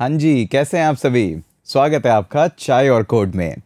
हाँ जी कैसे हैं आप सभी स्वागत है आपका चाय और कोड में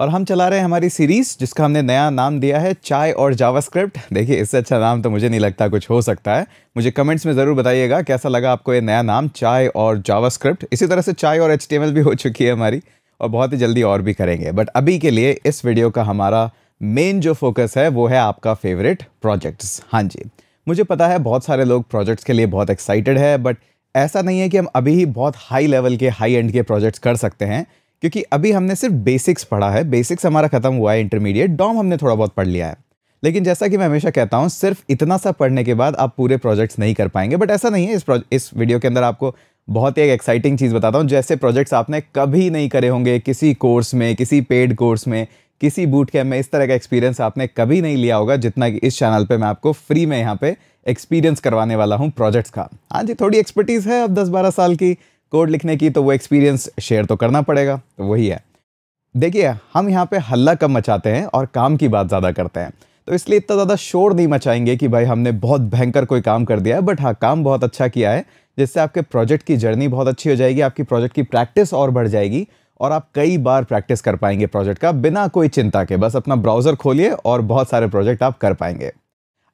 और हम चला रहे हैं हमारी सीरीज़ जिसका हमने नया नाम दिया है चाय और जावास्क्रिप्ट देखिए इससे अच्छा नाम तो मुझे नहीं लगता कुछ हो सकता है मुझे कमेंट्स में ज़रूर बताइएगा कैसा लगा आपको ये नया नाम चाय और जावास्क्रिप्ट इसी तरह से चाय और एच भी हो चुकी है हमारी और बहुत ही जल्दी और भी करेंगे बट अभी के लिए इस वीडियो का हमारा मेन जो फोकस है वो है आपका फेवरेट प्रोजेक्ट्स हाँ जी मुझे पता है बहुत सारे लोग प्रोजेक्ट्स के लिए बहुत एक्साइटेड है बट ऐसा नहीं है कि हम अभी ही बहुत हाई लेवल के हाई एंड के प्रोजेक्ट्स कर सकते हैं क्योंकि अभी हमने सिर्फ बेसिक्स पढ़ा है बेसिक्स हमारा ख़त्म हुआ है इंटरमीडिएट डॉम हमने थोड़ा बहुत पढ़ लिया है लेकिन जैसा कि मैं हमेशा कहता हूँ सिर्फ इतना सा पढ़ने के बाद आप पूरे प्रोजेक्ट्स नहीं कर पाएंगे बट ऐसा नहीं है इस इस वीडियो के अंदर आपको बहुत ही एक एक्साइटिंग चीज़ बताता हूँ जैसे प्रोजेक्ट्स आपने कभी नहीं करे होंगे किसी कोर्स में किसी पेड कोर्स में किसी बूट कैम्प में इस तरह का एक्सपीरियंस आपने कभी नहीं लिया होगा जितना कि इस चैनल पर मैं आपको फ्री में यहाँ पर एक्सपीरियंस करवाने वाला हूँ प्रोजेक्ट्स का हाँ जी थोड़ी एक्सपर्टीज़ है अब दस बारह साल की कोड लिखने की तो वो एक्सपीरियंस शेयर तो करना पड़ेगा तो वही है देखिए हम यहाँ पे हल्ला कम मचाते हैं और काम की बात ज़्यादा करते हैं तो इसलिए इतना ज़्यादा शोर नहीं मचाएंगे कि भाई हमने बहुत भयंकर कोई काम कर दिया है बट हाँ काम बहुत अच्छा किया है जिससे आपके प्रोजेक्ट की जर्नी बहुत अच्छी हो जाएगी आपकी प्रोजेक्ट की प्रैक्टिस और बढ़ जाएगी और आप कई बार प्रैक्टिस कर पाएंगे प्रोजेक्ट का बिना कोई चिंता के बस अपना ब्राउज़र खोलिए और बहुत सारे प्रोजेक्ट आप कर पाएंगे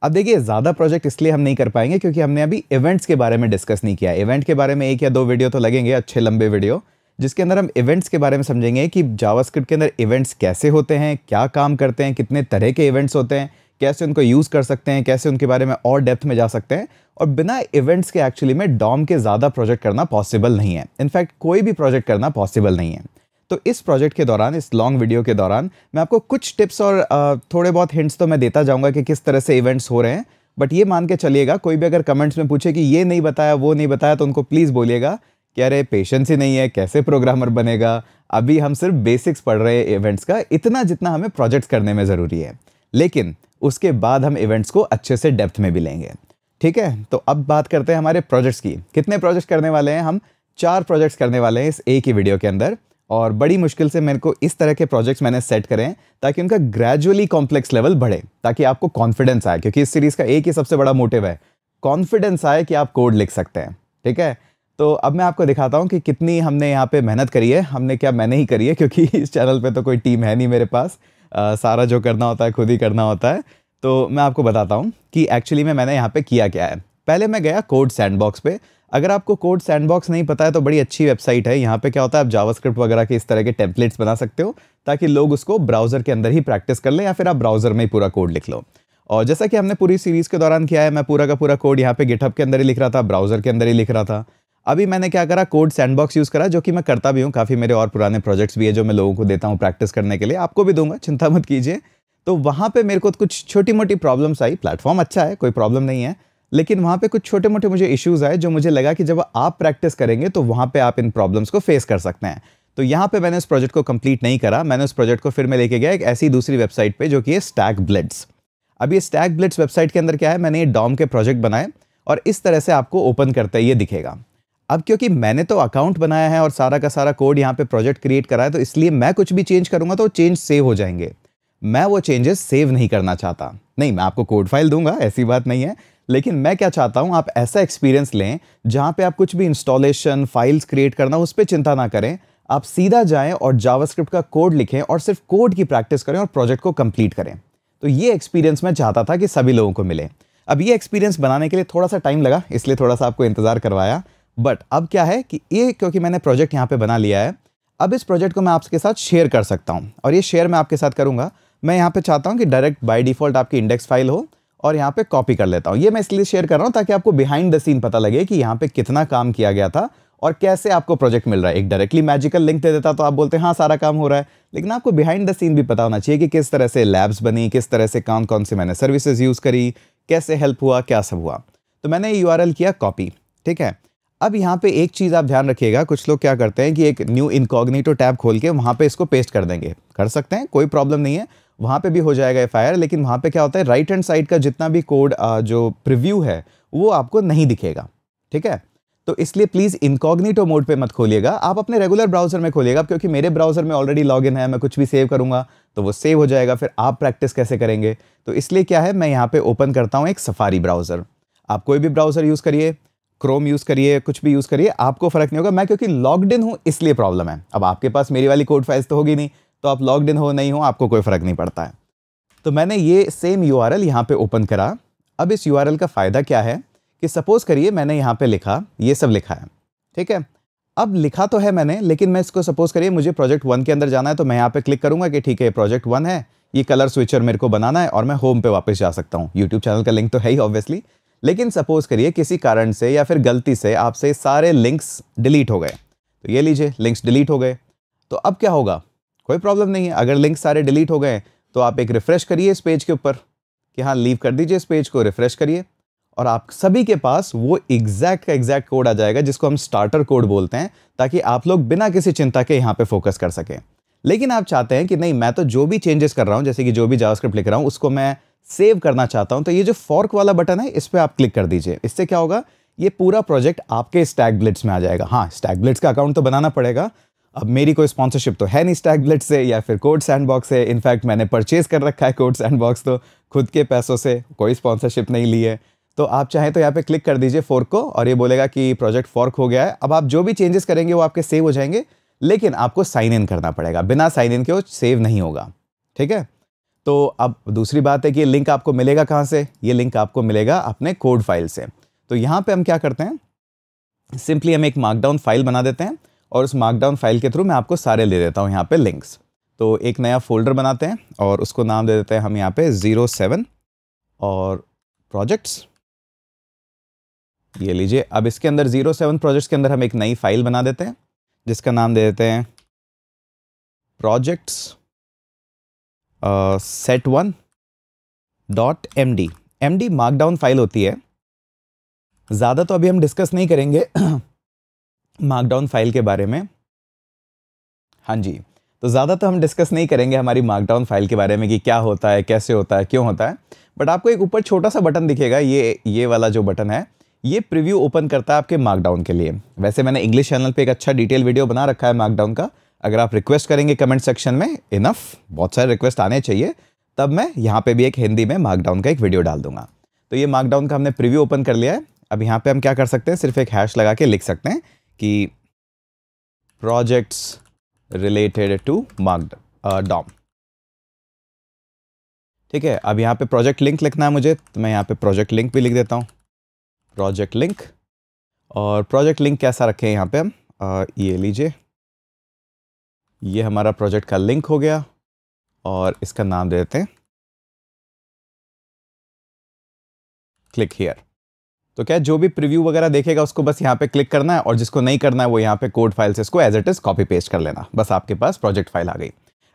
अब देखिए ज़्यादा प्रोजेक्ट इसलिए हम नहीं कर पाएंगे क्योंकि हमने अभी इवेंट्स के बारे में डिस्कस नहीं किया इवेंट के बारे में एक या दो वीडियो तो लगेंगे अच्छे लंबे वीडियो जिसके अंदर हम इवेंट्स के बारे में समझेंगे कि जावास्क्रिप्ट के अंदर इवेंट्स कैसे होते हैं क्या काम करते हैं कितने तरह के इवेंट्स होते हैं कैसे उनको यूज़ कर सकते हैं कैसे उनके बारे में और डेप्थ में जा सकते हैं और बिना इवेंट्स के एक्चुअली में डॉम के ज़्यादा प्रोजेक्ट करना पॉसिबल नहीं है इनफैक्ट कोई भी प्रोजेक्ट करना पॉसिबल नहीं है तो इस प्रोजेक्ट के दौरान इस लॉन्ग वीडियो के दौरान मैं आपको कुछ टिप्स और थोड़े बहुत हिंट्स तो मैं देता जाऊँगा कि किस तरह से इवेंट्स हो रहे हैं बट ये मान के चलिएगा कोई भी अगर कमेंट्स में पूछे कि ये नहीं बताया वो नहीं बताया तो उनको प्लीज़ बोलिएगा कि अरे पेशेंस ही नहीं है कैसे प्रोग्रामर बनेगा अभी हम सिर्फ बेसिक्स पढ़ रहे हैं इवेंट्स का इतना जितना हमें प्रोजेक्ट्स करने में ज़रूरी है लेकिन उसके बाद हम इवेंट्स को अच्छे से डेप्थ में भी लेंगे ठीक है तो अब बात करते हैं हमारे प्रोजेक्ट्स की कितने प्रोजेक्ट्स करने वाले हैं हम चार प्रोजेक्ट्स करने वाले हैं इस एक ही वीडियो के अंदर और बड़ी मुश्किल से मेरे को इस तरह के प्रोजेक्ट्स मैंने सेट करें ताकि उनका ग्रेजुअली कॉम्प्लेक्स लेवल बढ़े ताकि आपको कॉन्फिडेंस आए क्योंकि इस सीरीज़ का एक ही सबसे बड़ा मोटिव है कॉन्फिडेंस आए कि आप कोड लिख सकते हैं ठीक है तो अब मैं आपको दिखाता हूँ कि कितनी हमने यहाँ पर मेहनत करी है हमने क्या मैंने ही करी है क्योंकि इस चैनल पर तो कोई टीम है नहीं मेरे पास आ, सारा जो करना होता है खुद ही करना होता है तो मैं आपको बताता हूँ कि एक्चुअली में मैंने यहाँ पर किया क्या है पहले मैं गया कोड सैंडबॉक्स पे अगर आपको कोड सैंडबॉक्स नहीं पता है तो बड़ी अच्छी वेबसाइट है यहाँ पे क्या होता है आप जावास्क्रिप्ट वगैरह के इस तरह के टेम्पलेट्स बना सकते हो ताकि लोग उसको ब्राउज़र के अंदर ही प्रैक्टिस कर लें या फिर आप ब्राउज़र में ही पूरा कोड लिख लो और जैसा कि हमने पूरी सीरीज़ के दौरान किया है मैं पूरा का पूरा कोड यहाँ पे गिटहब के अंदर ही लिख रहा था ब्राउज़र के अंदर ही लिख रहा था अभी मैंने क्या करा कोड सैंडबॉक्स यूज़ करा जो कि मैं करता भी हूँ काफ़ी मेरे और पुराने प्रोजेक्ट्स भी है जो मैं लोगों को देता हूँ प्रैक्टिस करने के लिए आपको भी दूंगा चिंता मत कीजिए तो वहाँ पर मेरे को कुछ छोटी मोटी प्रॉब्लम्स आई प्लेटफॉर्म अच्छा है कोई प्रॉब्लम नहीं है लेकिन वहाँ पे कुछ छोटे मोटे मुझे इश्यूज आए जो मुझे लगा कि जब आप प्रैक्टिस करेंगे तो वहाँ पे आप इन प्रॉब्लम्स को फेस कर सकते हैं तो यहाँ पे मैंने उस प्रोजेक्ट को कंप्लीट नहीं करा मैंने उस प्रोजेक्ट को फिर मैं लेके गया एक ऐसी दूसरी वेबसाइट पे जो कि है स्टैक ब्लिड्स अब ये स्टैक ब्लिड्स वेबसाइट के अंदर क्या है मैंने ये डॉम के प्रोजेक्ट बनाए और इस तरह से आपको ओपन करते ये दिखेगा अब क्योंकि मैंने तो अकाउंट बनाया है और सारा का सारा कोड यहाँ पे प्रोजेक्ट क्रिएट करा है तो इसलिए मैं कुछ भी चेंज करूँगा तो चेंज सेव हो जाएंगे मैं वो चेंजेस सेव नहीं करना चाहता नहीं मैं आपको कोड फाइल दूंगा ऐसी बात नहीं है लेकिन मैं क्या चाहता हूँ आप ऐसा एक्सपीरियंस लें जहाँ पे आप कुछ भी इंस्टॉलेशन फाइल्स क्रिएट करना उस पर चिंता ना करें आप सीधा जाएं और जावास्क्रिप्ट का कोड लिखें और सिर्फ कोड की प्रैक्टिस करें और प्रोजेक्ट को कंप्लीट करें तो ये एक्सपीरियंस मैं चाहता था कि सभी लोगों को मिले अब ये एक्सपीरियंस बनाने के लिए थोड़ा सा टाइम लगा इसलिए थोड़ा सा आपको इंतज़ार करवाया बट अब क्या है कि ये क्योंकि मैंने प्रोजेक्ट यहाँ पर बना लिया है अब इस प्रोजेक्ट को मैं आपके साथ शेयर कर सकता हूँ और ये शेयर मैं आपके साथ करूँगा मैं यहाँ पे चाहता हूँ कि डायरेक्ट बाई डिफ़ॉल्ट आपकी इंडेक्स फाइल हो और यहाँ पे कॉपी कर लेता हूँ ये मैं इसलिए शेयर कर रहा हूँ ताकि आपको बिहाइंड द सीन पता लगे कि यहाँ पे कितना काम किया गया था और कैसे आपको प्रोजेक्ट मिल रहा है एक डायरेक्टली मैजिकल लिंक दे देता तो आप बोलते हैं हाँ सारा काम हो रहा है लेकिन आपको बिहाइंड द सीन भी पता होना चाहिए कि किस तरह से लैब्स बनी किस तरह से कौन कौन से मैंने सर्विसेज यूज़ करी कैसे हेल्प हुआ क्या सब हुआ तो मैंने यू किया कॉपी ठीक है अब यहाँ पे एक चीज़ आप ध्यान रखिएगा कुछ लोग क्या करते हैं कि एक न्यू इनकॉग्निटो टैब खोल के वहाँ पे इसको पेस्ट कर देंगे कर सकते हैं कोई प्रॉब्लम नहीं है वहाँ पे भी हो जाएगा एफ लेकिन वहाँ पे क्या होता है राइट हैंड साइड का जितना भी कोड जो प्रिव्यू है वो आपको नहीं दिखेगा ठीक है तो इसलिए प्लीज़ इनकॉग्निटो मोड पे मत खोलिएगा आप अपने रेगुलर ब्राउज़र में खोलिएगा क्योंकि मेरे ब्राउज़र में ऑलरेडी लॉग है मैं कुछ भी सेव करूँगा तो वो सेव हो जाएगा फिर आप प्रैक्टिस कैसे करेंगे तो इसलिए क्या है मैं यहाँ पर ओपन करता हूँ एक सफारी ब्राउज़र आप कोई भी ब्राउज़र यूज़ करिए क्रोम यूज़ करिए कुछ भी यूज़ करिए आपको फ़र्क नहीं होगा मैं क्योंकि लॉग्ड इन हूँ इसलिए प्रॉब्लम है अब आपके पास मेरी वाली कोड फाइल्स तो होगी नहीं तो आप लॉग इन हो नहीं हो आपको कोई फ़र्क नहीं पड़ता है तो मैंने ये सेम यू आर एल यहाँ पर ओपन करा अब इस यू आर एल का फ़ायदा क्या है कि सपोज़ करिए मैंने यहाँ पर लिखा ये सब लिखा है ठीक है अब लिखा तो है मैंने लेकिन मैं इसको सपोज़ करिए मुझे प्रोजेक्ट वन के अंदर जाना है तो मैं यहाँ पे क्लिक करूँगा कि ठीक है प्रोजेक्ट वन है ये कलर स्विचर मेरे को बनाना है और मैं होम पे वापस जा सकता हूँ यूट्यूब चैनल का लिंक तो है ही ऑब्वियसली लेकिन सपोज़ करिए किसी कारण से या फिर गलती से आपसे सारे लिंक्स डिलीट हो गए तो ये लीजिए लिंक्स डिलीट हो गए तो अब क्या होगा कोई प्रॉब्लम नहीं है अगर लिंक सारे डिलीट हो गए तो आप एक रिफ़्रेश करिए इस पेज के ऊपर कि हाँ लीव कर दीजिए इस पेज को रिफ़्रेश करिए और आप सभी के पास वो एग्जैक्ट का एग्जैक्ट कोड आ जाएगा जिसको हम स्टार्टर कोड बोलते हैं ताकि आप लोग बिना किसी चिंता के यहाँ पे फोकस कर सकें लेकिन आप चाहते हैं कि नहीं मैं तो जो भी चेंजेस कर रहा हूँ जैसे कि जो भी जावास्क्रिप्ट लिख रहा हूँ उसको मैं सेव करना चाहता हूँ तो ये जो फॉर्क वाला बटन है इस पर आप क्लिक कर दीजिए इससे क्या होगा ये पूरा प्रोजेक्ट आपके स्टैक ब्लिट्स में आ जाएगा हाँ स्टैक ब्लिट्स का अकाउंट तो बनाना पड़ेगा अब मेरी कोई स्पॉन्सरशिप तो है नहीं स्टैगलेट ब्लेट से या फिर कोड सैंडबॉक्स से इनफैक्ट मैंने परचेज़ कर रखा है कोड सैंडबॉक्स तो खुद के पैसों से कोई स्पॉन्सरशिप नहीं ली है तो आप चाहें तो यहाँ पे क्लिक कर दीजिए फोर्क को और ये बोलेगा कि प्रोजेक्ट फोर्क हो गया है अब आप जो भी चेंजेस करेंगे वो आपके सेव हो जाएंगे लेकिन आपको साइन इन करना पड़ेगा बिना साइन इन के वो सेव नहीं होगा ठीक है तो अब दूसरी बात है कि ये लिंक आपको मिलेगा कहाँ से ये लिंक आपको मिलेगा अपने कोड फाइल से तो यहाँ पर हम क्या करते हैं सिंपली हम एक मार्कडाउन फाइल बना देते हैं और उस मार्कडाउन फाइल के थ्रू मैं आपको सारे ले देता हूँ यहाँ पे लिंक्स तो एक नया फोल्डर बनाते हैं और उसको नाम दे देते हैं हम यहाँ पे ज़ीरो सेवन और प्रोजेक्ट्स ये लीजिए अब इसके अंदर ज़ीरो सेवन प्रोजेक्ट्स के अंदर हम एक नई फाइल बना देते हैं जिसका नाम दे देते हैं projects set one dot M D M D markdown file होती है ज़्यादा तो अभी हम डिस्कस नहीं करेंगे मार्कडाउन फाइल के बारे में हाँ जी तो ज़्यादा तो हम डिस्कस नहीं करेंगे हमारी मार्कडाउन फाइल के बारे में कि क्या होता है कैसे होता है क्यों होता है बट आपको एक ऊपर छोटा सा बटन दिखेगा ये ये वाला जो बटन है ये प्रीव्यू ओपन करता है आपके मार्कडाउन के लिए वैसे मैंने इंग्लिश चैनल पे एक अच्छा डिटेल वीडियो बना रखा है मार्कडाउन का अगर आप रिक्वेस्ट करेंगे कमेंट सेक्शन में इनफ बहुत सारे रिक्वेस्ट आने चाहिए तब मैं यहाँ पर भी एक हिंदी में मार्कडाउन का एक वीडियो डाल दूंगा तो ये मार्कडाउन का हमने प्रिव्यू ओपन कर लिया है अब यहाँ पर हम क्या कर सकते हैं सिर्फ एक हैश लगा के लिख सकते हैं कि projects related to marked down ठीक है अब यहाँ पे प्रोजेक्ट लिंक लिखना है मुझे तो मैं यहाँ पे प्रोजेक्ट लिंक भी लिख देता हूँ प्रोजेक्ट लिंक और प्रोजेक्ट लिंक कैसा रखें यहाँ पे हम आ, uh, ये लीजिए ये हमारा प्रोजेक्ट का लिंक हो गया और इसका नाम दे देते हैं क्लिक हियर तो क्या जो भी प्रिव्यू वगैरह देखेगा उसको बस यहाँ पे क्लिक करना है और जिसको नहीं करना है वो यहाँ पे कोड फाइल से इसको as it is copy paste कर लेना बस आपके पास प्रोजेक्ट फाइल आ गई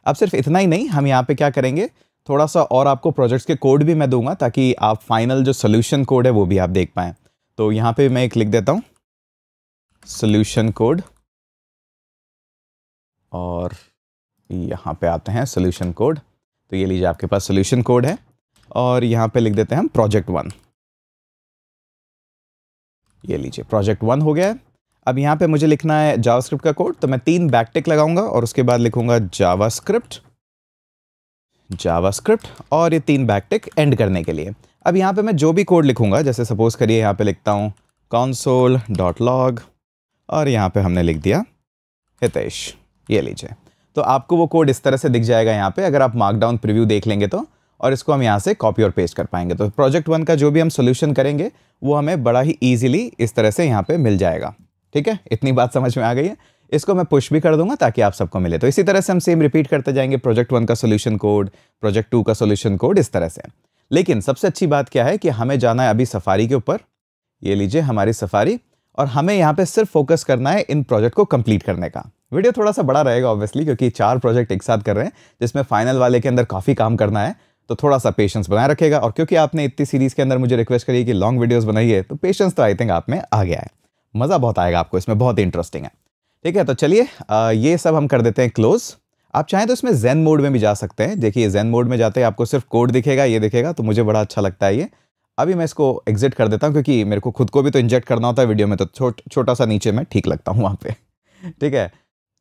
अब सिर्फ इतना ही नहीं हम यहाँ पे क्या करेंगे थोड़ा सा और आपको प्रोजेक्ट्स के कोड भी मैं दूंगा ताकि आप फाइनल जो सोल्यूशन कोड है वो भी आप देख पाएँ तो यहाँ पर मैं एक लिख देता हूँ सोल्यूशन कोड और यहाँ पे आते हैं सोल्यूशन कोड तो ये लीजिए आपके पास सोल्यूशन कोड है और यहाँ पे लिख देते हैं हम प्रोजेक्ट वन ये लीजिए प्रोजेक्ट वन हो गया अब यहाँ पे मुझे लिखना है जावास्क्रिप्ट का कोड तो मैं तीन बैकटिक लगाऊंगा और उसके बाद लिखूंगा जावास्क्रिप्ट जावास्क्रिप्ट और ये तीन बैकटिक एंड करने के लिए अब यहाँ पे मैं जो भी कोड लिखूंगा जैसे सपोज करिए यहाँ पे लिखता हूँ कॉन्सोल डॉट लॉग और यहाँ पे हमने लिख दिया हितेश ये लीजिए तो आपको वो कोड इस तरह से दिख जाएगा यहाँ पे अगर आप मार्कडाउन प्रिव्यू देख लेंगे तो और इसको हम यहाँ से कॉपी और पेस्ट कर पाएंगे तो प्रोजेक्ट वन का जो भी हम सोल्यूशन करेंगे वो हमें बड़ा ही ईजिली इस तरह से यहाँ पर मिल जाएगा ठीक है इतनी बात समझ में आ गई है इसको मैं पुश भी कर दूंगा ताकि आप सबको मिले तो इसी तरह से हम सेम रिपीट करते जाएंगे प्रोजेक्ट वन का सोल्यूशन कोड प्रोजेक्ट टू का सोल्यूशन कोड इस तरह से लेकिन सबसे अच्छी बात क्या है कि हमें जाना है अभी सफारी के ऊपर ये लीजिए हमारी सफारी और हमें यहाँ पे सिर्फ फोकस करना है इन प्रोजेक्ट को कंप्लीट करने का वीडियो थोड़ा सा बड़ा रहेगा ऑब्वियसली क्योंकि चार प्रोजेक्ट एक साथ कर रहे हैं जिसमें फाइनल वाले के अंदर काफ़ी काम करना है तो थोड़ा सा पेशेंस बनाए रखेगा और क्योंकि आपने इतनी सीरीज़ के अंदर मुझे रिक्वेस्ट करी कि लॉन्ग वीडियोज़ बनाइए तो पेशेंस तो आई थिंक आप में आ गया है मज़ा बहुत आएगा आपको इसमें बहुत ही इंटरेस्टिंग है ठीक है तो चलिए ये सब हम कर देते हैं क्लोज़ आप चाहें तो इसमें जैन मोड में भी जा सकते हैं देखिए जैन मोड में जाते हैं आपको सिर्फ कोड दिखेगा ये दिखेगा तो मुझे बड़ा अच्छा लगता है ये अभी मैं इसको एग्जिट कर देता हूँ क्योंकि मेरे को खुद को भी तो इंजेक्ट करना होता है वीडियो में तो छोटा सा नीचे मैं ठीक लगता हूँ वहाँ पर ठीक है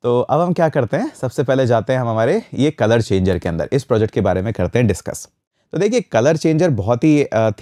तो अब हम क्या करते हैं सबसे पहले जाते हैं हम हमारे ये कलर चेंजर के अंदर इस प्रोजेक्ट के बारे में करते हैं डिस्कस तो देखिए कलर चेंजर बहुत ही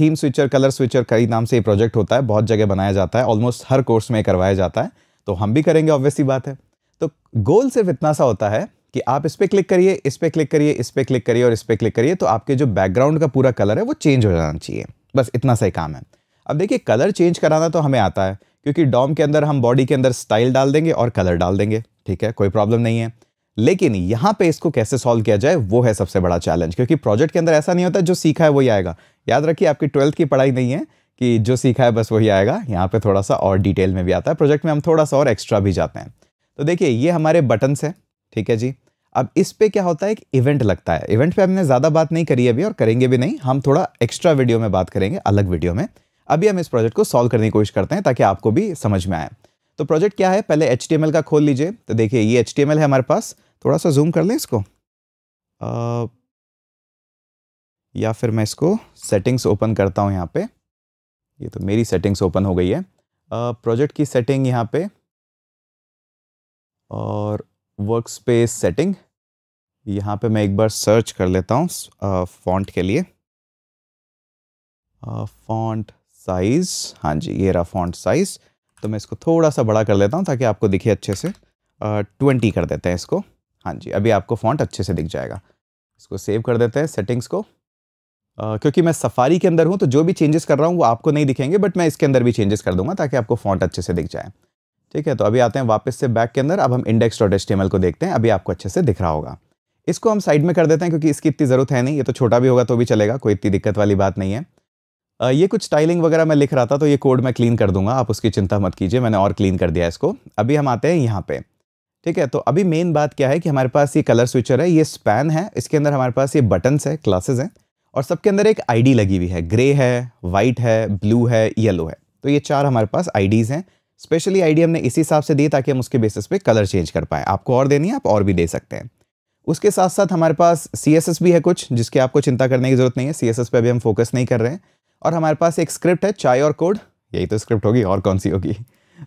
थीम स्विचर कलर स्विचर कई नाम से ये प्रोजेक्ट होता है बहुत जगह बनाया जाता है ऑलमोस्ट हर कोर्स में करवाया जाता है तो हम भी करेंगे ऑब्वियसली बात है तो गोल सिर्फ इतना सा होता है कि आप इस पर क्लिक करिए इस पर क्लिक करिए इस पर क्लिक करिए और इस पर क्लिक करिए तो आपके जो बैकग्राउंड का पूरा कलर है वो चेंज हो जाना चाहिए बस इतना सा ही काम है अब देखिए कलर चेंज कराना तो हमें आता है क्योंकि डॉम के अंदर हम बॉडी के अंदर स्टाइल डाल देंगे और कलर डाल देंगे ठीक है कोई प्रॉब्लम नहीं है लेकिन यहाँ पे इसको कैसे सॉल्व किया जाए वो है सबसे बड़ा चैलेंज क्योंकि प्रोजेक्ट के अंदर ऐसा नहीं होता जो सीखा है वही आएगा याद रखिए आपकी ट्वेल्थ की पढ़ाई नहीं है कि जो सीखा है बस वही आएगा यहाँ पे थोड़ा सा और डिटेल में भी आता है प्रोजेक्ट में हम थोड़ा सा और एक्स्ट्रा भी जाते हैं तो देखिए ये हमारे बटन्स हैं ठीक है जी अब इस पे क्या होता है एक इवेंट लगता है इवेंट पे हमने ज़्यादा बात नहीं करी अभी और करेंगे भी नहीं हम थोड़ा एक्स्ट्रा वीडियो में बात करेंगे अलग वीडियो में अभी हम इस प्रोजेक्ट को सॉल्व करने की कोशिश करते हैं ताकि आपको भी समझ में आए तो प्रोजेक्ट क्या है पहले एच का खोल लीजिए तो देखिए ये एच है हमारे पास थोड़ा सा जूम कर लें इसको आ, या फिर मैं इसको सेटिंग्स ओपन करता हूँ यहाँ पे ये तो मेरी सेटिंग्स ओपन हो गई है प्रोजेक्ट की सेटिंग यहाँ पे और वर्क स्पेस सेटिंग यहाँ पे मैं एक बार सर्च कर लेता हूँ फॉन्ट के लिए फॉन्ट साइज़ हाँ जी ये रहा फॉन्ट साइज़ तो मैं इसको थोड़ा सा बड़ा कर लेता हूँ ताकि आपको दिखे अच्छे से ट्वेंटी कर देते हैं इसको हाँ जी अभी आपको फॉन्ट अच्छे से दिख जाएगा इसको सेव कर देते हैं सेटिंग्स को Uh, क्योंकि मैं सफारी के अंदर हूँ तो जो भी चेंजेस कर रहा हूँ वो आपको नहीं दिखेंगे बट मैं इसके अंदर भी चेंजेस कर दूंगा ताकि आपको फॉन्ट अच्छे से दिख जाए ठीक है तो अभी आते हैं वापस से बैक के अंदर अब हम इंडेक्स डॉट एस्टेमल को देखते हैं अभी आपको अच्छे से दिख रहा होगा इसको हम साइड में कर देते हैं क्योंकि इसकी इतनी ज़रूरत है नहीं ये तो छोटा भी होगा तो भी चलेगा कोई इतनी दिक्कत वाली बात नहीं है ये कुछ स्टाइलिंग वगैरह मैं लिख रहा था तो ये कोड मैं क्लीन कर दूंगा आप उसकी चिंता मत कीजिए मैंने और क्लीन कर दिया इसको अभी हम आते हैं यहाँ पे ठीक है तो अभी मेन बात क्या है कि हमारे पास ये कलर स्विचर है ये स्पैन है इसके अंदर हमारे पास ये बटन्स है क्लासेज हैं और सबके अंदर एक आईडी लगी हुई है ग्रे है वाइट है ब्लू है येलो है तो ये चार हमारे पास आईडीज़ हैं स्पेशली आईडी हमने इसी हिसाब से दी ताकि हम उसके बेसिस पे कलर चेंज कर पाएँ आपको और देनी है आप और भी दे सकते हैं उसके साथ साथ हमारे पास सी भी है कुछ जिसकी आपको चिंता करने की ज़रूरत नहीं है सी एस पे अभी हम फोकस नहीं कर रहे हैं और हमारे पास एक स्क्रिप्ट है चाय और कोड यही तो स्क्रिप्ट होगी और कौन सी होगी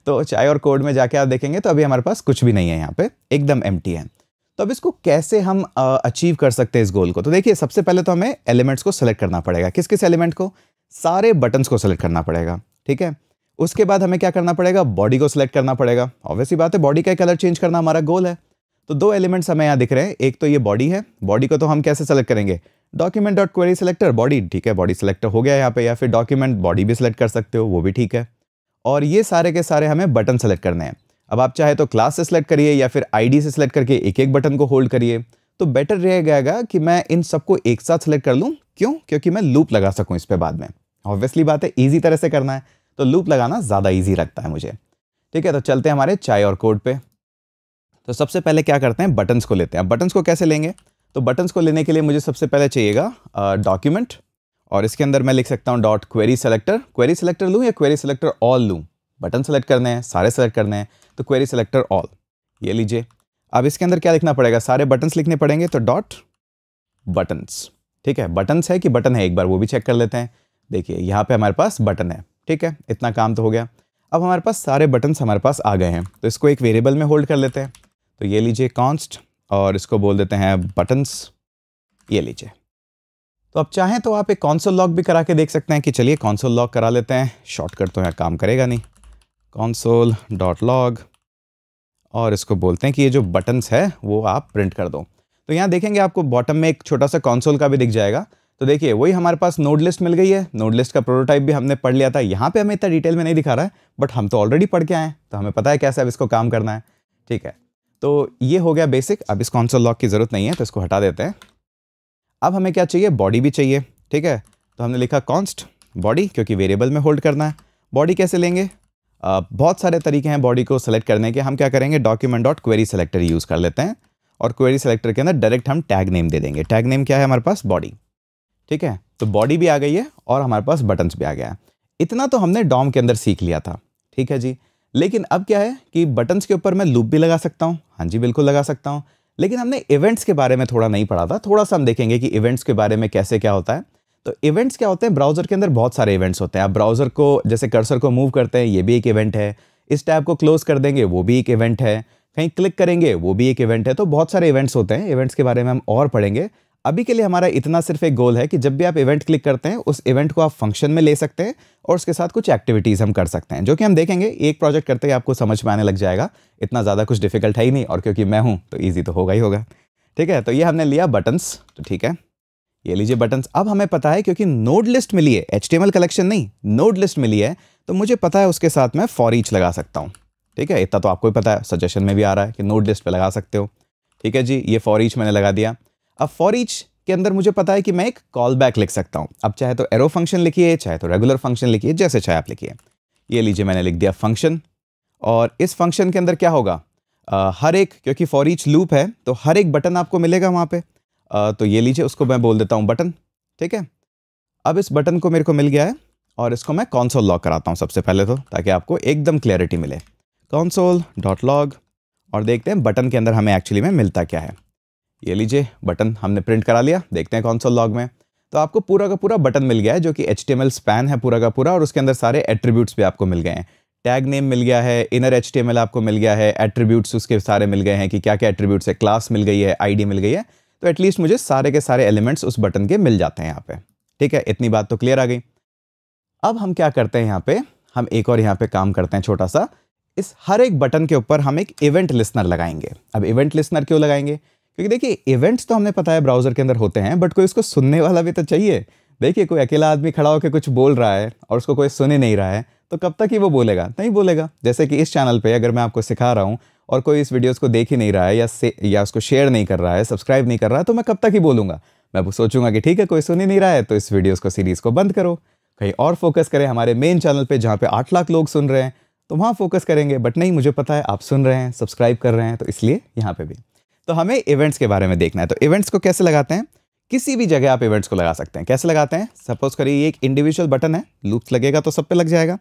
तो चाय और कोड में जाके आप देखेंगे तो अभी हमारे पास कुछ भी नहीं है यहाँ पे एकदम एम है तो अब इसको कैसे हम अचीव कर सकते हैं इस गोल को तो देखिए सबसे पहले तो हमें एलिमेंट्स को सेलेक्ट करना पड़ेगा किस किस एलिमेंट को सारे बटन्स को सेलेक्ट करना पड़ेगा ठीक है उसके बाद हमें क्या करना पड़ेगा बॉडी को सिलेक्ट करना पड़ेगा ऑब्वियसली बात है बॉडी का कलर चेंज करना हमारा गोल है तो दो एलिमेंट्स हमें यहाँ दिख रहे हैं एक तो ये बॉडी है बॉडी को तो हम कैसे सेलेक्ट करेंगे document dot query selector body ठीक है बॉडी सेलेक्टर हो गया यहाँ पे या फिर डॉक्यूमेंट बॉडी भी सिलेक्ट कर सकते हो वो भी ठीक है और ये सारे के सारे हमें बटन सेलेक्ट करने हैं अब आप चाहे तो क्लास से सिलेक्ट करिए या फिर आईडी से सिलेक्ट करके एक एक बटन को होल्ड करिए तो बेटर रहेगा कि मैं इन सबको एक साथ सेलेक्ट कर लूँ क्यों क्योंकि मैं लूप लगा सकूँ इस पर बाद में ऑब्वियसली बात है ईजी तरह से करना है तो लूप लगाना ज़्यादा ईजी लगता है मुझे ठीक है तो चलते हैं हमारे चाय और कोड पे तो सबसे पहले क्या करते हैं बटन्स को लेते हैं बटन्स को कैसे लेंगे तो बटन्स को लेने के लिए मुझे सबसे पहले चाहिएगा डॉक्यूमेंट और इसके अंदर मैं लिख सकता हूँ dot query selector query selector लूँ या क्वेरी सेलेक्टर ऑल लूँ बटन सेलेक्ट करने हैं सारे सेलेक्ट करने हैं तो क्वेरी सेलेक्टर ऑल ये लीजिए अब इसके अंदर क्या लिखना पड़ेगा सारे बटन्स लिखने पड़ेंगे तो डॉट बटन्स ठीक है बटन्स है कि बटन है एक बार वो भी चेक कर लेते हैं देखिए यहाँ पे हमारे पास बटन है ठीक है इतना काम तो हो गया अब हमारे पास सारे बटन्स हमारे पास आ गए हैं तो इसको एक वेरिएबल में होल्ड कर लेते हैं तो ये लीजिए कॉन्स्ट और इसको बोल देते हैं बटन्स ये लीजिए तो अब चाहें तो आप एक कॉन्सोल लॉक भी करा के देख सकते हैं कि चलिए कॉन्सोल लॉक करा लेते हैं शॉर्टकट तो यहाँ काम करेगा नहीं कॉन्सोल डॉट लॉग और इसको बोलते हैं कि ये जो बटन्स है वो आप प्रिंट कर दो तो यहाँ देखेंगे आपको बॉटम में एक छोटा सा कॉन्सोल का भी दिख जाएगा तो देखिए वही हमारे पास नोड लिस्ट मिल गई है नोड लिस्ट का प्रोटोटाइप भी हमने पढ़ लिया था यहाँ पे हमें इतना डिटेल में नहीं दिखा रहा है बट हम तो ऑलरेडी पढ़ के आए हैं तो हमें पता है कैसे अब इसको काम करना है ठीक है तो ये हो गया बेसिक अब इस कॉन्सोल लॉक की ज़रूरत नहीं है तो इसको हटा देते हैं अब हमें क्या चाहिए बॉडी भी चाहिए ठीक है तो हमने लिखा कॉन्स्ट बॉडी क्योंकि वेरिएबल में होल्ड करना है बॉडी कैसे लेंगे आ, बहुत सारे तरीके हैं बॉडी को सेलेक्ट करने के हम क्या करेंगे document dot query selector use कर लेते हैं और क्वेरी सेलेक्टर के अंदर डायरेक्ट हम टैग नेम दे देंगे टैग नेम क्या है हमारे पास बॉडी ठीक है तो बॉडी भी आ गई है और हमारे पास बटन्स भी आ गया है इतना तो हमने डॉम के अंदर सीख लिया था ठीक है जी लेकिन अब क्या है कि बटन्स के ऊपर मैं लूप भी लगा सकता हूँ हाँ जी बिल्कुल लगा सकता हूँ लेकिन हमने इवेंट्स के बारे में थोड़ा नहीं पढ़ा था थोड़ा सा हम देखेंगे कि इवेंट्स के बारे में कैसे क्या होता है तो इवेंट्स क्या होते हैं ब्राउज़र के अंदर बहुत सारे इवेंट्स होते हैं आप ब्राउज़र को जैसे कर्सर को मूव करते हैं ये भी एक इवेंट है इस टैब को क्लोज कर देंगे वो भी एक इवेंट है कहीं क्लिक करेंगे वो भी एक इवेंट है तो बहुत सारे इवेंट्स होते हैं इवेंट्स के बारे में हम और पढ़ेंगे अभी के लिए हमारा इतना सिर्फ एक गोल है कि जब भी आप इवेंट क्लिक करते हैं उस इवेंट को आप फंक्शन में ले सकते हैं और उसके साथ कुछ एक्टिविटीज़ हम कर सकते हैं जो कि हम देखेंगे एक प्रोजेक्ट करते ही आपको समझ में आने लग जाएगा इतना ज़्यादा कुछ डिफिकल्ट है ही नहीं और क्योंकि मैं हूँ तो ईजी तो होगा ही होगा ठीक है तो ये हमने लिया बटन्स तो ठीक है ये लीजिए बटन्स अब हमें पता है क्योंकि नोड लिस्ट मिली है एच कलेक्शन नहीं नोड लिस्ट मिली है तो मुझे पता है उसके साथ मैं फॉर ईच लगा सकता हूँ ठीक है इतना तो आपको ही पता है सजेशन में भी आ रहा है कि नोट लिस्ट पर लगा सकते हो ठीक है जी ये फॉर ईच मैंने लगा दिया अब फॉर ईच के अंदर मुझे पता है कि मैं एक कॉल बैक लिख सकता हूँ अब चाहे तो एरो फंक्शन लिखिए चाहे तो रेगुलर फंक्शन लिखिए जैसे चाहे आप लिखिए ये लीजिए मैंने लिख दिया फंक्शन और इस फंक्शन के अंदर क्या होगा आ, हर एक क्योंकि फॉर ईच लूप है तो हर एक बटन आपको मिलेगा वहाँ पर तो ये लीजिए उसको मैं बोल देता हूँ बटन ठीक है अब इस बटन को मेरे को मिल गया है और इसको मैं कॉन्सोल लॉक कराता हूँ सबसे पहले तो ताकि आपको एकदम क्लैरिटी मिले कॉन्सोल डॉट लॉग और देखते हैं बटन के अंदर हमें एक्चुअली में मिलता क्या है ये लीजिए बटन हमने प्रिंट करा लिया देखते हैं कौनसोल लॉग में तो आपको पूरा का पूरा बटन मिल गया है जो कि एच टी स्पैन है पूरा का पूरा और उसके अंदर सारे एट्रीब्यूट्स भी आपको मिल गए हैं टैग नेम मिल गया है इनर एच आपको मिल गया है एट्रीब्यूट्स उसके सारे मिल गए हैं कि क्या क्या एट्रीब्यूट्स है क्लास मिल गई है आईडी मिल गई है तो एटलीस्ट मुझे सारे के सारे एलिमेंट्स उस बटन के मिल जाते हैं यहाँ पे ठीक है इतनी बात तो क्लियर आ गई अब हम क्या करते हैं यहाँ पे हम एक और यहाँ पे काम करते हैं छोटा सा इस हर एक बटन के ऊपर हम एक इवेंट लिस्नर लगाएंगे अब इवेंट लिस्नर क्यों लगाएंगे क्योंकि देखिए इवेंट्स तो हमने पता है ब्राउज़र के अंदर होते हैं बट कोई उसको सुनने वाला भी तो चाहिए देखिए कोई अकेला आदमी खड़ा होकर कुछ बोल रहा है और उसको कोई सुने नहीं रहा है तो कब तक ही वो बोलेगा नहीं बोलेगा जैसे कि इस चैनल पे अगर मैं आपको सिखा रहा हूँ और कोई इस वीडियोस को देख ही नहीं रहा है या से या उसको शेयर नहीं कर रहा है सब्सक्राइब नहीं कर रहा है तो मैं कब तक ही बोलूँगा मैं सोचूंगा कि ठीक है कोई सुन ही नहीं रहा है तो इस वीडियोस को सीरीज़ को बंद करो कहीं और फोकस करें हमारे मेन चैनल पर जहाँ पर आठ लाख लोग सुन रहे हैं तो वहाँ फोकस करेंगे बट नहीं मुझे पता है आप सुन रहे हैं सब्सक्राइब कर रहे हैं तो इसलिए यहाँ पर भी तो हमें इवेंट्स के बारे में देखना है तो इवेंट्स को कैसे लगाते हैं किसी भी जगह आप इवेंट्स को लगा सकते हैं कैसे लगाते हैं सपोज करिए एक इंडिविजुअल बटन है लूप्स लगेगा तो सब पे लग जाएगा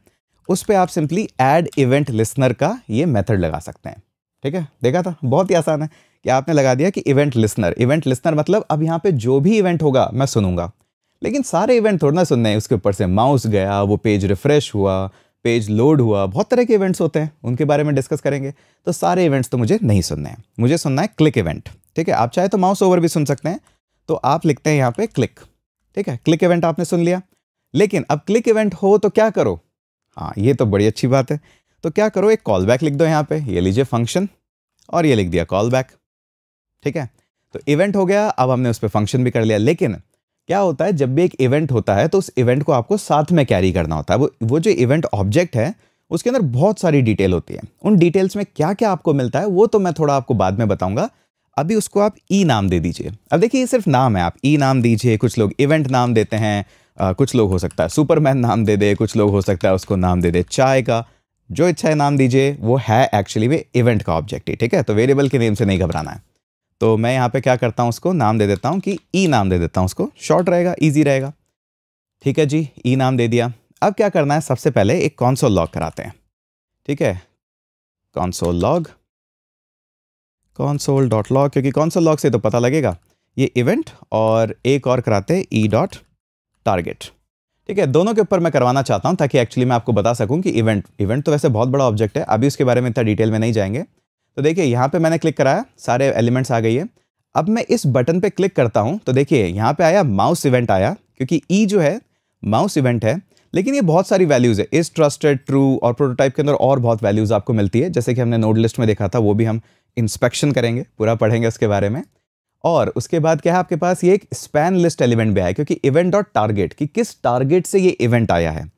उस पर आप सिंपली एड इवेंट लिसनर का ये मेथड लगा सकते हैं ठीक है देखा था बहुत ही आसान है कि आपने लगा दिया कि इवेंट लिसनर इवेंट लिसनर मतलब अब यहाँ पे जो भी इवेंट होगा मैं सुनूंगा लेकिन सारे इवेंट थोड़ा ना सुनने हैं उसके ऊपर से माउस गया वो पेज रिफ्रेश हुआ पेज लोड हुआ बहुत तरह के इवेंट्स होते हैं उनके बारे में डिस्कस करेंगे तो सारे इवेंट्स तो मुझे नहीं सुनने हैं मुझे सुनना है क्लिक इवेंट ठीक है आप चाहे तो माउस ओवर भी सुन सकते हैं तो आप लिखते हैं यहाँ पे क्लिक ठीक है क्लिक इवेंट आपने सुन लिया लेकिन अब क्लिक इवेंट हो तो क्या करो हाँ ये तो बड़ी अच्छी बात है तो क्या करो एक कॉल बैक लिख दो यहाँ पे ये लीजिए फंक्शन और ये लिख दिया कॉल बैक ठीक है तो इवेंट हो गया अब हमने उस पर फंक्शन भी कर लिया लेकिन क्या होता है जब भी एक इवेंट होता है तो उस इवेंट को आपको साथ में कैरी करना होता है वो वो जो इवेंट ऑब्जेक्ट है उसके अंदर बहुत सारी डिटेल होती है उन डिटेल्स में क्या क्या आपको मिलता है वो तो मैं थोड़ा आपको बाद में बताऊंगा अभी उसको आप ई e नाम दे दीजिए अब देखिए ये सिर्फ नाम है आप ई e नाम दीजिए कुछ लोग इवेंट नाम देते हैं आ, कुछ लोग हो सकता है सुपरमैन नाम दे दे कुछ लोग हो सकता है उसको नाम दे दे चाय का जो इच्छा है नाम दीजिए वो है एक्चुअली वे इवेंट का ऑब्जेक्ट ही ठीक है तो वेरिएबल के नेम से नहीं घबराना है तो मैं यहाँ पे क्या करता हूँ उसको नाम दे देता हूँ कि ई नाम दे देता हूँ उसको शॉर्ट रहेगा ईजी रहेगा ठीक है जी ई नाम दे दिया अब क्या करना है सबसे पहले एक कॉन्सोल लॉग कराते हैं ठीक है console log console dot log क्योंकि कॉन्सोल लॉग से तो पता लगेगा ये इवेंट और एक और कराते हैं ई डॉट टारगेट ठीक है दोनों के ऊपर मैं करवाना चाहता हूँ ताकि एक्चुअली मैं आपको बता सकूँ कि इवेंट इवेंट तो वैसे बहुत बड़ा ऑब्जेक्ट है अभी उसके बारे में इतना डिटेल में नहीं जाएंगे तो देखिए यहाँ पे मैंने क्लिक कराया सारे एलिमेंट्स आ गई है अब मैं इस बटन पे क्लिक करता हूँ तो देखिए यहाँ पे आया माउस इवेंट आया क्योंकि ई e जो है माउस इवेंट है लेकिन ये बहुत सारी वैल्यूज़ है इस ट्रस्टेड ट्रू और प्रोटोटाइप के अंदर और बहुत वैल्यूज़ आपको मिलती है जैसे कि हमने नोट लिस्ट में देखा था वो भी हम इंस्पेक्शन करेंगे पूरा पढ़ेंगे उसके बारे में और उसके बाद क्या है आपके पास ये एक स्पैन लिस्ट एलिमेंट भी आया क्योंकि इवेंट डॉट टारगेट कि किस टारगेट से ये इवेंट आया है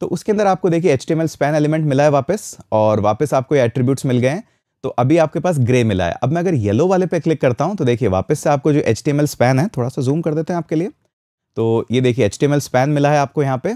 तो उसके अंदर आपको देखिए एच स्पैन एलिमेंट मिला है वापस और वापस आपको ये एट्रीब्यूट्स मिल गए हैं तो अभी आपके पास ग्रे मिला है अब मैं अगर येलो वाले पे क्लिक करता हूँ तो देखिए वापस से आपको जो एच स्पैन है थोड़ा सा जूम कर देते हैं आपके लिए तो ये देखिए एच स्पैन मिला है आपको यहाँ पे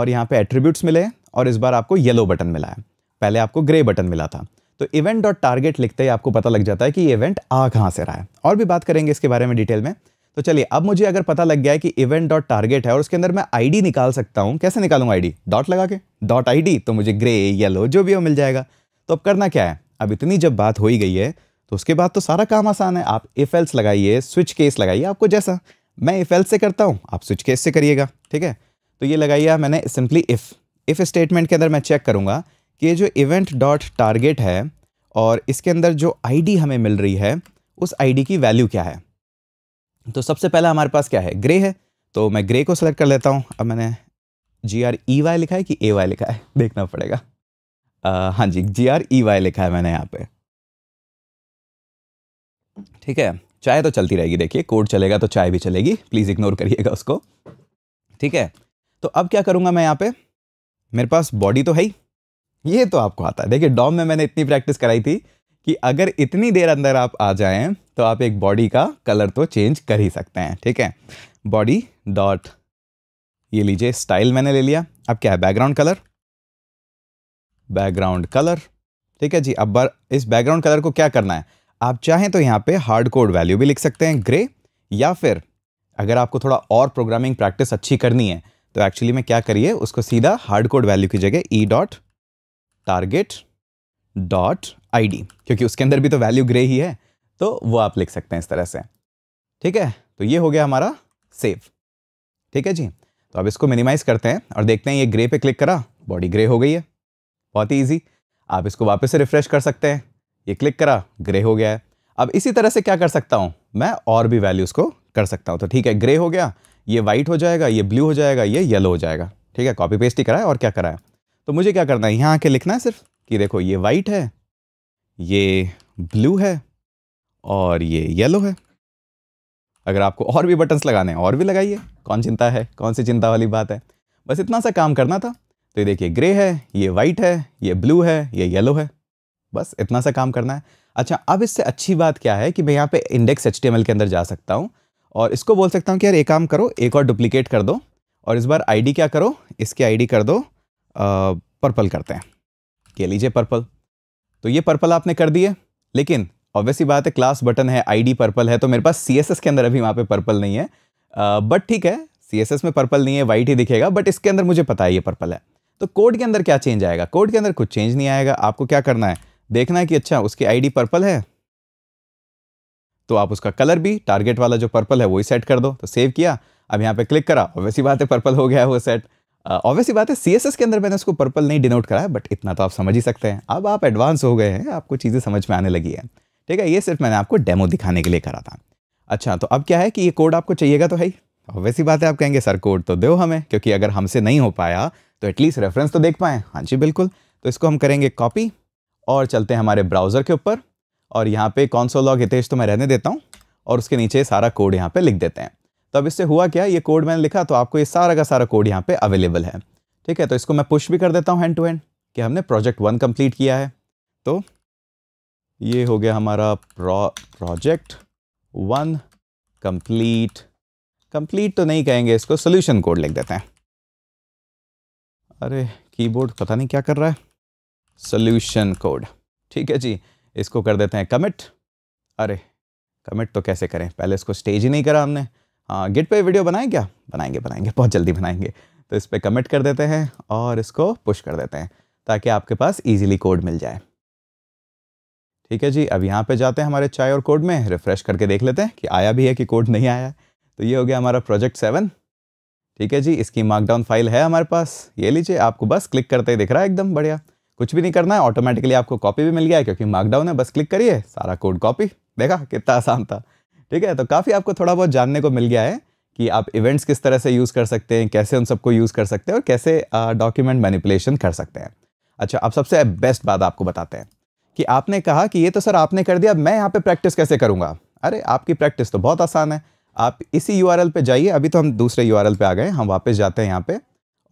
और यहाँ पे एट्रीब्यूट्स मिले हैं और इस बार आपको येलो बटन मिला है पहले आपको ग्रे बटन मिला था तो इवेंट डॉट टारगेट लिखते ही आपको पता लग जाता है कि ये इवेंट आ कहाँ से रहा है और भी बात करेंगे इसके बारे में डिटेल में तो चलिए अब मुझे अगर पता लग गया है कि इवेंट डॉट टारगेट है और उसके अंदर मैं आईडी निकाल सकता हूँ कैसे निकालूंगा आईडी डॉट लगा के डॉट आईडी तो मुझे ग्रे येलो जो भी हो मिल जाएगा तो अब करना क्या है अब इतनी जब बात हो ही गई है तो उसके बाद तो सारा काम आसान है आप इफ एल्स लगाइए स्विच केस लगाइए आपको जैसा मैं इफ एल्स से करता हूँ आप स्विच केस से करिएगा ठीक है तो ये लगाइए मैंने सिंपली इफ़ इफ़ स्टेटमेंट के अंदर मैं चेक करूँगा कि ये जो इवेंट डॉट टारगेट है और इसके अंदर जो आईडी हमें मिल रही है उस आईडी की वैल्यू क्या है तो सबसे पहला हमारे पास क्या है ग्रे है तो मैं ग्रे को सेलेक्ट कर लेता हूँ अब मैंने जी आर ई वाई लिखा है कि ए वाई लिखा है देखना पड़ेगा हाँ जी जी आर ई वाई लिखा है मैंने यहाँ पे ठीक है चाय तो चलती रहेगी देखिए कोड चलेगा तो चाय भी चलेगी प्लीज़ इग्नोर करिएगा उसको ठीक है तो अब क्या करूंगा मैं यहाँ पे मेरे पास बॉडी तो है ही ये तो आपको आता है देखिए डॉम में मैंने इतनी प्रैक्टिस कराई थी कि अगर इतनी देर अंदर आप आ जाएं तो आप एक बॉडी का कलर तो चेंज कर ही सकते हैं ठीक है बॉडी डॉट ये लीजिए स्टाइल मैंने ले लिया अब क्या है बैकग्राउंड कलर बैकग्राउंड कलर ठीक है जी अब बार इस बैकग्राउंड कलर को क्या करना है आप चाहें तो यहाँ पे हार्ड कोड वैल्यू भी लिख सकते हैं ग्रे या फिर अगर आपको थोड़ा और प्रोग्रामिंग प्रैक्टिस अच्छी करनी है तो एक्चुअली में क्या करिए उसको सीधा हार्ड कोड वैल्यू की जगह e dot target dot I क्योंकि उसके अंदर भी तो वैल्यू ग्रे ही है तो वो आप लिख सकते हैं इस तरह से ठीक है तो ये हो गया हमारा सेव ठीक है जी तो अब इसको मिनिमाइज़ करते हैं और देखते हैं ये ग्रे पे क्लिक करा बॉडी ग्रे हो गई है बहुत ही ईजी आप इसको वापस से रिफ्रेश कर सकते हैं ये क्लिक करा ग्रे हो गया है अब इसी तरह से क्या कर सकता हूँ मैं और भी वैल्यूज़ को कर सकता हूँ तो ठीक है ग्रे हो गया ये वाइट हो जाएगा ये ब्लू हो जाएगा ये येलो हो जाएगा ठीक है कॉपी पेस्ट ही कराए और क्या कराए तो मुझे क्या करना है यहाँ आके लिखना है सिर्फ कि देखो ये वाइट है ये ब्लू है और ये येलो है अगर आपको और भी बटन्स लगाने हैं और भी लगाइए कौन चिंता है कौन सी चिंता वाली बात है बस इतना सा काम करना था तो ये देखिए ग्रे है ये वाइट है ये ब्लू है ये येलो है बस इतना सा काम करना है अच्छा अब इससे अच्छी बात क्या है कि मैं यहाँ पे इंडेक्स एच के अंदर जा सकता हूँ और इसको बोल सकता हूँ कि यार एक काम करो एक और डुप्लीकेट कर दो और इस बार आईडी क्या करो इसकी आईडी कर दो आ, पर्पल करते हैं कह लीजिए पर्पल तो ये पर्पल आपने कर दिए लेकिन ऑब्वियसली बात है क्लास बटन है डी पर्पल है तो मेरे पास सी के अंदर अभी वहाँ पर पर्पल नहीं है बट ठीक है सी में पर्पल नहीं है वाइट ही दिखेगा बट इसके अंदर मुझे पता है ये पर्पल है तो कोड के अंदर क्या चेंज आएगा कोड के अंदर कुछ चेंज नहीं आएगा आपको क्या करना है देखना है कि अच्छा उसकी आईडी पर्पल है तो आप उसका कलर भी टारगेट वाला जो पर्पल है वही सेट कर दो तो सेव किया अब यहाँ पे क्लिक करा ऑब्वियसली बात है पर्पल हो गया है वो सेट ऑब्वियसली बात है सी के अंदर मैंने उसको पर्पल नहीं डिनोट करा है बट इतना तो आप समझ ही सकते हैं अब आप एडवांस हो गए हैं आपको चीज़ें समझ में आने लगी है ठीक है ये सिर्फ मैंने आपको डेमो दिखाने के लिए करा था अच्छा तो अब क्या है कि ये कोड आपको चाहिएगा तो है ही ऑब्वियसली बात है आप कहेंगे सर कोड तो दो हमें क्योंकि अगर हमसे नहीं हो पाया तो एटलीस्ट रेफरेंस तो देख पाएँ हाँ जी बिल्कुल तो इसको हम करेंगे कॉपी और चलते हैं हमारे ब्राउज़र के ऊपर और यहाँ पे कौनसो लॉग हितेश तो मैं रहने देता हूँ और उसके नीचे सारा कोड यहाँ पे लिख देते हैं तो अब इससे हुआ क्या ये कोड मैंने लिखा तो आपको ये सारा का सारा कोड यहाँ पे अवेलेबल है ठीक है तो इसको मैं पुश भी कर देता हूँ हैंड टू हैंड कि हमने प्रोजेक्ट वन कम्प्लीट किया है तो ये हो गया हमारा pro project one complete complete तो नहीं कहेंगे इसको सोल्यूशन कोड लिख देते हैं अरे कीबोर्ड पता नहीं क्या कर रहा है सोल्यूशन कोड ठीक है जी इसको कर देते हैं कमिट अरे कमिट तो कैसे करें पहले इसको स्टेज ही नहीं करा हमने हाँ गिट पे वीडियो बनाएं क्या बनाएंगे बनाएंगे बहुत जल्दी बनाएंगे तो इस पर कमिट कर देते हैं और इसको पुश कर देते हैं ताकि आपके पास इजीली कोड मिल जाए ठीक है जी अब यहाँ पे जाते हैं हमारे चाय और कोड में रिफ्रेश करके देख लेते हैं कि आया भी है कि कोड नहीं आया है तो ये हो गया हमारा प्रोजेक्ट सेवन ठीक है जी इसकी मार्कडाउन फाइल है हमारे पास ये लीजिए आपको बस क्लिक करते ही दिख रहा है एकदम बढ़िया कुछ भी नहीं करना है ऑटोमेटिकली आपको कॉपी भी मिल गया है क्योंकि मार्कडाउन है बस क्लिक करिए सारा कोड कॉपी देखा कितना आसान था ठीक है तो काफ़ी आपको थोड़ा बहुत जानने को मिल गया है कि आप इवेंट्स किस तरह से यूज़ कर सकते हैं कैसे उन सबको यूज़ कर सकते हैं और कैसे डॉक्यूमेंट मैनिपुलेशन कर सकते हैं अच्छा अब सबसे बेस्ट बात आपको बताते हैं कि आपने कहा कि ये तो सर आपने कर दिया मैं यहाँ पे प्रैक्टिस कैसे करूँगा अरे आपकी प्रैक्टिस तो बहुत आसान है आप इसी यू पे जाइए अभी तो हम दूसरे यू पे आ गए हम वापस जाते हैं यहाँ पे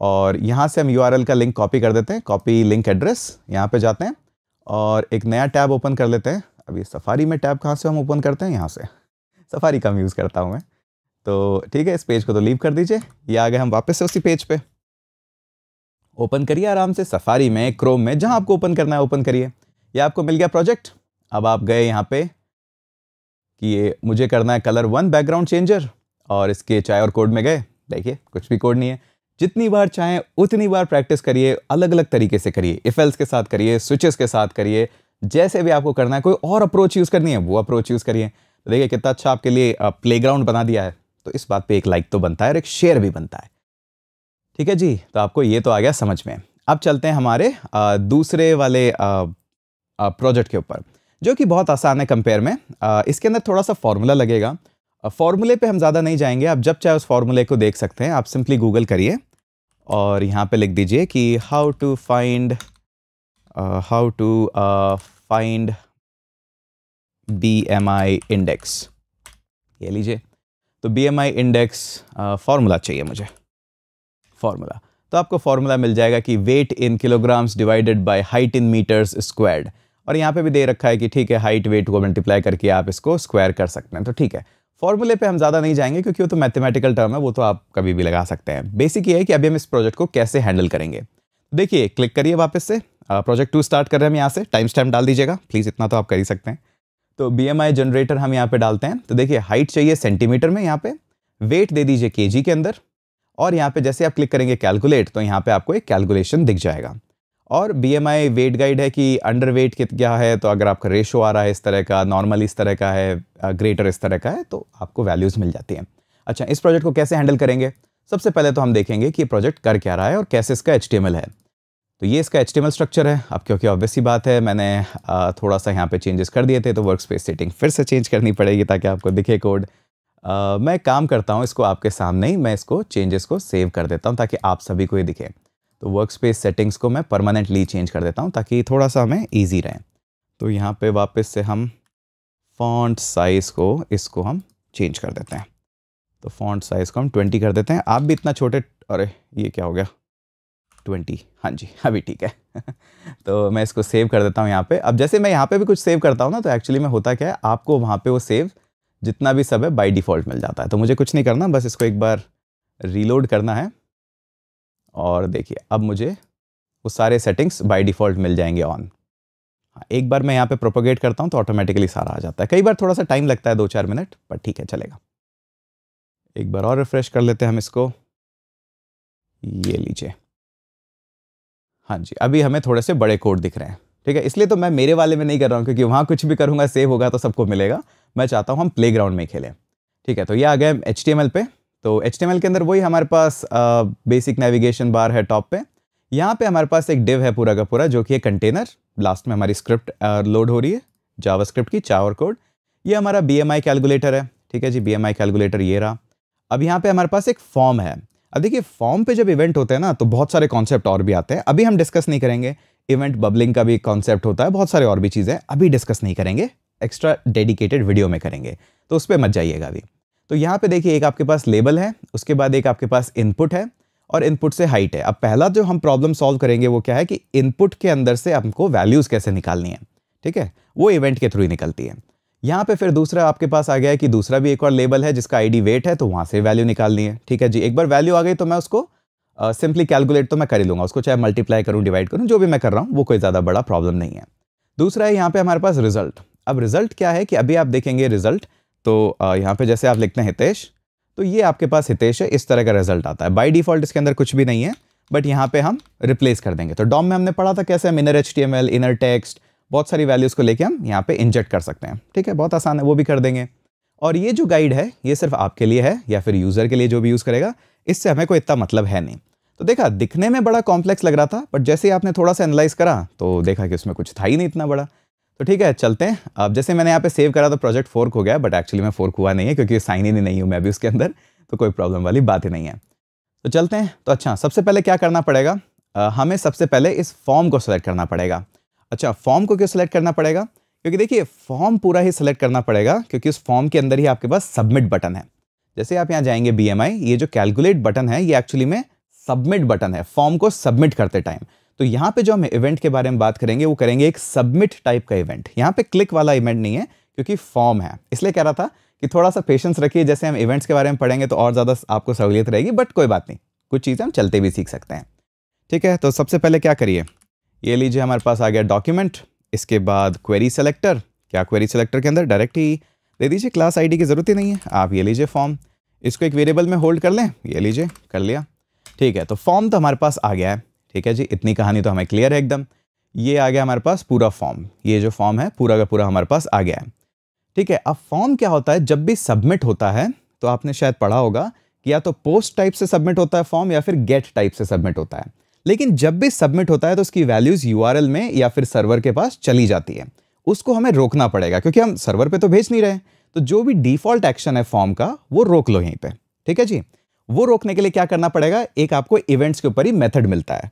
और यहाँ से हम यू का लिंक कॉपी कर देते हैं कॉपी लिंक एड्रेस यहाँ पे जाते हैं और एक नया टैब ओपन कर लेते हैं अभी सफारी में टैब कहाँ से हम ओपन करते हैं यहाँ से सफारी कम यूज़ करता हूँ मैं तो ठीक है इस पेज को तो लीव कर दीजिए ये आ गए हम वापस से उसी पेज पे ओपन करिए आराम से सफारी में क्रोम में जहाँ आपको ओपन करना है ओपन करिए ये आपको मिल गया प्रोजेक्ट अब आप गए यहाँ पर कि ये मुझे करना है कलर वन बैकग्राउंड चेंजर और इसके चाय और कोड में गए देखिए कुछ भी कोड नहीं है जितनी बार चाहें उतनी बार प्रैक्टिस करिए अलग अलग तरीके से करिए इफेल्स के साथ करिए स्विचेस के साथ करिए जैसे भी आपको करना है कोई और अप्रोच यूज़ करनी है वो अप्रोच यूज़ करिए तो देखिए कितना अच्छा आपके लिए ग्राउंड बना दिया है तो इस बात पर एक लाइक तो बनता है और एक शेयर भी बनता है ठीक है जी तो आपको ये तो आ गया समझ में अब चलते हैं हमारे दूसरे वाले प्रोजेक्ट के ऊपर जो कि बहुत आसान है कंपेयर में इसके अंदर थोड़ा सा फॉर्मूला लगेगा फॉर्मूले पे हम ज़्यादा नहीं जाएंगे आप जब चाहे उस फॉर्मूले को देख सकते हैं आप सिंपली गूगल करिए और यहाँ पे लिख दीजिए कि how to find how to find B M I index ये लीजिए तो B M I index formula चाहिए मुझे फार्मूला तो आपको फार्मूला मिल जाएगा कि weight in kilograms divided by height in metres squared और यहाँ पे भी दे रखा है कि ठीक है हाइट वेट को मल्टीप्लाई करके आप इसको स्क्वायर कर सकते हैं तो ठीक है फॉर्मूले पे हम ज़्यादा नहीं जाएंगे क्योंकि वो तो मैथमेटिकल टर्म है वो तो आप कभी भी लगा सकते हैं बेसिक ये है कि अभी हम इस प्रोजेक्ट को कैसे हैंडल करेंगे देखिए क्लिक करिए वापस से प्रोजेक्ट टू स्टार्ट कर रहे हैं हम यहाँ से टाइम स्टैम्प डाल दीजिएगा प्लीज़ इतना तो आप कर ही सकते हैं तो बी जनरेटर हम यहाँ पर डालते हैं तो देखिए हाइट चाहिए सेंटीमीटर में यहाँ पर वेट दे दीजिए के के अंदर और यहाँ पर जैसे आप क्लिक करेंगे कैलकुलेट तो यहाँ पर आपको एक कैलकुलेशन दिख जाएगा और B M I weight guide है कि अंडर वेट कित क्या है तो अगर आपका रेशो आ रहा है इस तरह का नॉर्मल इस तरह का है ग्रेटर इस तरह का है तो आपको वैल्यूज़ मिल जाती हैं अच्छा इस प्रोजेक्ट को कैसे हैंडल करेंगे सबसे पहले तो हम देखेंगे कि ये प्रोजेक्ट कर क्या रहा है और कैसे इसका एच है तो ये इसका एच स्ट्रक्चर है अब क्योंकि ऑब्वियस ही बात है मैंने थोड़ा सा यहाँ पर चेंजेस कर दिए थे तो वर्क स्पेस सेटिंग फिर से चेंज करनी पड़ेगी ताकि आपको दिखे कोड मैं काम करता हूँ इसको आपके सामने ही मैं इसको चेंजेस को सेव कर देता हूँ ताकि आप सभी को ये दिखें तो वर्क स्पेस सेटिंग्स को मैं परमानेंटली चेंज कर देता हूँ ताकि थोड़ा सा हमें ईजी रहे तो यहाँ पे वापस से हम फॉन्ट साइज़ को इसको हम चेंज कर देते हैं तो फॉन्ट साइज़ को हम ट्वेंटी कर देते हैं आप भी इतना छोटे अरे ये क्या हो गया ट्वेंटी हाँ जी अभी ठीक है तो मैं इसको सेव कर देता हूँ यहाँ पे अब जैसे मैं यहाँ पे भी कुछ सेव करता हूँ ना तो एक्चुअली में होता क्या है आपको वहाँ पे वो सेव जितना भी सब है बाई डिफ़ॉल्ट मिल जाता है तो मुझे कुछ नहीं करना बस इसको एक बार रीलोड करना है और देखिए अब मुझे वो सारे सेटिंग्स बाय डिफ़ॉल्ट मिल जाएंगे ऑन हाँ, एक बार मैं यहाँ पे प्रोपोगेट करता हूँ तो ऑटोमेटिकली सारा आ जाता है कई बार थोड़ा सा टाइम लगता है दो चार मिनट पर ठीक है चलेगा एक बार और रिफ्रेश कर लेते हैं हम इसको ये लीजिए हाँ जी अभी हमें थोड़े से बड़े कोड दिख रहे हैं ठीक है इसलिए तो मैं मेरे वाले में नहीं कर रहा हूँ क्योंकि वहाँ कुछ भी करूँगा सेव होगा तो सबको मिलेगा मैं चाहता हूँ हम प्ले में खेलें ठीक है तो ये आ गए एच पे तो एच के अंदर वही हमारे पास बेसिक नेविगेशन बार है टॉप पे यहाँ पे हमारे पास एक डिव है पूरा का पूरा जो कि है कंटेनर लास्ट में हमारी स्क्रिप्ट लोड हो रही है जावास्क्रिप्ट की चावर कोड ये हमारा बी एम कैलकुलेटर है ठीक है जी बी एम कैलकुलेटर ये रहा अब यहाँ पे हमारे पास एक फॉर्म है अब देखिए फॉर्म पे जब इवेंट होते हैं ना तो बहुत सारे कॉन्सेप्ट और भी आते हैं अभी हम डिस्कस नहीं करेंगे इवेंट बबलिंग का भी कॉन्सेप्ट होता है बहुत सारे और भी चीज़ें अभी डिस्कस नहीं करेंगे एक्स्ट्रा डेडिकेटेड वीडियो में करेंगे तो उस पर मत जाइएगा अभी तो यहाँ पे देखिए एक आपके पास लेबल है उसके बाद एक आपके पास इनपुट है और इनपुट से हाइट है अब पहला जो हम प्रॉब्लम सॉल्व करेंगे वो क्या है कि इनपुट के अंदर से हमको वैल्यूज़ कैसे निकालनी है ठीक है वो इवेंट के थ्रू ही निकलती है यहाँ पे फिर दूसरा आपके पास आ गया है कि दूसरा भी एक और लेबल है जिसका आईडी वेट है तो वहाँ से वैल्यू निकालनी है ठीक है जी एक बार वैल्यू आ गई तो मैं उसको सिंपली uh, कैलकुलेट तो मैं कर ही लूँगा उसको चाहे मल्टीप्लाई करूँ डिवाइड करूँ जो भी मैं कर रहा हूँ वो कोई ज़्यादा बड़ा प्रॉब्लम नहीं है दूसरा है यहाँ पे हमारे पास रिजल्ट अब रिजल्ट क्या है कि अभी आप देखेंगे रिजल्ट तो यहाँ पे जैसे आप लिखते हैं हितेश तो ये आपके पास हितेश है इस तरह का रिजल्ट आता है बाई डिफॉल्ट इसके अंदर कुछ भी नहीं है बट यहाँ पे हम रिप्लेस कर देंगे तो डॉम में हमने पढ़ा था कैसे हम इनर एच इनर टेक्स्ट बहुत सारी वैल्यूज़ को लेके हम यहाँ पे इंजेक्ट कर सकते हैं ठीक है बहुत आसान है वो भी कर देंगे और ये जो गाइड है ये सिर्फ आपके लिए है या फिर यूज़र के लिए जो भी यूज़ करेगा इससे हमें कोई इतना मतलब है नहीं तो देखा दिखने में बड़ा कॉम्प्लेक्स लग रहा था बट जैसे ही आपने थोड़ा सा एनालाइज करा तो देखा कि उसमें कुछ था ही नहीं इतना बड़ा तो ठीक है चलते हैं अब जैसे मैंने यहाँ पे सेव करा तो प्रोजेक्ट फोर्क हो गया बट एक्चुअली मैं फोर्क हुआ नहीं है क्योंकि साइन इन ही नहीं हूँ मैं अभी उसके अंदर तो कोई प्रॉब्लम वाली बात ही नहीं है तो चलते हैं तो अच्छा सबसे पहले क्या करना पड़ेगा आ, हमें सबसे पहले इस फॉर्म को सिलेक्ट करना पड़ेगा अच्छा फॉर्म को क्यों सिलेक्ट करना पड़ेगा क्योंकि देखिए फॉर्म पूरा ही सिलेक्ट करना पड़ेगा क्योंकि उस फॉर्म के अंदर ही आपके पास सबमिट बटन है जैसे आप यहाँ जाएंगे बी ये जो कैलकुलेट बटन है ये एक्चुअली में सबमिट बटन है फॉर्म को सबमिट करते टाइम तो यहाँ पे जो हम इवेंट के बारे में बात करेंगे वो करेंगे एक सबमिट टाइप का इवेंट यहाँ पे क्लिक वाला इवेंट नहीं है क्योंकि फॉर्म है इसलिए कह रहा था कि थोड़ा सा पेशेंस रखिए जैसे हम इवेंट्स के बारे में पढ़ेंगे तो और ज़्यादा आपको सहूलियत रहेगी बट कोई बात नहीं कुछ चीज़ें हम चलते भी सीख सकते हैं ठीक है तो सबसे पहले क्या करिए ये लीजिए हमारे पास आ गया डॉक्यूमेंट इसके बाद क्वेरी सेलेक्टर क्या क्वेरी सेलेक्टर के अंदर डायरेक्ट ही दे दीजिए क्लास आई की ज़रूरत ही नहीं है आप ये लीजिए फॉर्म इसको एक वेरिएबल में होल्ड कर लें ये लीजिए कर लिया ठीक है तो फॉर्म तो हमारे पास आ गया है ठीक है जी इतनी कहानी तो हमें क्लियर है एकदम ये आ गया हमारे पास पूरा फॉर्म ये जो फॉर्म है पूरा का पूरा हमारे पास आ गया है ठीक है अब फॉर्म क्या होता है जब भी सबमिट होता है तो आपने शायद पढ़ा होगा कि या तो पोस्ट टाइप से सबमिट होता है फॉर्म या फिर गेट टाइप से सबमिट होता है लेकिन जब भी सबमिट होता है तो उसकी वैल्यूज़ यू में या फिर सर्वर के पास चली जाती है उसको हमें रोकना पड़ेगा क्योंकि हम सर्वर पर तो भेज नहीं रहे तो जो भी डिफ़ॉल्ट एक्शन है फॉर्म का वो रोक लो यहीं पर ठीक है जी वो रोकने के लिए क्या करना पड़ेगा एक आपको इवेंट्स के ऊपर ही मेथड मिलता है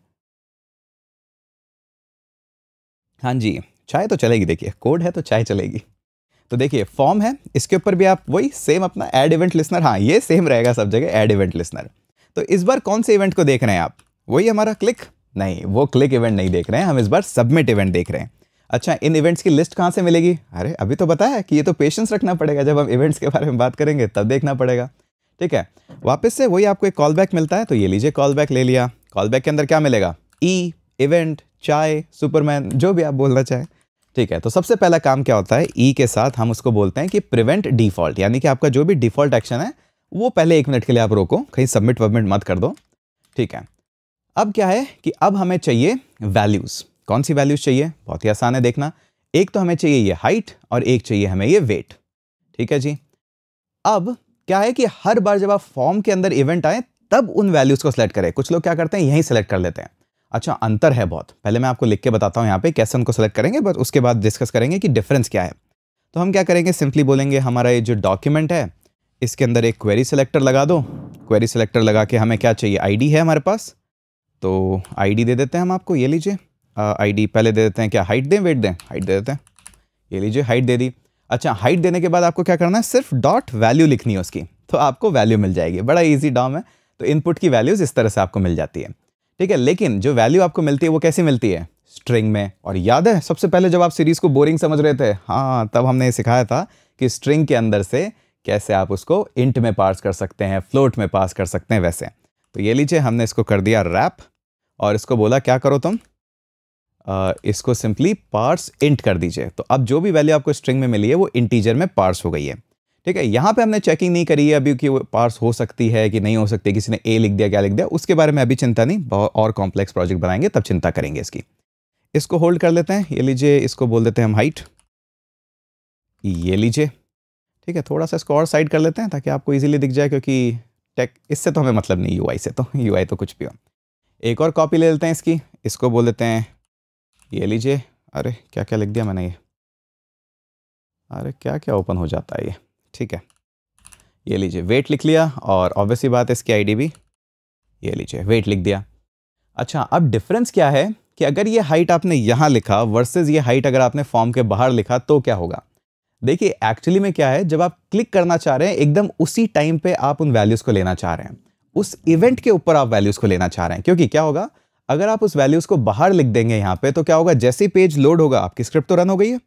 हाँ जी चाय तो चलेगी देखिए कोड है तो चाय चलेगी तो देखिए फॉर्म है इसके ऊपर भी आप वही सेम अपना एड इवेंट लिसनर हाँ ये सेम रहेगा सब जगह एड इवेंट लिसनर तो इस बार कौन से इवेंट को देख रहे हैं आप वही हमारा क्लिक नहीं वो क्लिक इवेंट नहीं देख रहे हैं हम इस बार सबमिट इवेंट देख रहे हैं अच्छा इन इवेंट्स की लिस्ट कहाँ से मिलेगी अरे अभी तो बताया कि ये तो पेशेंस रखना पड़ेगा जब हम इवेंट्स के बारे में बात करेंगे तब देखना पड़ेगा ठीक है वापस से वही आपको एक कॉल बैक मिलता है तो ये लीजिए कॉल बैक ले लिया कॉल बैक के अंदर क्या मिलेगा ई e, इवेंट चाय सुपरमैन जो भी आप बोलना चाहें ठीक है तो सबसे पहला काम क्या होता है ई e के साथ हम उसको बोलते हैं कि प्रिवेंट डिफॉल्ट यानी कि आपका जो भी डिफॉल्ट एक्शन है वो पहले एक मिनट के लिए आप रोको कहीं सबमिट वबमिट मत कर दो ठीक है अब क्या है कि अब हमें चाहिए वैल्यूज़ कौन सी वैल्यूज़ चाहिए बहुत ही आसान है देखना एक तो हमें चाहिए ये हाइट और एक चाहिए हमें ये वेट ठीक है जी अब क्या है कि हर बार जब आप फॉर्म के अंदर इवेंट आए तब उन वैल्यूज़ को सिलेक्ट करें कुछ लोग क्या करते हैं यहीं सेलेक्ट कर लेते हैं अच्छा अंतर है बहुत पहले मैं आपको लिख के बताता हूँ यहाँ पे कैसे उनको सेलेक्ट करेंगे बट उसके बाद डिस्कस करेंगे कि डिफरेंस क्या है तो हम क्या करेंगे सिंपली बोलेंगे हमारा ये जो डॉक्यूमेंट है इसके अंदर एक क्वेरी सेलेक्टर लगा दो क्वेरी सेलेक्टर लगा के हमें क्या चाहिए आईडी है हमारे पास तो आईडी दे देते हैं हम आपको ये लीजिए आईडी पहले दे देते हैं क्या हाइट दें वेट दें हाइट दे देते हैं ये लीजिए हाइट दे दी अच्छा हाइट देने के बाद आपको क्या करना है सिर्फ डॉट वैल्यू लिखनी है उसकी तो आपको वैल्यू मिल जाएगी बड़ा ईजी डॉम है तो इनपुट की वैल्यूज़ इस तरह से आपको मिल जाती है ठीक है लेकिन जो वैल्यू आपको मिलती है वो कैसे मिलती है स्ट्रिंग में और याद है सबसे पहले जब आप सीरीज़ को बोरिंग समझ रहे थे हाँ तब हमने सिखाया था कि स्ट्रिंग के अंदर से कैसे आप उसको इंट में पास कर सकते हैं फ्लोट में पास कर सकते हैं वैसे तो ये लीजिए हमने इसको कर दिया रैप और इसको बोला क्या करो तुम आ, इसको सिंपली पार्स इंट कर दीजिए तो अब जो भी वैल्यू आपको स्ट्रिंग में मिली है वो इंटीजर में पार्स हो गई है ठीक है यहाँ पे हमने चेकिंग नहीं करी है अभी कि वो पार्स हो सकती है कि नहीं हो सकती किसी ने ए लिख दिया क्या लिख दिया उसके बारे में अभी चिंता नहीं और कॉम्प्लेक्स प्रोजेक्ट बनाएंगे तब चिंता करेंगे इसकी इसको होल्ड कर लेते हैं ये लीजिए इसको बोल देते हैं हम हाइट ये लीजिए ठीक है थोड़ा सा इसको और साइड कर लेते हैं ताकि आपको ईजिली दिख जाए क्योंकि टेक इससे तो हमें मतलब नहीं यू से तो यू तो कुछ भी हो एक और कॉपी ले लेते हैं इसकी इसको बोल देते हैं ये लीजिए अरे क्या क्या लिख दिया मैंने ये अरे क्या क्या ओपन हो जाता है ये ठीक है ये लीजिए वेट लिख लिया और ऑब्वियसली बात है इसकी आईडी भी ये लीजिए वेट लिख दिया अच्छा अब डिफरेंस क्या है कि अगर ये हाइट आपने यहाँ लिखा वर्सेस ये हाइट अगर आपने फॉर्म के बाहर लिखा तो क्या होगा देखिए एक्चुअली में क्या है जब आप क्लिक करना चाह रहे हैं एकदम उसी टाइम पे आप उन वैल्यूज़ को लेना चाह रहे हैं उस इवेंट के ऊपर आप वैल्यूज़ को लेना चाह रहे हैं क्योंकि क्या होगा अगर आप उस वैल्यूज़ को बाहर लिख देंगे यहाँ पे तो क्या होगा जैसे पेज लोड होगा आपकी स्क्रिप्ट तो रन हो गई है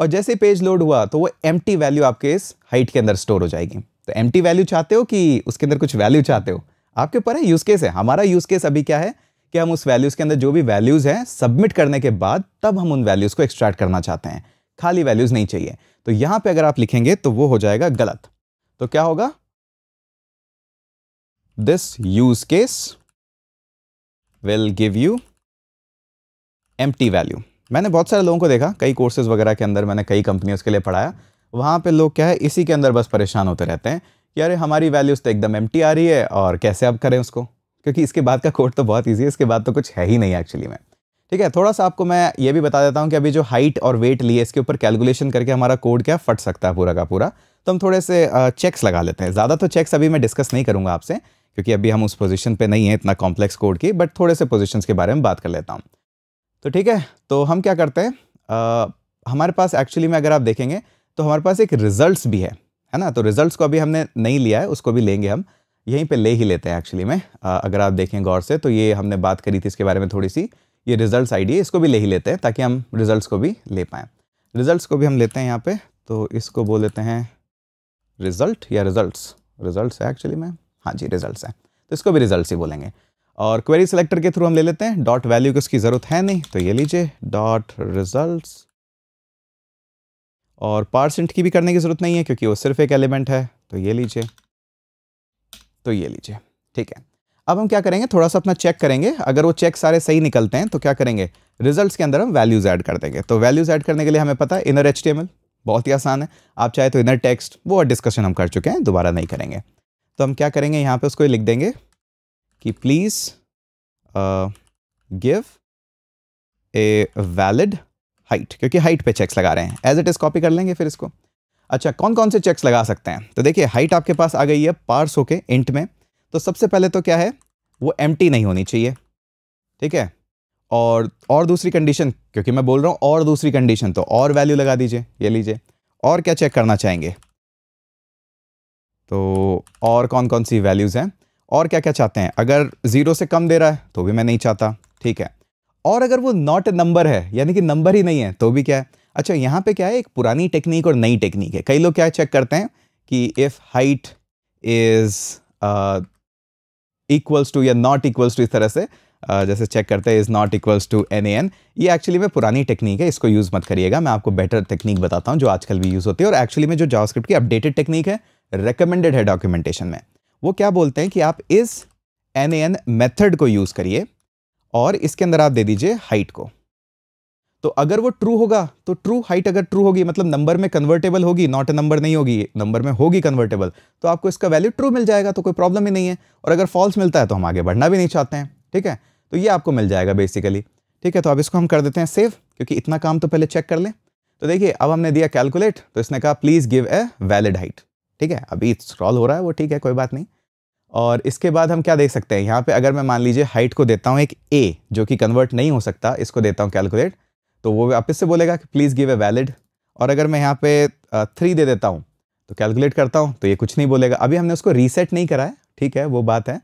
और जैसे पेज लोड हुआ तो वो एम वैल्यू आपके इस हाइट के अंदर स्टोर हो जाएगी तो एम वैल्यू चाहते हो कि उसके अंदर कुछ वैल्यू चाहते हो आपके ऊपर है यूज़ केस है हमारा यूज़ केस अभी क्या है कि हम उस वैल्यूज़ के अंदर जो भी वैल्यूज़ हैं सबमिट करने के बाद तब हम उन वैल्यूज़ को एक्सट्रैक्ट करना चाहते हैं खाली वैल्यूज़ नहीं चाहिए तो यहां पे अगर आप लिखेंगे तो वो हो जाएगा गलत तो क्या होगा this use case will give you M value मैंने बहुत सारे लोगों को देखा कई कोर्सेज़ वगैरह के अंदर मैंने कई कंपनीज़ के लिए पढ़ाया वहाँ पे लोग क्या है इसी के अंदर बस परेशान होते रहते हैं कि अरे हमारी वैल्यूज़ तो एकदम एम आ रही है और कैसे अब करें उसको क्योंकि इसके बाद का कोड तो बहुत ईजी है इसके बाद तो कुछ है ही नहीं एक्चुअली में ठीक है थोड़ा सा आपको मैं ये भी बता देता हूँ कि अभी जो हाइट और वेट लिए इसके ऊपर कैलकुलेशन करके हमारा कोड क्या फट सकता है पूरा का पूरा तो हम थोड़े से चेक्स लगा लेते हैं ज़्यादा तो चेक्स अभी मैं डिस्कस नहीं करूँगा आपसे क्योंकि अभी हम उस पोजीशन पे नहीं है इतना कॉम्प्लेक्स कोड की बट थोड़े से पोजीशंस के बारे में बात कर लेता हूँ तो ठीक है तो हम क्या करते हैं आ, हमारे पास एक्चुअली में अगर आप देखेंगे तो हमारे पास एक रिजल्ट्स भी है है ना तो रिजल्ट्स को अभी हमने नहीं लिया है उसको भी लेंगे हम यहीं पे ले ही लेते हैं एक्चुअली में आ, अगर आप देखें गौर से तो ये हमने बात करी थी इसके बारे में थोड़ी सी ये रिजल्ट आई है इसको भी ले ही लेते हैं ताकि हम रिज़ल्ट को भी ले पाएँ रिज़ल्ट को भी हम लेते हैं यहाँ पर तो इसको बोल देते हैं रिजल्ट या रिज़ल्ट रिजल्ट है एक्चुअली में हाँ जी रिज़ल्ट हैं तो इसको भी रिजल्ट ही बोलेंगे और क्वेरी सेलेक्टर के थ्रू हम ले लेते हैं डॉट वैल्यू की उसकी ज़रूरत है नहीं तो ये लीजिए डॉट रिजल्ट और पार्सेंट की भी करने की ज़रूरत नहीं है क्योंकि वो सिर्फ एक एलिमेंट है तो ये लीजिए तो ये लीजिए ठीक है अब हम क्या करेंगे थोड़ा सा अपना चेक करेंगे अगर वो चेक सारे सही निकलते हैं तो क्या करेंगे रिजल्ट के अंदर हम वैल्यूज़ ऐड कर देंगे तो वैल्यूज़ ऐड करने के लिए हमें पता है इनर एच बहुत ही आसान है आप चाहे तो इनर टेक्स्ट वो डिस्कशन हम कर चुके हैं दोबारा नहीं करेंगे तो हम क्या करेंगे यहाँ पर उसको लिख देंगे कि please give give a valid height क्योंकि height पे checks लगा रहे हैं as it is copy कर लेंगे फिर इसको अच्छा कौन कौन से checks लगा सकते हैं तो देखिए height आपके पास आ गई है पार्स होके इंट में तो सबसे पहले तो क्या है वो एम नहीं होनी चाहिए ठीक है और और दूसरी कंडीशन क्योंकि मैं बोल रहा हूँ और दूसरी कंडीशन तो और वैल्यू लगा दीजिए ये लीजिए और क्या चेक करना चाहेंगे तो और कौन कौन सी वैल्यूज़ हैं और क्या क्या चाहते हैं अगर ज़ीरो से कम दे रहा है तो भी मैं नहीं चाहता ठीक है और अगर वो नॉट ए नंबर है यानी कि नंबर ही नहीं है तो भी क्या है अच्छा यहाँ पे क्या है एक पुरानी टेक्निक और नई टेक्निक है कई लोग क्या चेक करते हैं कि if height is equals to या नॉट इक्वल्स टू इस तरह से uh, जैसे चेक करते हैं is not equals to N A N ये एक्चुअली में पुरानी टेक्निक है इसको यूज़ मत करिएगा मैं आपको बेटर टेक्निक बताता हूँ जो आजकल भी यूज़ होती है और एक्चुअली में जो जावास्क्रिप्ट की अपडेटेड टेक्निक है रिकमेंडेड है डॉक्यूमेंटेशन में वो क्या बोलते हैं कि आप इस एन एन मेथड को यूज़ करिए और इसके अंदर आप दे दीजिए हाइट को तो अगर वो ट्रू होगा तो ट्रू हाइट अगर ट्रू होगी मतलब नंबर में कन्वर्टेबल होगी नॉट ए नंबर नहीं होगी नंबर में होगी कन्वर्टेबल तो आपको इसका वैल्यू ट्रू मिल जाएगा तो कोई प्रॉब्लम ही नहीं है और अगर फॉल्स मिलता है तो हम आगे बढ़ना भी नहीं चाहते हैं ठीक है तो ये आपको मिल जाएगा बेसिकली ठीक है तो अब इसको हम कर देते हैं सेव क्योंकि इतना काम तो पहले चेक कर लें तो देखिए अब हमने दिया कैलकुलेट तो इसने कहा please give a valid height ठीक है अभी स्क्रॉल हो रहा है वो ठीक है कोई बात नहीं और इसके बाद हम क्या देख सकते हैं यहाँ पे अगर मैं मान लीजिए हाइट को देता हूँ एक ए जो कि कन्वर्ट नहीं हो सकता इसको देता हूँ कैलकुलेट तो वो वापस से बोलेगा कि प्लीज़ गिव ए वैलिड और अगर मैं यहाँ पे थ्री दे देता हूँ तो कैलकुलेट करता हूँ तो ये कुछ नहीं बोलेगा अभी हमने उसको रीसेट नहीं करा है ठीक है वो बात है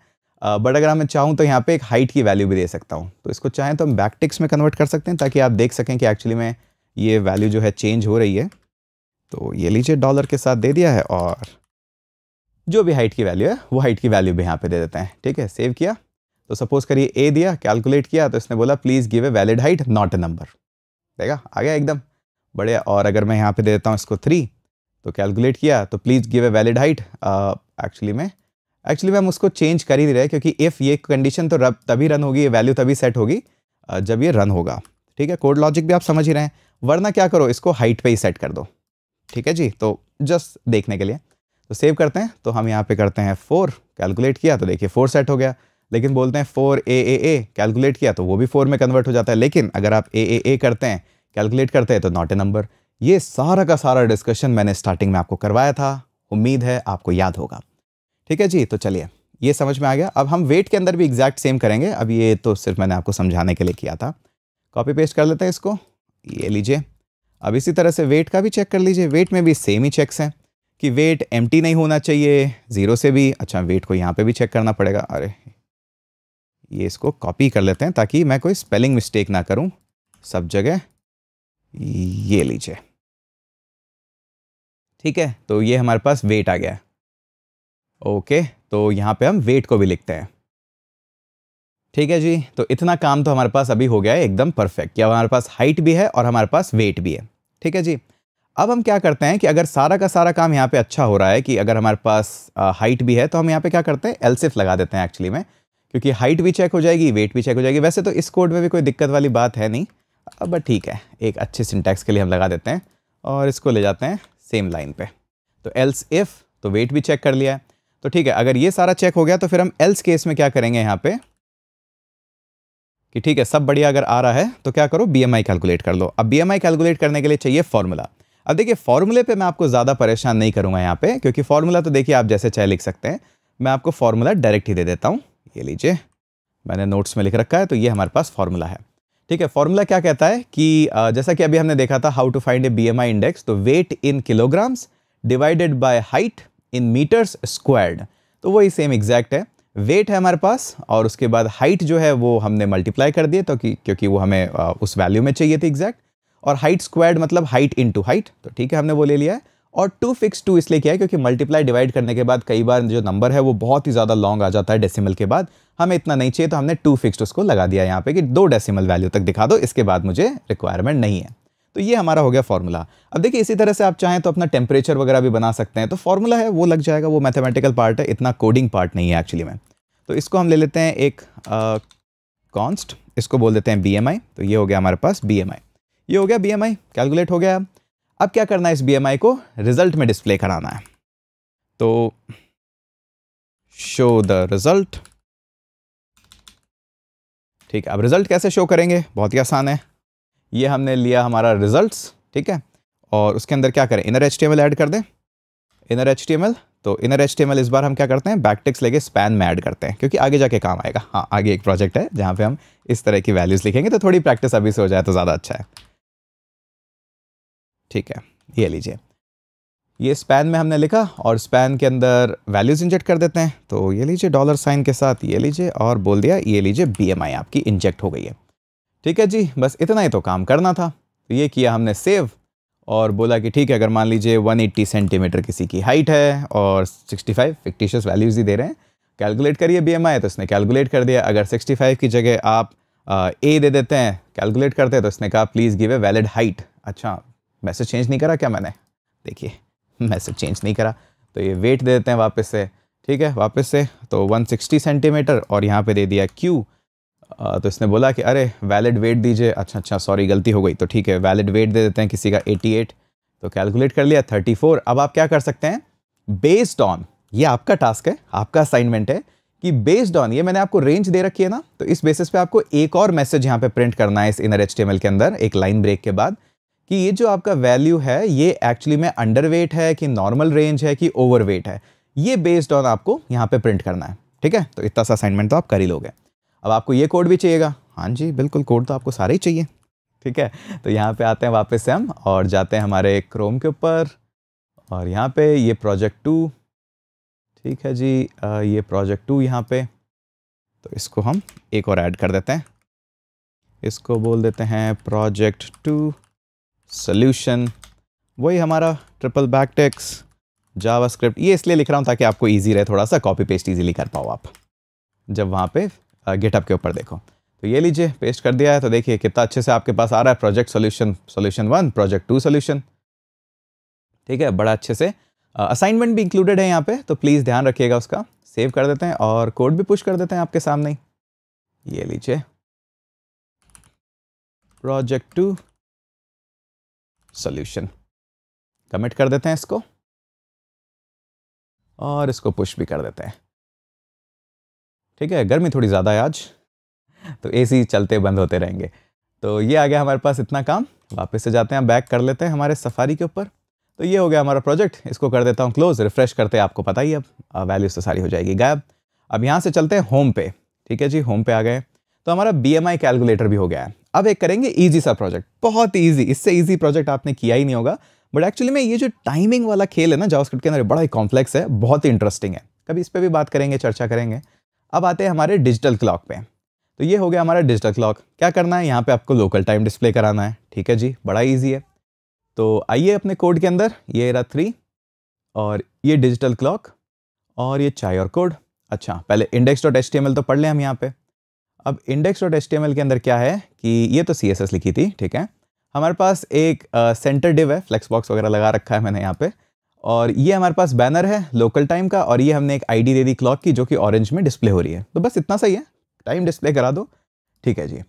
बट अगर मैं चाहूँ तो यहाँ पर एक हाइट की वैल्यू भी दे सकता हूँ तो इसको चाहें तो हम बैकटिक्स में कन्वर्ट कर सकते हैं ताकि आप देख सकें कि एक्चुअली में ये वैल्यू जो है चेंज हो रही है तो ये लीजिए डॉलर के साथ दे दिया है और जो भी हाइट की वैल्यू है वो हाइट की वैल्यू भी यहाँ पे दे देते हैं ठीक है सेव किया तो सपोज करिए ए दिया कैलकुलेट किया तो इसने बोला please give a valid height not a number देखा आ गया एकदम बढ़िया और अगर मैं यहाँ पे दे देता हूँ इसको थ्री तो कैलकुलेट किया तो please give a valid height actually में एक्चुअली मैम उसको चेंज कर ही रहे क्योंकि इफ़ ये कंडीशन तो रब तभी रन होगी ये वैल्यू तभी सेट होगी जब ये रन होगा ठीक है कोड लॉजिक भी आप समझ ही रहे हैं वरना क्या करो इसको हाइट पे ही सेट कर दो ठीक है जी तो जस्ट देखने के लिए तो सेव करते हैं तो हम यहाँ पे करते हैं फोर कैलकुलेट किया तो देखिए फोर सेट हो गया लेकिन बोलते हैं फोर ए ए ए कैलकुलेट किया तो वो भी फोर में कन्वर्ट हो जाता है लेकिन अगर आप ए ए ए करते हैं कैलकुलेट करते हैं तो नॉट ए नंबर ये सारा का सारा डिस्कशन मैंने स्टार्टिंग में आपको करवाया था उम्मीद है आपको याद होगा ठीक है जी तो चलिए ये समझ में आ गया अब हम वेट के अंदर भी एग्जैक्ट सेम करेंगे अब ये तो सिर्फ मैंने आपको समझाने के लिए किया था कॉपी पेस्ट कर लेते हैं इसको ये लीजिए अब इसी तरह से वेट का भी चेक कर लीजिए वेट में भी सेम ही चेक्स हैं कि वेट एम नहीं होना चाहिए ज़ीरो से भी अच्छा वेट को यहाँ पे भी चेक करना पड़ेगा अरे ये इसको कॉपी कर लेते हैं ताकि मैं कोई स्पेलिंग मिस्टेक ना करूँ सब जगह ये लीजिए ठीक है तो ये हमारे पास वेट आ गया ओके तो यहाँ पे हम वेट को भी लिखते हैं ठीक है जी तो इतना काम तो हमारे पास अभी हो गया है एकदम परफेक्ट कि हमारे पास हाइट भी है और हमारे पास वेट भी है ठीक है जी अब हम क्या करते हैं कि अगर सारा का सारा काम यहाँ पे अच्छा हो रहा है कि अगर हमारे पास हाइट भी है तो हम यहाँ पे क्या करते हैं एलसीफ लगा देते हैं एक्चुअली में क्योंकि हाइट भी चेक हो जाएगी वेट भी चेक हो जाएगी वैसे तो इस कोड में भी कोई दिक्कत वाली बात है नहीं अब ठीक है एक अच्छे सिंटैक्स के लिए हम लगा देते हैं और इसको ले जाते हैं सेम लाइन पर तो एल्स इफ़ तो वेट भी चेक कर लिया है तो ठीक है अगर ये सारा चेक हो गया तो फिर हम एल्स केस में क्या करेंगे यहाँ पर कि ठीक है सब बढ़िया अगर आ रहा है तो क्या करो बी कैलकुलेट कर लो अब बी कैलकुलेट करने के लिए चाहिए फॉर्मूला अब देखिए फॉर्मूले पे मैं आपको ज़्यादा परेशान नहीं करूँगा यहाँ पे क्योंकि फॉर्मूला तो देखिए आप जैसे चाहे लिख सकते हैं मैं आपको फॉर्मूला डायरेक्ट ही दे देता हूँ ये लीजिए मैंने नोट्स में लिख रखा है तो ये हमारे पास फॉर्मूला है ठीक है फॉर्मूला क्या कहता है कि जैसा कि अभी हमने देखा था how to find a B index तो weight in kilograms divided by height in metres squared तो वही सेम एग्जैक्ट है वेट है हमारे पास और उसके बाद हाइट जो है वो हमने मल्टीप्लाई कर दिए तो कि क्योंकि वो हमें उस वैल्यू में चाहिए थी एग्जैक्ट और हाइट स्क्वायर्ड मतलब हाइट इनटू हाइट तो ठीक है हमने वो ले लिया है और टू फिक्स टू इसलिए किया है क्योंकि मल्टीप्लाई डिवाइड करने के बाद कई बार जो नंबर है वो बहुत ही ज़्यादा लॉन्ग आ जाता है डेसीमल के बाद हमें इतना नहीं चाहिए तो हमने टू फिक्स उसको लगा दिया यहाँ पर कि दो डेसीमल वैल्यू तक दिखा दो इसके बाद मुझे रिक्वायरमेंट नहीं है तो ये हमारा हो गया फॉर्मूला अब देखिए इसी तरह से आप चाहें तो अपना टेम्परेचर वगैरह भी बना सकते हैं तो फॉर्मूला है वो लग जाएगा वो मैथमेटिकल पार्ट है इतना कोडिंग पार्ट नहीं है एक्चुअली में तो इसको हम ले लेते हैं एक कॉन्स्ट इसको बोल देते हैं बी तो ये हो गया हमारे पास बी ये हो गया बी कैलकुलेट हो गया अब क्या करना है इस बी को रिजल्ट में डिस्प्ले कराना है तो शो द रिजल्ट ठीक है अब रिजल्ट कैसे शो करेंगे बहुत ही आसान है ये हमने लिया हमारा रिजल्ट्स ठीक है और उसके अंदर क्या करें इनर एच ऐड कर दें इनर एच तो इनर एच इस बार हम क्या करते हैं बैकटिक्स लेके स्पैन में ऐड करते हैं क्योंकि आगे जाके काम आएगा हाँ आगे एक प्रोजेक्ट है जहाँ पे हम इस तरह की वैल्यूज़ लिखेंगे तो थोड़ी प्रैक्टिस अभी से हो जाए तो ज़्यादा अच्छा है ठीक है ये लीजिए ये स्पैन में हमने लिखा और स्पैन के अंदर वैल्यूज इंजेक्ट कर देते हैं तो ये लीजिए डॉलर साइन के साथ ये लीजिए और बोल दिया ये लीजिए आई आपकी इंजेक्ट हो गई है ठीक है जी बस इतना ही तो काम करना था तो ये किया हमने सेव और बोला कि ठीक है अगर मान लीजिए 180 सेंटीमीटर किसी की हाइट है और 65 फिक्टिशियस वैल्यूज़ ही दे रहे हैं कैलकुलेट करिए बी एम आई तो उसने कैलकुलेट कर दिया अगर 65 की जगह आप ए दे देते हैं कैलकुलेट करते हैं तो उसने कहा please give a valid height अच्छा मैसेज चेंज नहीं करा क्या मैंने देखिए मैसेज चेंज नहीं करा तो ये वेट दे देते हैं वापस से ठीक है वापस से तो सिक्सटी सेंटीमीटर और यहाँ पर दे दिया क्यू तो इसने बोला कि अरे वैलिड वेट दीजिए अच्छा अच्छा सॉरी गलती हो गई तो ठीक है वैलिड वेट दे देते हैं किसी का 88 तो कैलकुलेट कर लिया 34 अब आप क्या कर सकते हैं बेस्ड ऑन ये आपका टास्क है आपका असाइनमेंट है कि बेस्ड ऑन ये मैंने आपको रेंज दे रखी है ना तो इस बेसिस पे आपको एक और मैसेज यहाँ पे प्रिंट करना है इस इनर एच के अंदर एक लाइन ब्रेक के बाद कि ये जो आपका वैल्यू है ये एक्चुअली में अंडर वेट है कि नॉर्मल रेंज है कि ओवर वेट है ये बेस्ड ऑन आपको यहाँ पर प्रिंट करना है ठीक है तो इतना सा असाइनमेंट तो आप कर ही लोगे अब आपको ये कोड भी चाहिएगा हाँ जी बिल्कुल कोड तो आपको सारे ही चाहिए ठीक है तो यहाँ पे आते हैं वापस से हम और जाते हैं हमारे क्रोम के ऊपर और यहाँ पे ये प्रोजेक्ट टू ठीक है जी आ, ये प्रोजेक्ट टू यहाँ पे तो इसको हम एक और ऐड कर देते हैं इसको बोल देते हैं प्रोजेक्ट टू सोल्यूशन वही हमारा triple back ticks JavaScript ये इसलिए लिख रहा हूँ ताकि आपको ईजी रहे थोड़ा सा कॉपी पेस्ट ईजीली कर पाओ आप जब वहाँ पर गेटअप के ऊपर देखो तो ये लीजिए पेस्ट कर दिया है तो देखिए कितना अच्छे से आपके पास आ रहा है project solution solution one project two solution ठीक है बड़ा अच्छे से असाइनमेंट भी इंक्लूडेड है यहाँ पे तो प्लीज़ ध्यान रखिएगा उसका सेव कर देते हैं और कोड भी पुश कर देते हैं आपके सामने ही ये लीजिए प्रोजेक्ट टू सोल्यूशन कमिट कर देते हैं इसको और इसको पुश भी कर देते हैं ठीक है गर्मी थोड़ी ज़्यादा है आज तो एसी चलते बंद होते रहेंगे तो ये आ गया हमारे पास इतना काम वापस से जाते हैं बैक कर लेते हैं हमारे सफारी के ऊपर तो ये हो गया हमारा प्रोजेक्ट इसको कर देता हूँ क्लोज रिफ़्रेश करते हैं आपको पता ही अब वैल्यूज़ तो सारी हो जाएगी गायब अब यहाँ से चलते हैं होम पे ठीक है जी होम पे आ गए तो हमारा बी एम आई कैलकुलेटर भी हो गया है अब एक करेंगे ईजी सा प्रोजेक्ट बहुत ईजी इससे ईजी प्रोजेक्ट आपने किया ही नहीं होगा बट एक्चुअली में ये जो टाइमिंग वाला खेल है ना जाओ के अंदर बड़ा ही कॉम्प्लेक्स है बहुत ही इंटरेस्टिंग है कभी इस पर भी बात करेंगे चर्चा करेंगे अब आते हैं हमारे डिजिटल क्लॉक पे तो ये हो गया हमारा डिजिटल क्लॉक क्या करना है यहाँ पे आपको लोकल टाइम डिस्प्ले कराना है ठीक है जी बड़ा ईजी है तो आइए अपने कोड के अंदर ये रहा थ्री और ये डिजिटल क्लॉक और ये चाय और कोड अच्छा पहले इंडेक्स डॉट एच तो पढ़ लें हम यहाँ पर अब इंडेक्स डॉट एच के अंदर क्या है कि ये तो सी लिखी थी ठीक है हमारे पास एक सेंटर डिव है फ्लैक्स बॉक्स वगैरह लगा रखा है मैंने यहाँ पर और ये हमारे पास बैनर है लोकल टाइम का और ये हमने एक आईडी दे दी क्लॉक की जो कि ऑरेंज में डिस्प्ले हो रही है तो बस इतना सही है टाइम डिस्प्ले करा दो ठीक है जी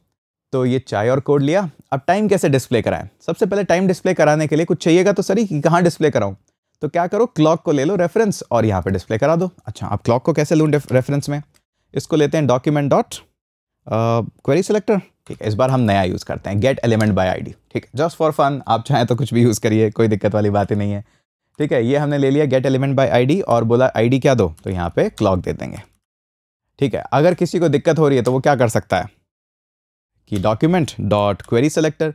तो ये चाय और कोड लिया अब टाइम कैसे डिस्प्ले कराएं सबसे पहले टाइम डिस्प्ले कराने के लिए कुछ चाहिएगा तो सर कि कहाँ डिस्प्ले कराऊँ तो क्या करो क्लॉक को ले लो रेफरेंस और यहाँ पे डिस्प्ले करा दो अच्छा आप क्लॉक को कैसे लूँ रेफरेंस में इसको लेते हैं डॉक्यूमेंट डॉट क्वेरी सेलेक्टर ठीक है इस बार हम नया यूज़ करते हैं गेट एलिमेंट बाय आईडी ठीक है जस्ट फॉर फन आप चाहें तो कुछ भी यूज़ करिए कोई दिक्कत वाली बात ही नहीं है ठीक है ये हमने ले लिया गेट एलिमेंट बाय आईडी और बोला आईडी क्या दो तो यहाँ पे क्लॉक दे देंगे ठीक है अगर किसी को दिक्कत हो रही है तो वो क्या कर सकता है कि डॉक्यूमेंट डॉट क्वेरी सेलेक्टर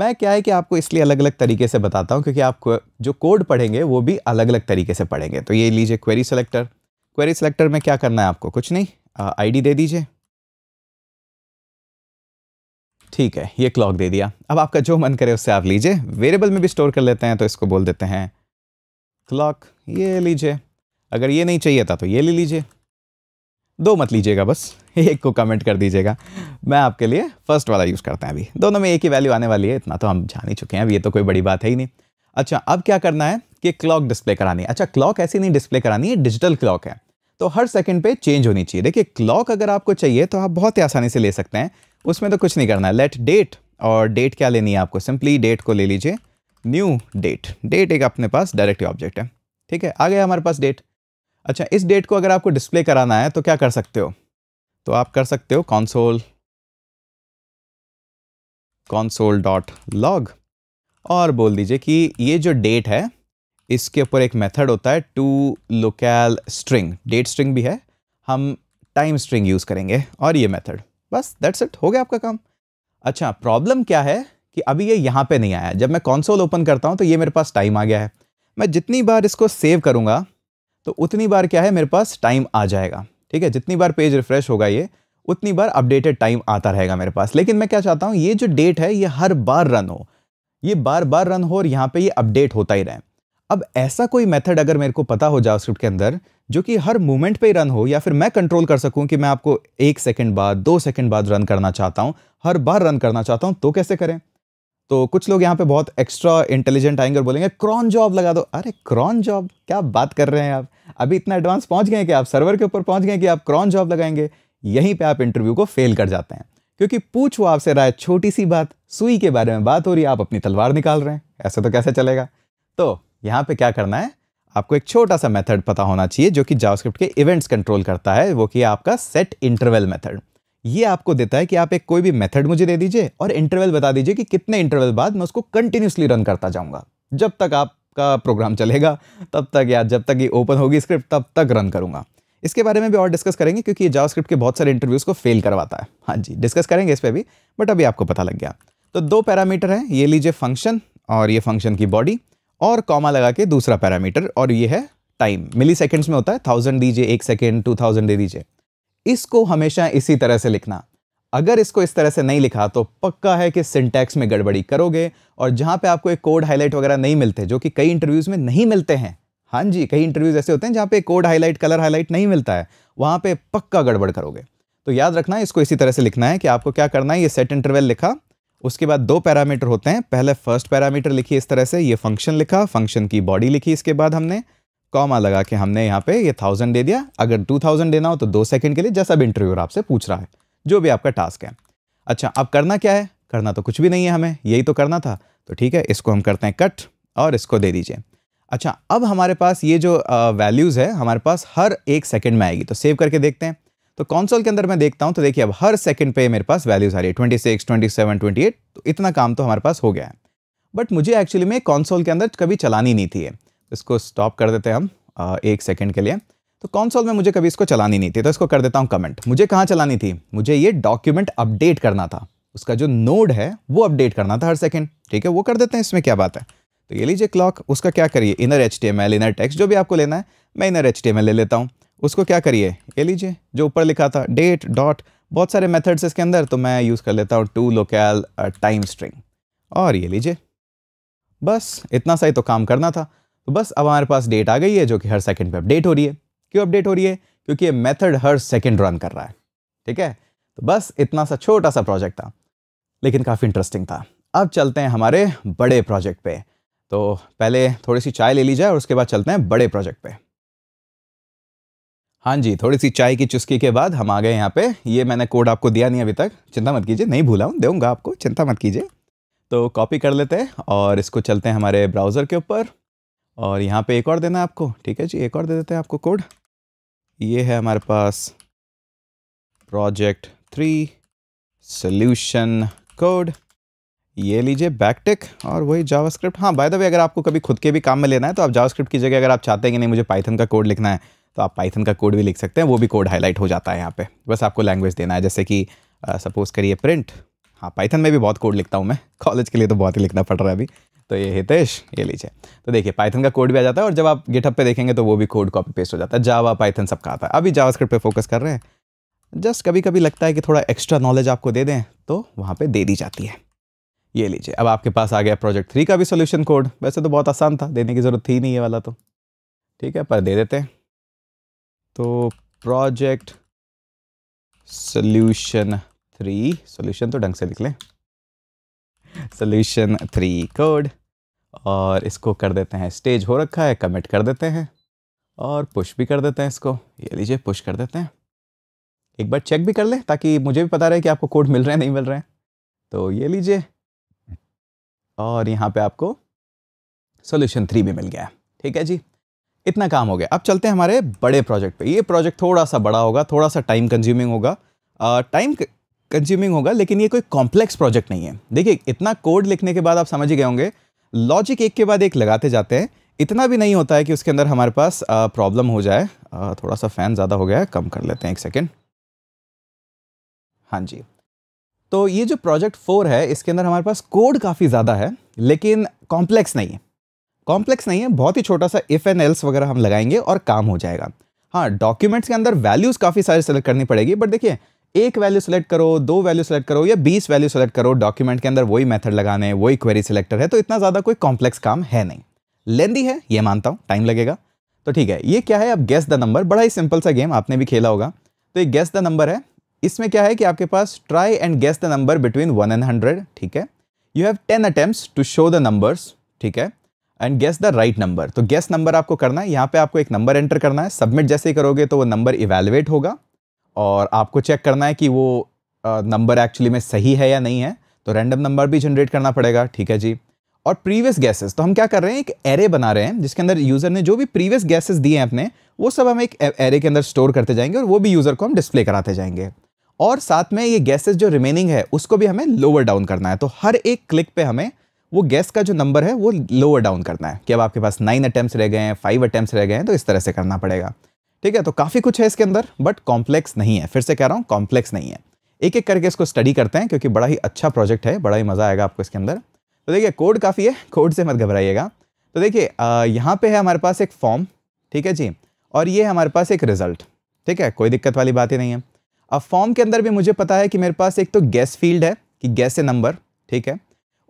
मैं क्या है कि आपको इसलिए अलग अलग तरीके से बताता हूँ क्योंकि आप जो कोड पढ़ेंगे वो भी अलग अलग तरीके से पढ़ेंगे तो ये लीजिए क्वेरी सेलेक्टर क्वेरी सेलेक्टर में क्या करना है आपको कुछ नहीं आई दे दीजिए ठीक है ये क्लॉक दे दिया अब आपका जो मन करे उससे आप लीजिए वेरिएबल में भी स्टोर कर लेते हैं तो इसको बोल देते हैं क्लॉक ये लीजिए अगर ये नहीं चाहिए था तो ये ले लीजिए दो मत लीजिएगा बस एक को कमेंट कर दीजिएगा मैं आपके लिए फर्स्ट वाला यूज़ करता है अभी दोनों में एक ही वैल्यू आने वाली है इतना तो हम जान ही चुके हैं अभी ये तो कोई बड़ी बात है ही नहीं अच्छा अब क्या करना है कि क्लॉक डिस्प्ले करानी है अच्छा क्लॉक ऐसी नहीं डिस्प्ले करानी है डिजिटल क्लॉक है तो हर सेकेंड पर चेंज होनी चाहिए देखिए क्लॉक अगर आपको चाहिए तो आप बहुत ही आसानी से ले सकते हैं उसमें तो कुछ नहीं करना है लेट डेट और डेट क्या लेनी है आपको सिंपली डेट को ले लीजिए न्यू डेट डेट एक अपने पास डायरेक्टिव ऑब्जेक्ट है ठीक है आ गया हमारे पास डेट अच्छा इस डेट को अगर आपको डिस्प्ले कराना है तो क्या कर सकते हो तो आप कर सकते हो कॉन्सोल कॉन्सोल डॉट लॉग और बोल दीजिए कि ये जो डेट है इसके ऊपर एक मेथड होता है to locale string date string भी है हम टाइम स्ट्रिंग यूज़ करेंगे और ये मेथड बस दैट्स इट हो गया आपका काम अच्छा प्रॉब्लम क्या है कि अभी ये यहाँ पे नहीं आया जब मैं कॉन्सोल ओपन करता हूँ तो ये मेरे पास टाइम आ गया है मैं जितनी बार इसको सेव करूँगा तो उतनी बार क्या है मेरे पास टाइम आ जाएगा ठीक है जितनी बार पेज रिफ्रेश होगा ये उतनी बार अपडेटेड टाइम आता रहेगा मेरे पास लेकिन मैं क्या चाहता हूँ ये जो डेट है ये हर बार रन हो ये बार बार रन हो और यहाँ पर ये अपडेट होता ही रहे अब ऐसा कोई मेथड अगर मेरे को पता हो जाओ के अंदर जो कि हर मोमेंट पे रन हो या फिर मैं कंट्रोल कर सकूं कि मैं आपको एक सेकंड बाद दो सेकंड बाद रन करना चाहता हूं हर बार रन करना चाहता हूं तो कैसे करें तो कुछ लोग यहाँ पे बहुत एक्स्ट्रा इंटेलिजेंट आएंगे और बोलेंगे क्रॉन जॉब लगा दो अरे क्रॉन जॉब क्या बात कर रहे हैं आप अभी इतना एडवांस पहुँच गए कि आप सर्वर के ऊपर पहुँच गए कि आप क्रॉन जॉब लगाएंगे यहीं पर आप इंटरव्यू को फेल कर जाते हैं क्योंकि पूछ वो आपसे राय छोटी सी बात सुई के बारे में बात हो रही है आप अपनी तलवार निकाल रहे हैं ऐसे तो कैसे चलेगा तो यहाँ पे क्या करना है आपको एक छोटा सा मेथड पता होना चाहिए जो कि जावास्क्रिप्ट के इवेंट्स कंट्रोल करता है वो कि आपका सेट इंटरवल मेथड ये आपको देता है कि आप एक कोई भी मेथड मुझे दे दीजिए और इंटरवल बता दीजिए कि कितने इंटरवल बाद मैं उसको कंटिन्यूसली रन करता जाऊँगा जब तक आपका प्रोग्राम चलेगा तब तक या जब तक ये ओपन होगी स्क्रिप्ट तब तक रन करूँगा इसके बारे में भी और डिस्कस करेंगे क्योंकि ये जावास्क्रिप्ट के बहुत सारे इंटरव्यूज़ को फेल करवाता है हाँ जी डिस्कस करेंगे इस पर भी बट अभी आपको पता लग गया तो दो पैरामीटर हैं ये लीजिए फंक्शन और ये फंक्शन की बॉडी और कॉमा लगा के दूसरा पैरामीटर और ये है टाइम मिली सेकेंड्स में होता है थाउजेंड दीजिए एक सेकेंड टू थाउजेंड दे दीजिए इसको हमेशा इसी तरह से लिखना अगर इसको इस तरह से नहीं लिखा तो पक्का है कि सिंटैक्स में गड़बड़ी करोगे और जहां पे आपको एक कोड हाईलाइट वगैरह नहीं मिलते जो कि कई इंटरव्यूज़ में नहीं मिलते हैं हाँ जी कई इंटरव्यूज़ ऐसे होते हैं जहां पे कोड हाईलाइट कलर हाईलाइट नहीं मिलता है वहां पे पक्का गड़बड़ करोगे तो याद रखना इसको इसी तरह से लिखना है कि आपको क्या करना है ये सेट इंटरवेल लिखा उसके बाद दो पैरामीटर होते हैं पहले फर्स्ट पैरामीटर लिखी इस तरह से ये फंक्शन लिखा फंक्शन की बॉडी लिखी इसके बाद हमने कॉमा लगा के हमने यहाँ पे ये थाउजेंड दे दिया अगर टू थाउजेंड देना हो तो दो सेकंड के लिए जैसा भी इंटरव्यूअर आपसे पूछ रहा है जो भी आपका टास्क है अच्छा अब करना क्या है करना तो कुछ भी नहीं है हमें यही तो करना था तो ठीक है इसको हम करते हैं कट और इसको दे दीजिए अच्छा अब हमारे पास ये जो वैल्यूज़ है हमारे पास हर एक सेकेंड में आएगी तो सेव करके देखते हैं तो कॉन्सोल के अंदर मैं देखता हूँ तो देखिए अब हर सेकेंड पे मेरे पास वैल्यूज़ आ रही है twenty six twenty seven twenty eight तो इतना काम तो हमारे पास हो गया है बट मुझे एक्चुअली में कॉन्सोल के अंदर कभी चलानी नहीं थी इसको स्टॉप कर देते हैं हम एक सेकेंड के लिए तो कॉन्सोल में मुझे कभी इसको चलानी नहीं थी तो इसको कर देता हूँ कमेंट मुझे कहाँ चलानी थी मुझे ये डॉक्यूमेंट अपडेट करना था उसका जो नोड है वो अपडेट करना था हर सेकेंड ठीक है वो कर देते हैं इसमें क्या बात है तो ये लीजिए क्लॉक उसका क्या करिए inner H T M L inner text जो भी आपको लेना है मैं inner H T M L ले लेता हूँ उसको क्या करिए ये लीजिए जो ऊपर लिखा था डेट डॉट बहुत सारे मेथड्स इसके अंदर तो मैं यूज़ कर लेता हूँ टू लोकैल टाइम स्ट्रिंग और ये लीजिए बस इतना सा ही तो काम करना था तो बस अब हमारे पास डेट आ गई है जो कि हर सेकंड पे अपडेट हो रही है क्यों अपडेट हो रही है क्योंकि ये मेथड हर सेकंड रन कर रहा है ठीक है तो बस इतना सा छोटा सा प्रोजेक्ट था लेकिन काफ़ी इंटरेस्टिंग था अब चलते हैं हमारे बड़े प्रोजेक्ट पे तो पहले थोड़ी सी चाय ले ली जाए और उसके बाद चलते हैं बड़े प्रोजेक्ट पे हाँ जी थोड़ी सी चाय की चुस्की के बाद हम आ गए यहाँ पे ये मैंने कोड आपको दिया नहीं अभी तक चिंता मत कीजिए नहीं भूला हूँ दूँगा आपको चिंता मत कीजिए तो कॉपी कर लेते हैं और इसको चलते हैं हमारे ब्राउज़र के ऊपर और यहाँ पे एक और देना है आपको ठीक है जी एक और दे देते हैं आपको कोड ये है हमारे पास प्रोजेक्ट थ्री सोल्यूशन कोड ये लीजिए बैकटेक और वही जावास्क्रिप्ट हाँ बाय द वे अगर आपको कभी खुद के भी काम में लेना है तो आप जावास्क्रिप्ट की जगह अगर आप चाहते हैं कि नहीं मुझे पाइथन का कोड लिखना है तो आप पाइथन का कोड भी लिख सकते हैं वो भी कोड हाईलाइट हो जाता है यहाँ पे बस आपको लैंग्वेज देना है जैसे कि सपोज करिए प्रिंट हाँ पाइथन में भी बहुत कोड लिखता हूँ मैं कॉलेज के लिए तो बहुत ही लिखना पड़ रहा है अभी तो ये हितेश ये लीजिए तो देखिए पाइथन का कोड भी आ जाता है और जब आप गेटअप पे देखेंगे तो वो भी कोड कॉपी पेस्ट हो जाता है जावा पाइथन सबका आता है अभी जावास्क्रिप्ट पे फोकस कर रहे हैं जस्ट कभी कभी लगता है कि थोड़ा एक्स्ट्रा नॉलेज आपको दे दें तो वहाँ पर दे दी जाती है ये लीजिए अब आपके पास आ गया प्रोजेक्ट थ्री का भी सोल्यूशन कोड वैसे तो बहुत आसान था देने की ज़रूरत थी नहीं ये वाला तो ठीक है पर दे देते हैं तो प्रोजेक्ट सोल्यूशन थ्री सोल्यूशन तो ढंग से लिख लें सोल्यूशन थ्री कोड और इसको कर देते हैं स्टेज हो रखा है कमिट कर देते हैं और पुश भी कर देते हैं इसको ये लीजिए पुश कर देते हैं एक बार चेक भी कर लें ताकि मुझे भी पता रहे कि आपको कोड मिल रहे हैं नहीं मिल रहे हैं तो ये लीजिए और यहाँ पे आपको सोल्यूशन थ्री भी मिल गया ठीक है जी इतना काम हो गया अब चलते हैं हमारे बड़े प्रोजेक्ट पे ये प्रोजेक्ट थोड़ा सा बड़ा होगा थोड़ा सा टाइम कंज्यूमिंग होगा टाइम कंज्यूमिंग होगा लेकिन ये कोई कॉम्प्लेक्स प्रोजेक्ट नहीं है देखिए इतना कोड लिखने के बाद आप समझ ही गए होंगे लॉजिक एक के बाद एक लगाते जाते हैं इतना भी नहीं होता है कि उसके अंदर हमारे पास प्रॉब्लम हो जाए आ, थोड़ा सा फ़ैन ज़्यादा हो गया है कम कर लेते हैं एक सेकेंड हाँ जी तो ये जो प्रोजेक्ट फोर है इसके अंदर हमारे पास कोड काफ़ी ज़्यादा है लेकिन कॉम्प्लेक्स नहीं है कॉम्प्लेक्स नहीं है बहुत ही छोटा सा इफ़ एंड एल्स वगैरह हम लगाएंगे और काम हो जाएगा हाँ डॉक्यूमेंट्स के अंदर वैल्यूज़ काफ़ी सारे सेलेक्ट करनी पड़ेगी बट देखिए एक वैल्यू सेलेक्ट करो दो वैल्यू सेलेक्ट करो या बीस वैल्यू सेलेक्ट करो डॉक्यूमेंट के अंदर वही मेथड लगाने वही क्वेरी सिलेक्टर है तो इतना ज़्यादा कोई कॉम्प्लेक्स काम है नहीं लेंदी है ये मानता हूँ टाइम लगेगा तो ठीक है ये क्या है अब गेस द नंबर बड़ा ही सिंपल सा गेम आपने भी खेला होगा तो ये गेस द नंबर है इसमें क्या है कि आपके पास try and guess the number between one and hundred ठीक है you have ten attempt to show the numbers ठीक है and guess the right number तो गेस नंबर आपको करना है यहाँ पे आपको एक नंबर एंटर करना है सबमिट जैसे ही करोगे तो वो नंबर इवेलुएट होगा और आपको चेक करना है कि वो नंबर एक्चुअली में सही है या नहीं है तो रैंडम नंबर भी जनरेट करना पड़ेगा ठीक है जी और प्रीवियस गैसेस तो हम क्या कर रहे हैं एक एरे बना रहे हैं जिसके अंदर यूज़र ने जो भी प्रीवियस गैसेस दिए हैं अपने वो सब हम एक एरे के अंदर स्टोर करते जाएंगे और वो भी यूज़र को हम डिस्प्ले कराते जाएंगे और साथ में ये गैसेस जो रिमेनिंग है उसको भी हमें लोअर डाउन करना है तो हर एक क्लिक पे हमें वो गैस का जो नंबर है वो लोअर डाउन करना है कि अब आपके पास नाइन अटैम्प्ट रह गए हैं फाइव अटैम्प्ट रह गए हैं तो इस तरह से करना पड़ेगा ठीक है तो काफ़ी कुछ है इसके अंदर बट कॉम्प्लेक्स नहीं है फिर से कह रहा हूँ कॉम्प्लेक्स नहीं है एक एक करके इसको स्टडी करते हैं क्योंकि बड़ा ही अच्छा प्रोजेक्ट है बड़ा ही मज़ा आएगा आपको इसके अंदर तो देखिए कोड काफ़ी है कोड से मत घबराइएगा तो देखिए यहाँ पे है हमारे पास एक फॉर्म ठीक है जी और ये हमारे पास एक रिज़ल्ट ठीक है कोई दिक्कत वाली बात ही नहीं है अब फॉर्म के अंदर भी मुझे पता है कि मेरे पास एक तो गैस फील्ड है कि गैस ए नंबर ठीक है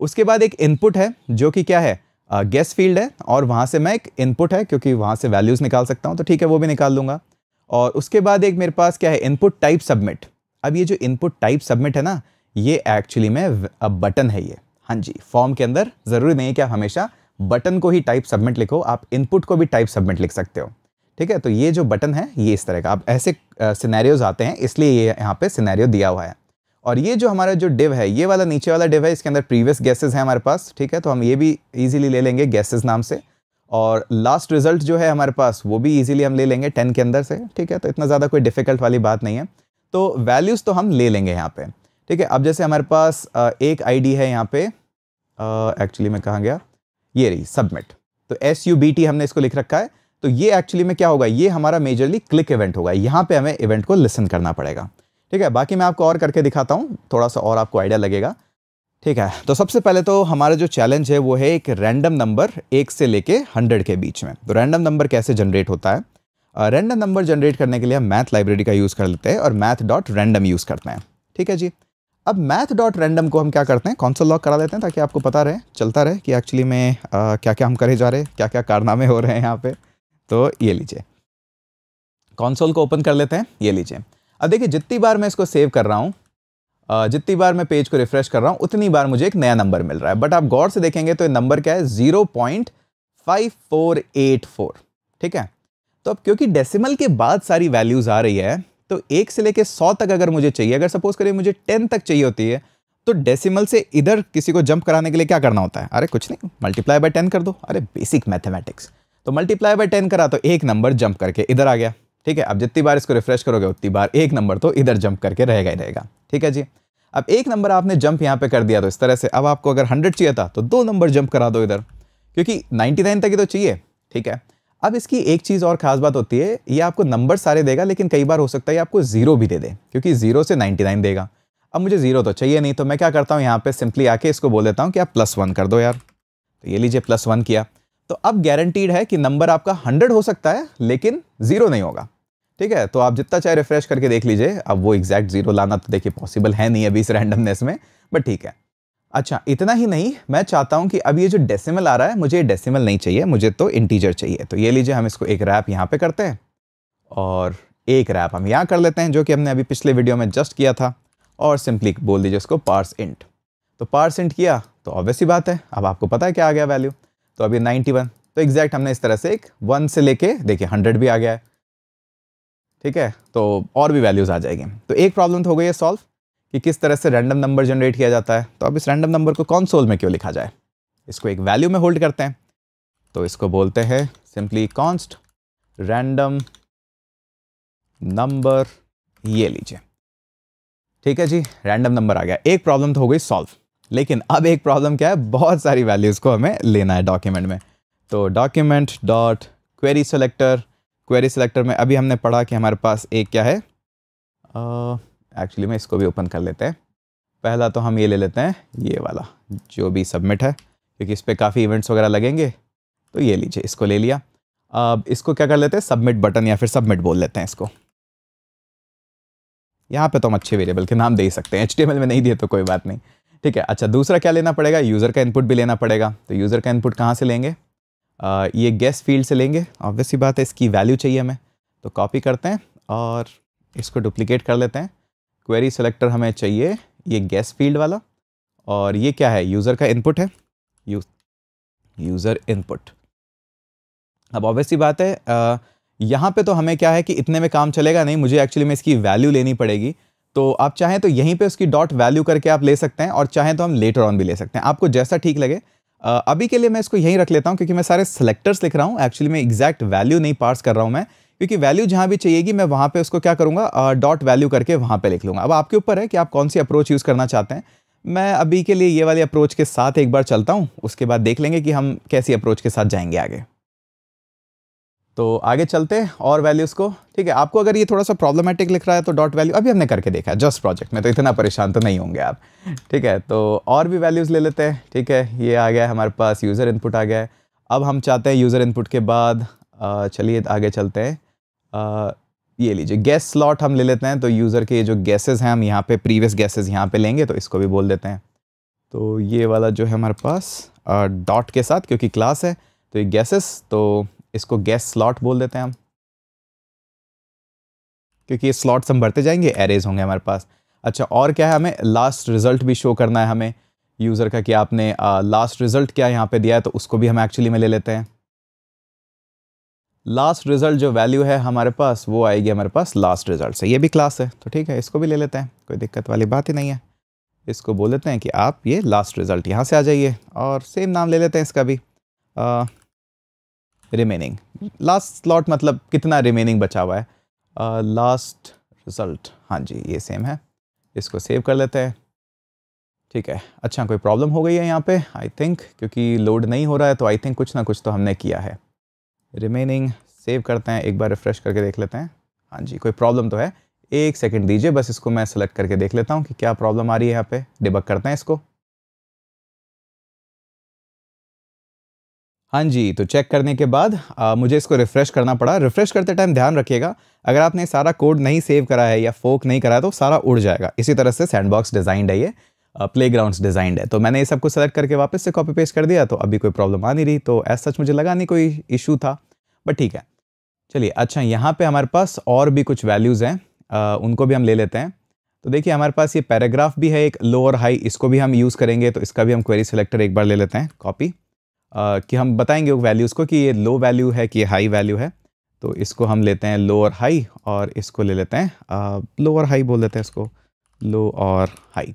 उसके बाद एक इनपुट है जो कि क्या है गेस्ट uh, फील्ड है और वहाँ से मैं एक इनपुट है क्योंकि वहाँ से वैल्यूज़ निकाल सकता हूँ तो ठीक है वो भी निकाल लूँगा और उसके बाद एक मेरे पास क्या है इनपुट टाइप सबमिट अब ये जो इनपुट टाइप सबमिट है ना ये एक्चुअली में अब बटन है ये हाँ जी फॉर्म के अंदर ज़रूरी नहीं है कि आप हमेशा बटन को ही टाइप सबमिट लिखो आप इनपुट को भी टाइप सबमिट लिख सकते हो ठीक है तो ये जो बटन है ये इस तरह का आप ऐसे सिनेरियोज आते हैं इसलिए ये यहाँ पे सिनेरियो दिया हुआ है और ये जो हमारा जो डिव है ये वाला नीचे वाला डिव है इसके अंदर प्रीवियस गैसेज है हमारे पास ठीक है तो हम ये भी ईजिली ले लेंगे गैसेज नाम से और लास्ट रिजल्ट जो है हमारे पास वो भी ईजिली हम ले लेंगे टेन के अंदर से ठीक है तो इतना ज़्यादा कोई डिफिकल्ट वाली बात नहीं है तो वैल्यूज़ तो हम ले लेंगे यहाँ पर ठीक है अब जैसे हमारे पास एक आई है यहाँ पे एक्चुअली मैं कहाँ गया ये रही सबमिट तो एस यू बी टी हमने इसको लिख रखा है तो ये एक्चुअली में क्या होगा ये हमारा मेजरली क्लिक इवेंट होगा यहाँ पे हमें इवेंट को लिसन करना पड़ेगा ठीक है बाकी मैं आपको और करके दिखाता हूँ थोड़ा सा और आपको आइडिया लगेगा ठीक है तो सबसे पहले तो हमारा जो चैलेंज है वो है एक रैंडम नंबर एक से लेके हंड्रेड के बीच में तो रैंडम नंबर कैसे जनरेट होता है रैंडम नंबर जनरेट करने के लिए हम मैथ लाइब्रेरी का यूज़ कर लेते हैं और मैथ डॉट रैंडम यूज़ करते हैं ठीक है जी अब मैथ डॉट रैंडम को हम क्या करते हैं कौन सा लॉक करा देते हैं ताकि आपको पता रहे चलता रहे कि एक्चुअली में आ, क्या क्या हम करे जा रहे हैं क्या क्या कारनामे हो रहे हैं यहाँ पर तो ये लीजिए कॉन्सोल को ओपन कर लेते हैं ये लीजिए अब देखिए जितनी बार मैं इसको सेव कर रहा हूँ जितनी बार मैं पेज को रिफ्रेश कर रहा हूँ उतनी बार मुझे एक नया नंबर मिल रहा है बट आप गौर से देखेंगे तो ये नंबर क्या है zero point five four eight four ठीक है तो अब क्योंकि डेसिमल के बाद सारी वैल्यूज़ आ रही है तो एक से लेके सौ तक अगर मुझे चाहिए अगर सपोज करिए मुझे टेन तक चाहिए होती है तो डेसिमल से इधर किसी को जंप कराने के लिए क्या करना होता है अरे कुछ नहीं मल्टीप्लाई बाय टेन कर दो अरे बेसिक मैथमेटिक्स तो मल्टीप्लाई बाय टेन करा तो एक नंबर जंप करके इधर आ गया ठीक है अब जितनी बार इसको रिफ्रेश करोगे उतनी बार एक नंबर तो इधर जंप करके रहेगा ही रहेगा ठीक है जी अब एक नंबर आपने जंप यहाँ पे कर दिया तो इस तरह से अब आपको अगर हंड्रेड चाहिए था तो दो नंबर जंप करा दो इधर क्योंकि नाइन्टी नाइन तक ही तो चाहिए ठीक है अब इसकी एक चीज़ और ख़ास बात होती है ये आपको नंबर सारे देगा लेकिन कई बार हो सकता है आपको ज़ीरो भी दे दे क्योंकि ज़ीरो से नाइन्टी नाइन देगा अब मुझे ज़ीरो तो चाहिए नहीं तो मैं क्या करता हूँ यहाँ पे सिंपली आके इसको बोल देता हूँ कि आप प्लस वन कर दो यार तो ये लीजिए प्लस वन किया तो अब गारंटीड है कि नंबर आपका हंड्रेड हो सकता है लेकिन ज़ीरो नहीं होगा ठीक है तो आप जितना चाहे रिफ्रेश करके देख लीजिए अब वो एग्जैक्ट जीरो लाना तो देखिए पॉसिबल है नहीं अभी इस रैंडमनेस में बट ठीक है अच्छा इतना ही नहीं मैं चाहता हूँ कि अब ये जो डेसिमल आ रहा है मुझे डेसिमल नहीं चाहिए मुझे तो इंटीजर चाहिए तो ये लीजिए हम इसको एक रैप यहाँ पे करते हैं और एक रैप हम यहाँ कर लेते हैं जो कि हमने अभी पिछले वीडियो में जस्ट किया था और सिंपली बोल दीजिए उसको पार्स इंट तो पार्स इंट किया तो ऑब्वियस ही बात है अब आपको पता है क्या आ गया वैल्यू तो अभी वन तो एग्जैक्ट हमने इस तरह से एक वन से लेके देखिए हंड्रेड भी आ गया है ठीक है तो और भी वैल्यूज़ आ जाएगी तो एक प्रॉब्लम तो हो गई है सॉल्व कि किस तरह से रैंडम नंबर जनरेट किया जाता है तो अब इस रैंडम नंबर को कॉन्सोल में क्यों लिखा जाए इसको एक वैल्यू में होल्ड करते हैं तो इसको बोलते हैं सिंपली कॉन्स्ट रैंडम नंबर ये लीजिए ठीक है जी रैंडम नंबर आ गया एक प्रॉब्लम तो हो गई सॉल्व लेकिन अब एक प्रॉब्लम क्या है बहुत सारी वैल्यूज़ को हमें लेना है डॉक्यूमेंट में तो document dot query selector query selector में अभी हमने पढ़ा कि हमारे पास एक क्या है एक्चुअली में इसको भी ओपन कर लेते हैं पहला तो हम ये ले लेते हैं ये वाला जो भी सबमिट है क्योंकि इस पर काफ़ी इवेंट्स वगैरह लगेंगे तो ये लीजिए इसको ले लिया अब इसको क्या कर लेते हैं सबमिट बटन या फिर सबमिट बोल लेते हैं इसको यहाँ पे तो हम अच्छे वेरिएबल के नाम दे ही सकते हैं एच में नहीं दिए तो कोई बात नहीं ठीक है अच्छा दूसरा क्या लेना पड़ेगा यूज़र का इनपुट भी लेना पड़ेगा तो यूज़र का इनपुट कहाँ से लेंगे ये गेस्ट फील्ड से लेंगे ऑब्वियस ही बात है इसकी वैल्यू चाहिए हमें तो कॉपी करते हैं और इसको डुप्लीकेट कर लेते हैं क्वेरी सेलेक्टर हमें चाहिए ये गेस्ट फील्ड वाला और ये क्या है यूज़र का इनपुट है यू यूज़र इनपुट अब ऑब्वियस ही बात है यहाँ पे तो हमें क्या है कि इतने में काम चलेगा नहीं मुझे एक्चुअली में इसकी वैल्यू लेनी पड़ेगी तो आप चाहें तो यहीं पे उसकी डॉट वैल्यू करके आप ले सकते हैं और चाहें तो हम लेटर ऑन भी ले सकते हैं आपको जैसा ठीक लगे अभी के लिए मैं इसको यहीं रख लेता हूँ क्योंकि मैं सारे सेलेक्टर्स लिख रहा हूँ एक्चुअली मैं एग्जैक्ट वैल्यू नहीं पार्स कर रहा हूँ मैं क्योंकि वैल्यू जहाँ भी चाहिएगी मैं वहाँ पे उसको क्या करूँगा डॉट वैल्यू करके वहाँ पे लिख लूँगा अब आपके ऊपर है कि आप कौन सी अप्रोच यूज़ करना चाहते हैं मैं अभी के लिए ये वाली अप्रोच के साथ एक बार चलता हूँ उसके बाद देख लेंगे कि हम कैसी अप्रोच के साथ जाएंगे आगे तो आगे चलते हैं और वैल्यूज़ को ठीक है आपको अगर ये थोड़ा सा प्रॉब्लमेटिक लिख रहा है तो डॉट वैल्यू अभी हमने करके देखा है जस्ट प्रोजेक्ट में तो इतना परेशान तो नहीं होंगे आप ठीक है तो और भी वैल्यूज़ ले लेते हैं ठीक है ये आ गया हमारे पास यूज़र इनपुट आ गया है अब हम चाहते हैं यूज़र इनपुट के बाद चलिए आगे चलते हैं आ, ये लीजिए गैस स्लॉट हम ले लेते हैं तो यूज़र के जो गैसेज हैं हम यहाँ पे प्रीवियस गैसेज यहाँ पे लेंगे तो इसको भी बोल देते हैं तो ये वाला जो है हमारे पास डॉट के साथ क्योंकि क्लास है तो ये गैसेस तो इसको गैस स्लॉट बोल देते हैं हम क्योंकि ये स्लॉट्स हम भरते जाएंगे एरेज होंगे हमारे पास अच्छा और क्या है हमें लास्ट रिजल्ट भी शो करना है हमें यूज़र का कि आपने लास्ट रिजल्ट क्या यहाँ पे दिया है तो उसको भी हम एक्चुअली में ले लेते हैं लास्ट रिजल्ट जो वैल्यू है हमारे पास वो आएगी हमारे पास लास्ट रिजल्ट से ये भी क्लास है तो ठीक है इसको भी ले लेते हैं कोई दिक्कत वाली बात ही नहीं है इसको बोल देते हैं कि आप ये लास्ट रिजल्ट यहाँ से आ जाइए और सेम नाम ले लेते हैं इसका भी आ, रिमेनिंग लास्ट स्लॉट मतलब कितना रिमेनिंग बचा हुआ है लास्ट uh, रिज़ल्ट हाँ जी ये सेम है इसको सेव कर लेते हैं ठीक है अच्छा कोई प्रॉब्लम हो गई है यहाँ पे आई थिंक क्योंकि लोड नहीं हो रहा है तो आई थिंक कुछ ना कुछ तो हमने किया है रिमेनिंग सेव करते हैं एक बार रिफ़्रेश करके देख लेते हैं हाँ जी कोई प्रॉब्लम तो है एक सेकंड दीजिए बस इसको मैं सेलेक्ट करके देख लेता हूँ कि क्या प्रॉब्लम आ रही है यहाँ पे डिबक करते हैं इसको हाँ जी तो चेक करने के बाद आ, मुझे इसको रिफ़्रेश करना पड़ा रिफ़्रेश करते टाइम ध्यान रखिएगा अगर आपने सारा कोड नहीं सेव करा है या फोक नहीं करा तो सारा उड़ जाएगा इसी तरह से सैंडबॉक्स डिज़ाइंड है ये प्ले ग्राउंड डिज़ाइंड है तो मैंने ये सब कुछ सेलेक्ट करके वापस से कॉपी पेस्ट कर दिया तो अभी कोई प्रॉब्लम आ नहीं रही तो एज सच मुझे लगा नहीं कोई इशू था बट ठीक है चलिए अच्छा यहाँ पर हमारे पास और भी कुछ वैल्यूज़ हैं उनको भी हम ले लेते हैं तो देखिए हमारे पास ये पैराग्राफ भी है एक लो और हाई इसको भी हम यूज़ करेंगे तो इसका भी हम क्वेरी सेलेक्टर एक बार ले लेते हैं कॉपी कि हम बताएंगे वैल्यूज़ को कि ये लो वैल्यू है कि ये हाई वैल्यू है तो इसको हम लेते हैं लो और हाई और इसको ले लेते हैं लो और हाई बोल देते हैं इसको लो और हाई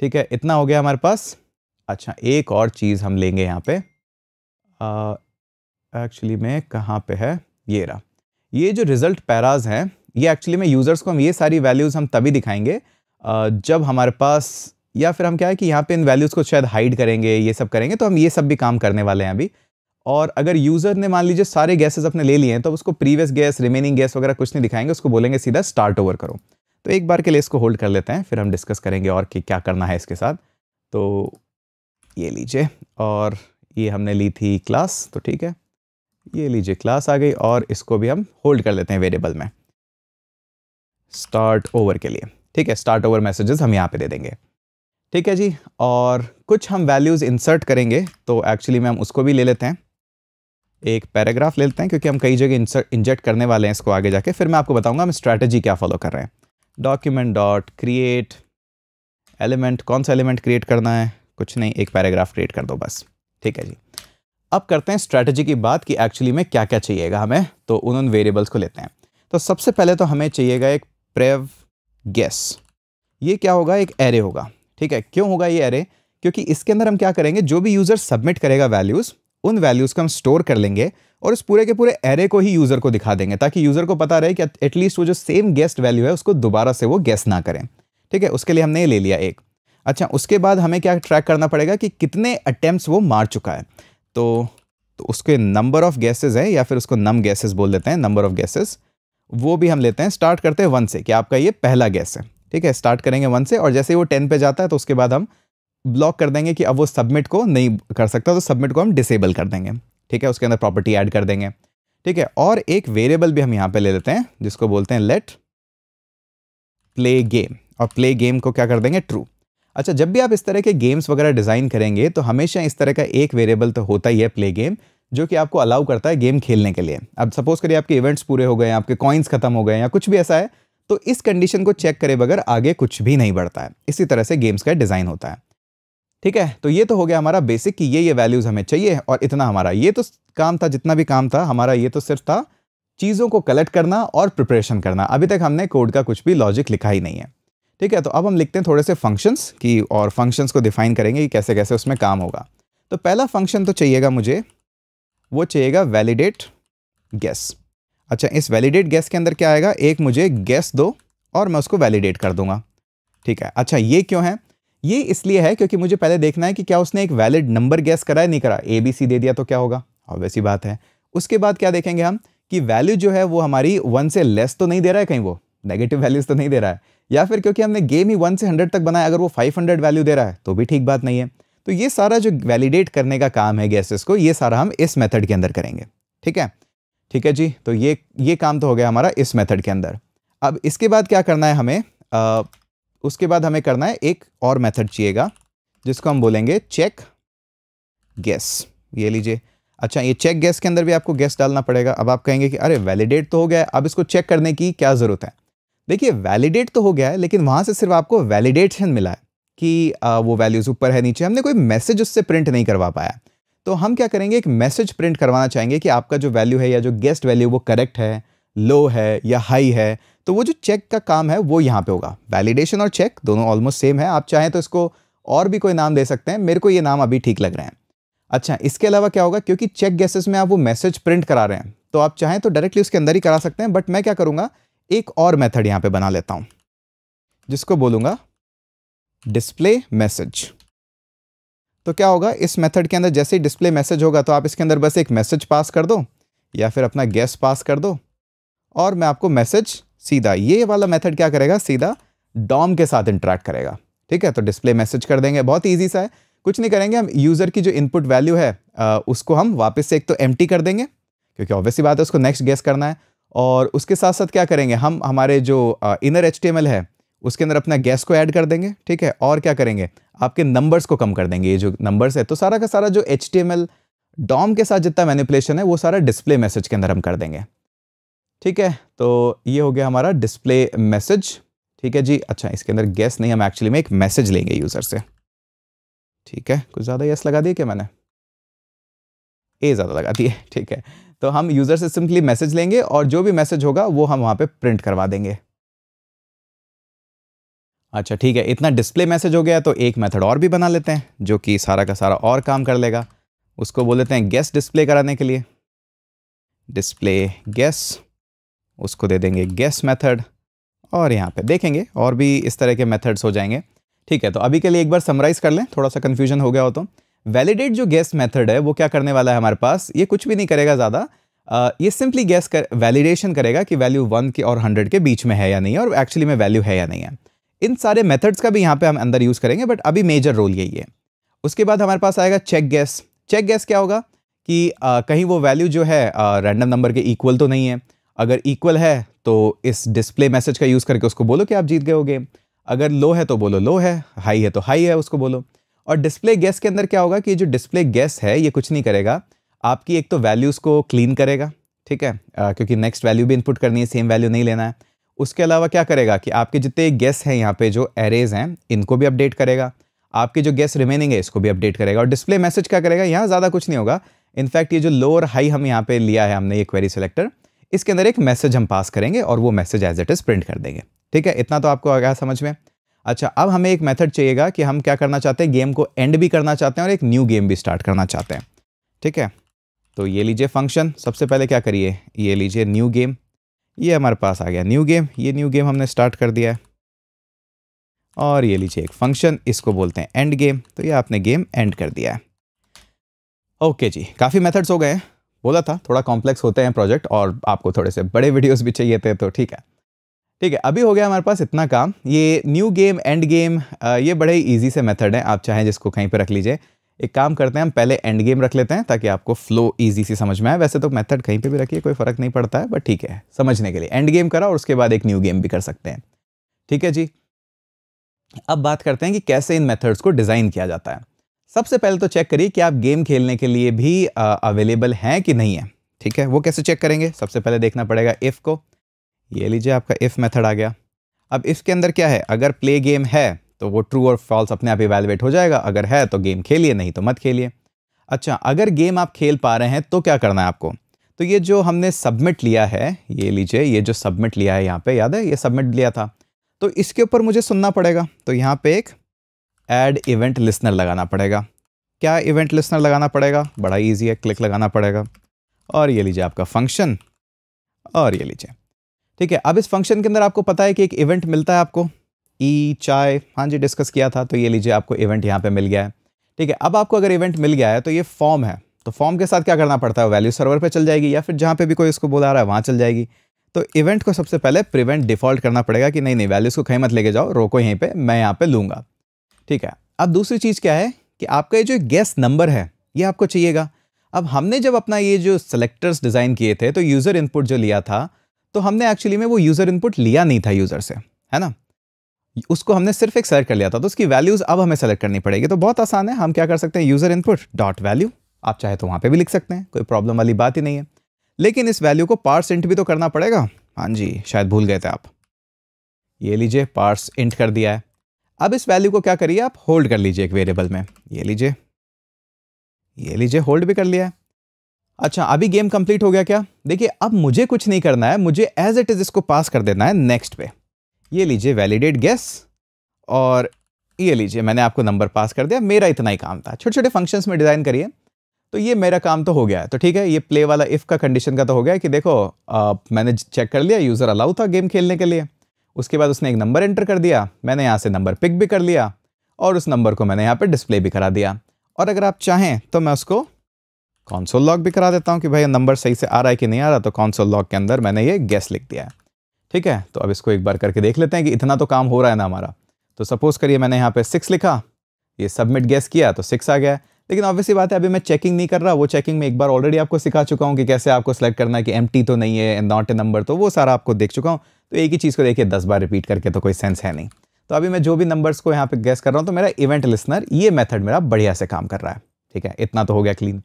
ठीक है इतना हो गया हमारे पास अच्छा एक और चीज़ हम लेंगे यहाँ पे एक्चुअली में कहाँ पे है ये रहा ये जो रिज़ल्ट पैराज हैं ये एक्चुअली में यूज़र्स को हम ये सारी वैल्यूज़ हम तभी दिखाएंगे आ, जब हमारे पास या फिर हम क्या है कि यहाँ पे इन वैल्यूज़ को शायद हाइड करेंगे ये सब करेंगे तो हम ये सब भी काम करने वाले हैं अभी और अगर यूज़र ने मान लीजिए सारे गैसेस अपने ले लिए हैं तो उसको प्रीवियस गैस रिमेनिंग गैस वगैरह कुछ नहीं दिखाएंगे उसको बोलेंगे सीधा स्टार्ट ओवर करो तो एक बार के लिए इसको होल्ड कर लेते हैं फिर हम डिस्कस करेंगे और कि क्या करना है इसके साथ तो ये लीजिए और ये हमने ली थी क्लास तो ठीक है ये लीजिए क्लास आ गई और इसको भी हम होल्ड कर लेते हैं वेरिएबल में स्टार्ट ओवर के लिए ठीक है स्टार्ट ओवर मैसेजेस हम यहाँ पे दे देंगे ठीक है जी और कुछ हम वैल्यूज़ इंसर्ट करेंगे तो एक्चुअली में हम उसको भी ले लेते हैं एक पैराग्राफ ले लेते हैं क्योंकि हम कई जगह इंसर्ट इंजेक्ट करने वाले हैं इसको आगे जाके फिर मैं आपको बताऊंगा हम स्ट्रैटेजी क्या फॉलो कर रहे हैं डॉक्यूमेंट डॉट क्रिएट एलिमेंट कौन सा एलिमेंट क्रिएट करना है कुछ नहीं एक पैराग्राफ क्रिएट कर दो बस ठीक है जी अब करते हैं स्ट्रैटेजी की बात कि एक्चुअली में क्या क्या चाहिएगा हमें तो उन उन वेरिएबल्स को लेते हैं तो सबसे पहले तो हमें चाहिएगा एक प्रेव गेस ये क्या होगा एक एरे होगा ठीक है क्यों होगा ये अरे क्योंकि इसके अंदर हम क्या करेंगे जो भी यूज़र सबमिट करेगा वैल्यूज़ उन वैल्यूज़ को हम स्टोर कर लेंगे और उस पूरे के पूरे एरे को ही यूज़र को दिखा देंगे ताकि यूज़र को पता रहे कि एटलीस्ट वो जो सेम गेस्ट वैल्यू है उसको दोबारा से वो गेस ना करें ठीक है उसके लिए हमने ये ले लिया एक अच्छा उसके बाद हमें क्या ट्रैक करना पड़ेगा कि कितने अटैम्प्ट वो मार चुका है तो तो उसके नंबर ऑफ़ गैसेज हैं या फिर उसको नम गैसेज बोल देते हैं नंबर ऑफ़ गैसेज वो भी हम लेते हैं स्टार्ट करते हैं वन से कि आपका ये पहला गैस है ठीक है स्टार्ट करेंगे वन से और जैसे ही वो टेन पे जाता है तो उसके बाद हम ब्लॉक कर देंगे कि अब वो सबमिट को नहीं कर सकता तो सबमिट को हम डिसेबल कर देंगे ठीक है उसके अंदर प्रॉपर्टी ऐड कर देंगे ठीक है और एक वेरिएबल भी हम यहाँ पे ले लेते हैं जिसको बोलते हैं लेट प्ले गेम और प्ले गेम को क्या कर देंगे ट्रू अच्छा जब भी आप इस तरह के गेम्स वगैरह डिज़ाइन करेंगे तो हमेशा इस तरह का एक वेरिएबल तो होता ही है प्ले गेम जो कि आपको अलाउ करता है गेम खेलने के लिए अब सपोज़ करिए आपके इवेंट्स पूरे हो गए आपके कॉइन्स खत्म हो गए या कुछ भी ऐसा है तो इस कंडीशन को चेक करे बगैर आगे कुछ भी नहीं बढ़ता है इसी तरह से गेम्स का डिज़ाइन होता है ठीक है तो ये तो हो गया हमारा बेसिक कि ये ये वैल्यूज़ हमें चाहिए और इतना हमारा ये तो काम था जितना भी काम था हमारा ये तो सिर्फ था चीज़ों को कलेक्ट करना और प्रिपरेशन करना अभी तक हमने कोड का कुछ भी लॉजिक लिखा ही नहीं है ठीक है तो अब हम लिखते हैं थोड़े से फंक्शंस की और फंक्शंस को डिफाइन करेंगे कि कैसे कैसे उसमें काम होगा तो पहला फंक्शन तो चाहिएगा मुझे वो चाहिएगा वैलिडेट गेस्ट अच्छा इस वैलिडेट गैस के अंदर क्या आएगा एक मुझे गैस दो और मैं उसको वैलिडेट कर दूंगा ठीक है अच्छा ये क्यों है ये इसलिए है क्योंकि मुझे पहले देखना है कि क्या उसने एक वैलिड नंबर गैस करा है नहीं करा ए बी सी दे दिया तो क्या होगा ऑब्वियस वैसी बात है उसके बाद क्या देखेंगे हम कि वैल्यू जो है वो हमारी वन से लेस तो नहीं दे रहा है कहीं वो नेगेटिव वैल्यूज़ तो नहीं दे रहा है या फिर क्योंकि हमने गेम ही वन से हंड्रेड तक बनाया अगर वो फाइव हंड्रेड वैल्यू दे रहा है तो भी ठीक बात नहीं है तो ये सारा जो वैलिडेट करने का काम है गैसेस को ये सारा हम इस मेथड के अंदर करेंगे ठीक है ठीक है जी तो ये ये काम तो हो गया हमारा इस मेथड के अंदर अब इसके बाद क्या करना है हमें आ, उसके बाद हमें करना है एक और मेथड चाहिएगा जिसको हम बोलेंगे चेक गैस ये लीजिए अच्छा ये चेक गैस के अंदर भी आपको गैस डालना पड़ेगा अब आप कहेंगे कि अरे वैलिडेट तो हो गया अब इसको चेक करने की क्या ज़रूरत है देखिए वैलिडेट तो हो गया है लेकिन वहाँ से सिर्फ आपको वैलिडेशन मिला है कि आ, वो वैल्यूज़ ऊपर है नीचे हमने कोई मैसेज उससे प्रिंट नहीं करवा पाया तो हम क्या करेंगे एक मैसेज प्रिंट करवाना चाहेंगे कि आपका जो वैल्यू है या जो गेस्ट वैल्यू वो करेक्ट है लो है या हाई है तो वो जो चेक का काम है वो यहाँ पे होगा वैलिडेशन और चेक दोनों ऑलमोस्ट सेम है आप चाहें तो इसको और भी कोई नाम दे सकते हैं मेरे को ये नाम अभी ठीक लग रहे हैं अच्छा इसके अलावा क्या होगा क्योंकि चेक गैसेस में आप वो मैसेज प्रिंट करा रहे हैं तो आप चाहें तो डायरेक्टली उसके अंदर ही करा सकते हैं बट मैं क्या करूँगा एक और मेथड यहाँ पर बना लेता हूँ जिसको बोलूँगा डिस्प्ले मैसेज तो क्या होगा इस मेथड के अंदर जैसे ही डिस्प्ले मैसेज होगा तो आप इसके अंदर बस एक मैसेज पास कर दो या फिर अपना गैस पास कर दो और मैं आपको मैसेज सीधा ये वाला मेथड क्या करेगा सीधा डॉम के साथ इंटरेक्ट करेगा ठीक है तो डिस्प्ले मैसेज कर देंगे बहुत ईजी सा है कुछ नहीं करेंगे हम यूज़र की जो इनपुट वैल्यू है आ, उसको हम वापस से एक तो एम कर देंगे क्योंकि ऑब्वियसली बात है उसको नेक्स्ट गेस करना है और उसके साथ साथ क्या करेंगे हम हमारे जो इनर एच है उसके अंदर अपना गैस को ऐड कर देंगे ठीक है और क्या करेंगे आपके नंबर्स को कम कर देंगे ये जो नंबर्स है तो सारा का सारा जो एच डॉम के साथ जितना मैनिपुलेशन है वो सारा डिस्प्ले मैसेज के अंदर हम कर देंगे ठीक है तो ये हो गया हमारा डिस्प्ले मैसेज ठीक है जी अच्छा इसके अंदर गैस नहीं हम एक्चुअली में एक मैसेज लेंगे यूज़र से ठीक है कुछ ज़्यादा यस लगा दिए क्या मैंने ए ज़्यादा लगा दिए ठीक है तो हम यूज़र से सिंपली मैसेज लेंगे और जो भी मैसेज होगा वो हम वहाँ पे प्रिंट करवा देंगे अच्छा ठीक है इतना डिस्प्ले मैसेज हो गया तो एक मेथड और भी बना लेते हैं जो कि सारा का सारा और काम कर लेगा उसको बोल देते हैं गेस्ट डिस्प्ले कराने के लिए डिस्प्ले गेस उसको दे देंगे गेस मेथड और यहाँ पे देखेंगे और भी इस तरह के मेथड्स हो जाएंगे ठीक है तो अभी के लिए एक बार समराइज़ कर लें थोड़ा सा कन्फ्यूजन हो गया हो तो वैलिडेट जो गेस मैथड है वो क्या करने वाला है हमारे पास ये कुछ भी नहीं करेगा ज़्यादा ये सिंपली गेस कर वैलिडेशन करेगा कि वैल्यू वन के और हंड्रेड के बीच में है या नहीं है और एक्चुअली में वैल्यू है या नहीं है इन सारे मेथड्स का भी यहाँ पे हम अंदर यूज़ करेंगे बट अभी मेजर रोल यही है उसके बाद हमारे पास आएगा चेक गैस चेक गैस क्या होगा कि आ, कहीं वो वैल्यू जो है रैंडम नंबर के इक्वल तो नहीं है अगर इक्वल है तो इस डिस्प्ले मैसेज का यूज़ करके उसको बोलो कि आप जीत गए हो गेम अगर लो है तो बोलो लो है हाई है तो हाई है उसको बोलो और डिस्प्ले गैस के अंदर क्या होगा कि जो डिस्प्ले गैस है ये कुछ नहीं करेगा आपकी एक तो वैल्यूज़ को क्लीन करेगा ठीक है आ, क्योंकि नेक्स्ट वैल्यू भी इनपुट करनी है सेम वैल्यू नहीं लेना है उसके अलावा क्या करेगा कि आपके जितने गेस हैं यहाँ पे जो एरेज हैं इनको भी अपडेट करेगा आपके जो गेस रिमेनिंग है इसको भी अपडेट करेगा और डिस्प्ले मैसेज क्या करेगा यहाँ ज़्यादा कुछ नहीं होगा इनफैक्ट ये जो लो और हाई हम यहाँ पे लिया है हमने ये क्वेरी सेलेक्टर इसके अंदर एक मैसेज हम पास करेंगे और वो message as it is print कर देंगे ठीक है इतना तो आपको आ गया समझ में अच्छा अब हमें एक मैथड चाहिएगा कि हम क्या करना चाहते हैं गेम को एंड भी करना चाहते हैं और एक न्यू गेम भी स्टार्ट करना चाहते हैं ठीक है तो ये लीजिए फंक्शन सबसे पहले क्या करिए ये लीजिए न्यू गेम ये हमारे पास आ गया न्यू गेम ये न्यू गेम हमने स्टार्ट कर दिया है और ये लीजिए एक फंक्शन इसको बोलते हैं एंड गेम तो ये आपने गेम एंड कर दिया है ओके जी काफ़ी मेथड्स हो गए हैं बोला था थोड़ा कॉम्प्लेक्स होते हैं प्रोजेक्ट और आपको थोड़े से बड़े वीडियोस भी चाहिए थे तो ठीक है ठीक है अभी हो गया हमारे पास इतना काम ये न्यू गेम एंड गेम ये बड़े ही ईजी से मेथड हैं आप चाहें जिसको कहीं पर रख लीजिए एक काम करते हैं हम पहले एंड गेम रख लेते हैं ताकि आपको फ्लो ईजी सी समझ में आए वैसे तो मेथड कहीं पे भी रखिए कोई फ़र्क नहीं पड़ता है बट ठीक है समझने के लिए एंड गेम करा और उसके बाद एक न्यू गेम भी कर सकते हैं ठीक है जी अब बात करते हैं कि कैसे इन मेथड्स को डिज़ाइन किया जाता है सबसे पहले तो चेक करिए कि आप गेम खेलने के लिए भी अवेलेबल हैं कि नहीं है ठीक है वो कैसे चेक करेंगे सबसे पहले देखना पड़ेगा इफ़ को ये लीजिए आपका इफ़ मेथड आ गया अब इफ़ के अंदर क्या है अगर प्ले गेम है तो वो ट्रू और फॉल्स अपने आप इवेलुएट हो जाएगा अगर है तो गेम खेलिए नहीं तो मत खेलिए अच्छा अगर गेम आप खेल पा रहे हैं तो क्या करना है आपको तो ये जो हमने सबमिट लिया है ये लीजिए ये जो सबमिट लिया है यहाँ पे याद है ये सबमिट लिया था तो इसके ऊपर मुझे सुनना पड़ेगा तो यहाँ पे एक एड इवेंट लिसनर लगाना पड़ेगा क्या इवेंट लिसनर लगाना पड़ेगा बड़ा ईजी है क्लिक लगाना पड़ेगा और ये लीजिए आपका फंक्शन और ये लीजिए ठीक है अब इस फंक्शन के अंदर आपको पता है कि एक इवेंट मिलता है आपको ई चाय हाँ जी डिस्कस किया था तो ये लीजिए आपको इवेंट यहाँ पे मिल गया है ठीक है अब आपको अगर इवेंट मिल गया है तो ये फॉर्म है तो फॉर्म के साथ क्या करना पड़ता है वैल्यू सर्वर पे चल जाएगी या फिर जहाँ पे भी कोई इसको बोला रहा है वहाँ चल जाएगी तो इवेंट को सबसे पहले प्रिवेंट डिफॉल्ट करना पड़ेगा कि नहीं नहीं वैल्यूज़ को कहीं मत लेके जाओ रोको यहीं पर मैं यहाँ पर लूँगा ठीक है अब दूसरी चीज़ क्या है कि आपका ये जो गेस्ट नंबर है ये आपको चाहिएगा अब हमने जब अपना ये जो सेलेक्टर्स डिज़ाइन किए थे तो यूज़र इनपुट जो लिया था तो हमने एक्चुअली में वो यूज़र इनपुट लिया नहीं था यूज़र से है ना उसको हमने सिर्फ एक सेलेक्ट कर लिया था तो उसकी वैल्यूज़ अब हमें सेलेक्ट करनी पड़ेगी तो बहुत आसान है हम क्या कर सकते हैं यूज़र इनपुट डॉट वैल्यू आप चाहे तो वहां पे भी लिख सकते हैं कोई प्रॉब्लम वाली बात ही नहीं है लेकिन इस वैल्यू को पार्स इंट भी तो करना पड़ेगा हाँ जी शायद भूल गए थे आप ये लीजिए पार्स इंट कर दिया है अब इस वैल्यू को क्या करिए आप होल्ड कर लीजिए एक वेरिएबल में ये लीजिए ये लीजिए होल्ड भी कर लिया है अच्छा अभी गेम कंप्लीट हो गया क्या देखिए अब मुझे कुछ नहीं करना है मुझे एज इट इज़ इसको पास कर देना है नेक्स्ट पे ये लीजिए वैलिडेट गैस और ये लीजिए मैंने आपको नंबर पास कर दिया मेरा इतना ही काम था छोटे छोटे फंक्शंस में डिज़ाइन करिए तो ये मेरा काम तो हो गया है तो ठीक है ये प्ले वाला इफ़ का कंडीशन का तो हो गया कि देखो आ, मैंने चेक कर लिया यूज़र अलाउ था गेम खेलने के लिए उसके बाद उसने एक नंबर एंटर कर दिया मैंने यहाँ से नंबर पिक भी कर लिया और उस नंबर को मैंने यहाँ पर डिस्प्ले भी करा दिया और अगर आप चाहें तो मैं उसको कौनसोल लॉक भी करा देता हूँ कि भाई नंबर सही से आ रहा है कि नहीं आ रहा तो कौनसोल लॉक के अंदर मैंने ये गैस लिख दिया है ठीक है तो अब इसको एक बार करके देख लेते हैं कि इतना तो काम हो रहा है ना हमारा तो सपोज़ करिए मैंने यहाँ पे सिक्स लिखा ये सबमिट गेस किया तो सिक्स आ गया लेकिन ऑब्वियसली बात है अभी मैं चेकिंग नहीं कर रहा वो चेकिंग में एक बार ऑलरेडी आपको सिखा चुका हूँ कि कैसे आपको सेलेक्ट करना है कि एम तो नहीं है नॉट ए नंबर तो वो सारा आपको देख चुका हूँ तो एक ही चीज़ को देखिए दस बार रिपीट करके तो कोई सेंस है नहीं तो अभी मैं जो भी नंबर्स को यहाँ पे गैस कर रहा हूँ तो मेरा इवेंट लिसनर ये मेथड मेरा बढ़िया से काम कर रहा है ठीक है इतना तो हो गया क्लीन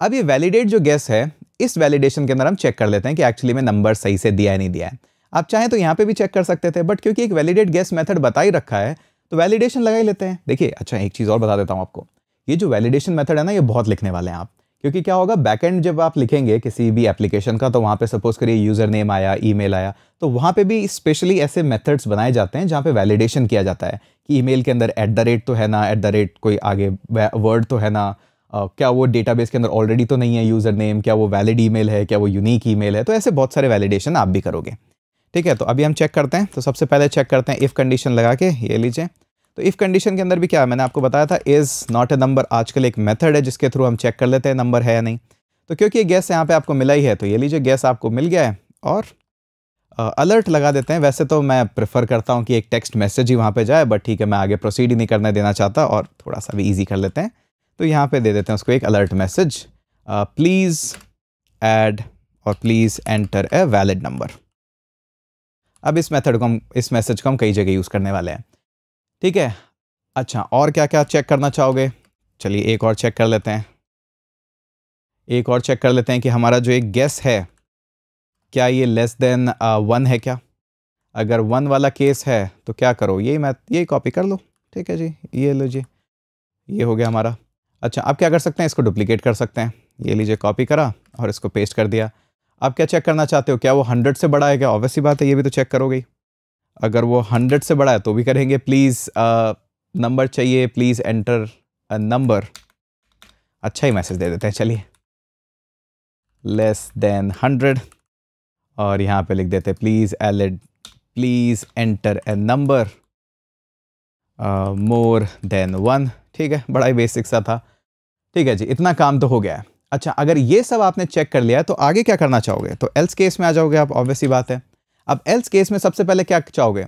अब ये वैलिडेट जो गैस है इस वैलिडेशन के अंदर हम चेक कर लेते हैं कि एक्चुअली में नंबर सही से दिया है नहीं दिया है आप चाहें तो यहाँ पे भी चेक कर सकते थे बट क्योंकि एक वैलिडेट गैस मेथड बता ही रखा है तो वैलिडेशन लगा ही लेते हैं देखिए अच्छा एक चीज़ और बता देता हूँ आपको ये जो वैलिडेशन मेथड है ना ये बहुत लिखने वाले हैं आप क्योंकि क्या होगा बैकएंड जब आप लिखेंगे किसी भी एप्लीकेशन का तो वहाँ पे सपोज करिए यूज़र नेम आया ई आया तो वहाँ पर भी स्पेशली ऐसे मेथड्स बनाए जाते हैं जहाँ पर वैलिडेशन किया जाता है कि ई के अंदर एट द रेट तो है ना एट द रेट कोई आगे वर्ड तो है ना Uh, क्या वो डेटाबेस के अंदर ऑलरेडी तो नहीं है यूज़र नेम क्या वो वैलिड ईमेल है क्या वो यूनिक ईमेल है तो ऐसे बहुत सारे वैलिडेशन आप भी करोगे ठीक है तो अभी हम चेक करते हैं तो सबसे पहले चेक करते हैं इफ़ कंडीशन लगा के ये लीजिए तो इफ़ कंडीशन के अंदर भी क्या है मैंने आपको बताया था इज़ नॉट ए नंबर आजकल एक मेथड है जिसके थ्रू हम चेक कर लेते हैं नंबर है या नहीं तो क्योंकि ये गैस यहाँ पे आपको मिला ही है तो ये लीजिए गैस आपको मिल गया है और अलर्ट लगा देते हैं वैसे तो मैं प्रेफर करता हूँ कि एक टेक्स्ट मैसेज ही वहाँ पर जाए बट ठीक है मैं आगे प्रोसीड ही नहीं करने देना चाहता और थोड़ा सा भी ईजी कर लेते हैं तो यहाँ पर दे देते हैं उसको एक अलर्ट मैसेज प्लीज़ एड और please enter a valid number अब इस मेथड को हम इस मैसेज को हम कई जगह यूज़ करने वाले हैं ठीक है अच्छा और क्या क्या चेक करना चाहोगे चलिए एक और चेक कर लेते हैं एक और चेक कर लेते हैं कि हमारा जो एक गेस है क्या ये लेस देन वन है क्या अगर वन वाला केस है तो क्या करो ये मैं ये कॉपी कर लो ठीक है जी ये लो जी ये हो गया हमारा अच्छा आप क्या कर सकते हैं इसको डुप्लीकेट कर सकते हैं ये लीजिए कॉपी करा और इसको पेस्ट कर दिया आप क्या चेक करना चाहते हो क्या वो हंड्रेड से बड़ा है क्या ऑब्वियस ही बात है ये भी तो चेक करोगे अगर वो हंड्रेड से बड़ा है तो भी करेंगे प्लीज़ नंबर uh, चाहिए प्लीज़ एंटर नंबर अच्छा ही मैसेज दे देते हैं चलिए लेस देन हंड्रेड और यहाँ पे लिख देते हैं please valid please enter a number more than one ठीक है बड़ा ही बेसिक सा था ठीक है जी इतना काम तो हो गया है अच्छा अगर ये सब आपने चेक कर लिया तो आगे क्या करना चाहोगे तो एल्स केस में आ जाओगे आप ऑब्वियसली बात है अब एल्स केस में सबसे पहले क्या चाहोगे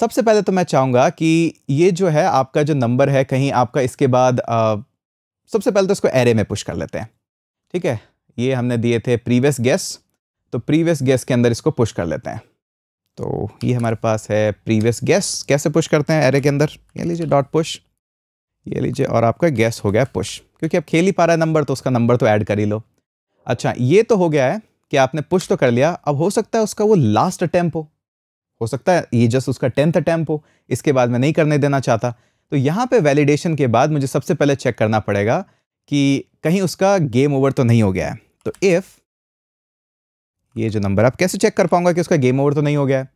सबसे पहले तो मैं चाहूँगा कि ये जो है आपका जो नंबर है कहीं आपका इसके बाद आ, सबसे पहले तो इसको एरे में पुश कर लेते हैं ठीक है ये हमने दिए थे प्रीवियस गेस तो प्रीवियस गेस के अंदर इसको पुश कर लेते हैं तो ये हमारे पास है प्रीवियस गेस कैसे पुश करते हैं एरे के अंदर ये लीजिए डॉट पुश ये लीजिए और आपका गैस हो गया पुश क्योंकि अब खेल ही पा रहा है नंबर तो उसका नंबर तो ऐड कर ही लो अच्छा ये तो हो गया है कि आपने पुश तो कर लिया अब हो सकता है उसका वो लास्ट अटैम्प हो हो सकता है ये जस्ट उसका टेंथ अटैम्प हो इसके बाद मैं नहीं करने देना चाहता तो यहाँ पे वैलिडेशन के बाद मुझे सबसे पहले चेक करना पड़ेगा कि कहीं उसका गेम ओवर तो नहीं हो गया है तो इफ़ ये जो नंबर आप कैसे चेक कर पाऊंगा कि उसका गेम ओवर तो नहीं हो गया है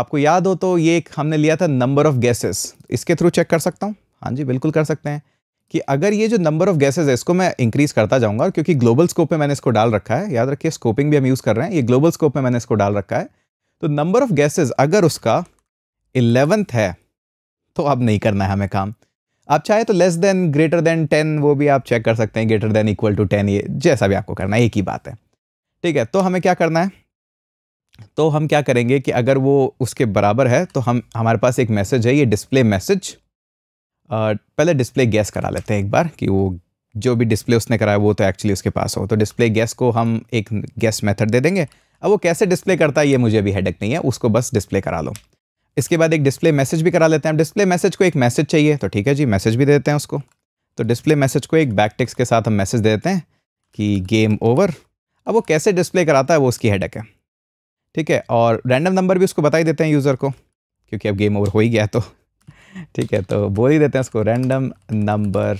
आपको याद हो तो ये एक हमने लिया था नंबर ऑफ गैसेस इसके थ्रू चेक कर सकता हूँ हाँ जी बिल्कुल कर सकते हैं कि अगर ये जो नंबर ऑफ गैसेज है इसको मैं इंक्रीज करता जाऊंगा क्योंकि ग्लोबल स्कोप में मैंने इसको डाल रखा है याद रखिए स्कोपिंग भी हम यूज़ कर रहे हैं ये ग्लोबल स्कोप में मैंने इसको डाल रखा है तो नंबर ऑफ गैसेज अगर उसका इलेवंथ है तो अब नहीं करना है हमें काम आप चाहे तो less than greater than ten वो भी आप चेक कर सकते हैं greater than equal to ten ये जैसा भी आपको करना है एक ही बात है ठीक है तो हमें क्या करना है तो हम क्या करेंगे कि अगर वो उसके बराबर है तो हम हमारे पास एक मैसेज है ये डिस्प्ले मैसेज पहले डिस्प्ले गैस करा लेते हैं एक बार कि वो जो भी डिस्प्ले उसने कराया वो तो एक्चुअली उसके पास हो तो डिस्प्ले गैस को हम एक गैस मेथड दे देंगे अब वो कैसे डिस्प्ले करता है ये मुझे अभी हेडक नहीं है उसको बस डिस्प्ले करा लो इसके बाद एक डिस्प्ले मैसेज भी करा लेते हैं डिस्प्ले मैसेज को एक मैसेज चाहिए तो ठीक है जी मैसेज भी दे देते हैं उसको तो डिस्प्ले मैसेज को एक बैक टेक्स के साथ हम मैसेज दे देते हैं कि गेम ओवर अब वो कैसे डिस्प्ले कराता है वो उसकी हेडक है ठीक है और रैंडम नंबर भी उसको बता ही देते हैं यूज़र को क्योंकि अब गेम ओवर हो ही गया तो ठीक है तो बोल ही देते हैं उसको रैंडम नंबर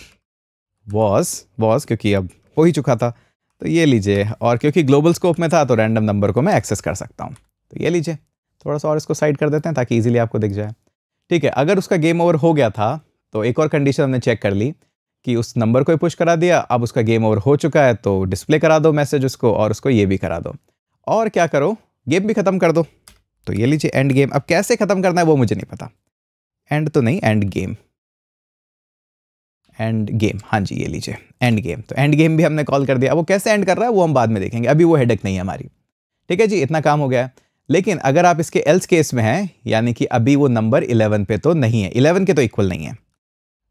वॉज वॉज क्योंकि अब हो ही चुका था तो ये लीजिए और क्योंकि ग्लोबल स्कोप में था तो रैंडम नंबर को मैं एक्सेस कर सकता हूँ तो ये लीजिए थोड़ा सा और इसको साइड कर देते हैं ताकि ईजिली आपको दिख जाए ठीक है अगर उसका गेम ओवर हो गया था तो एक और कंडीशन हमने चेक कर ली कि उस नंबर को ही पुश करा दिया अब उसका गेम ओवर हो चुका है तो डिस्प्ले करा दो मैसेज उसको और उसको ये भी करा दो और क्या करो गेम भी ख़त्म कर दो तो ये लीजिए एंड गेम अब कैसे ख़त्म करना है वो मुझे नहीं पता एंड तो नहीं एंड गेम एंड गेम हाँ जी ये लीजिए एंड गेम तो एंड गेम भी हमने कॉल कर दिया वो कैसे एंड कर रहा है वो हम बाद में देखेंगे अभी वो हेडक नहीं है हमारी ठीक है जी इतना काम हो गया लेकिन अगर आप इसके एल्स केस में हैं यानी कि अभी वो नंबर इलेवन पे तो नहीं है इलेवन के तो इक्वल नहीं है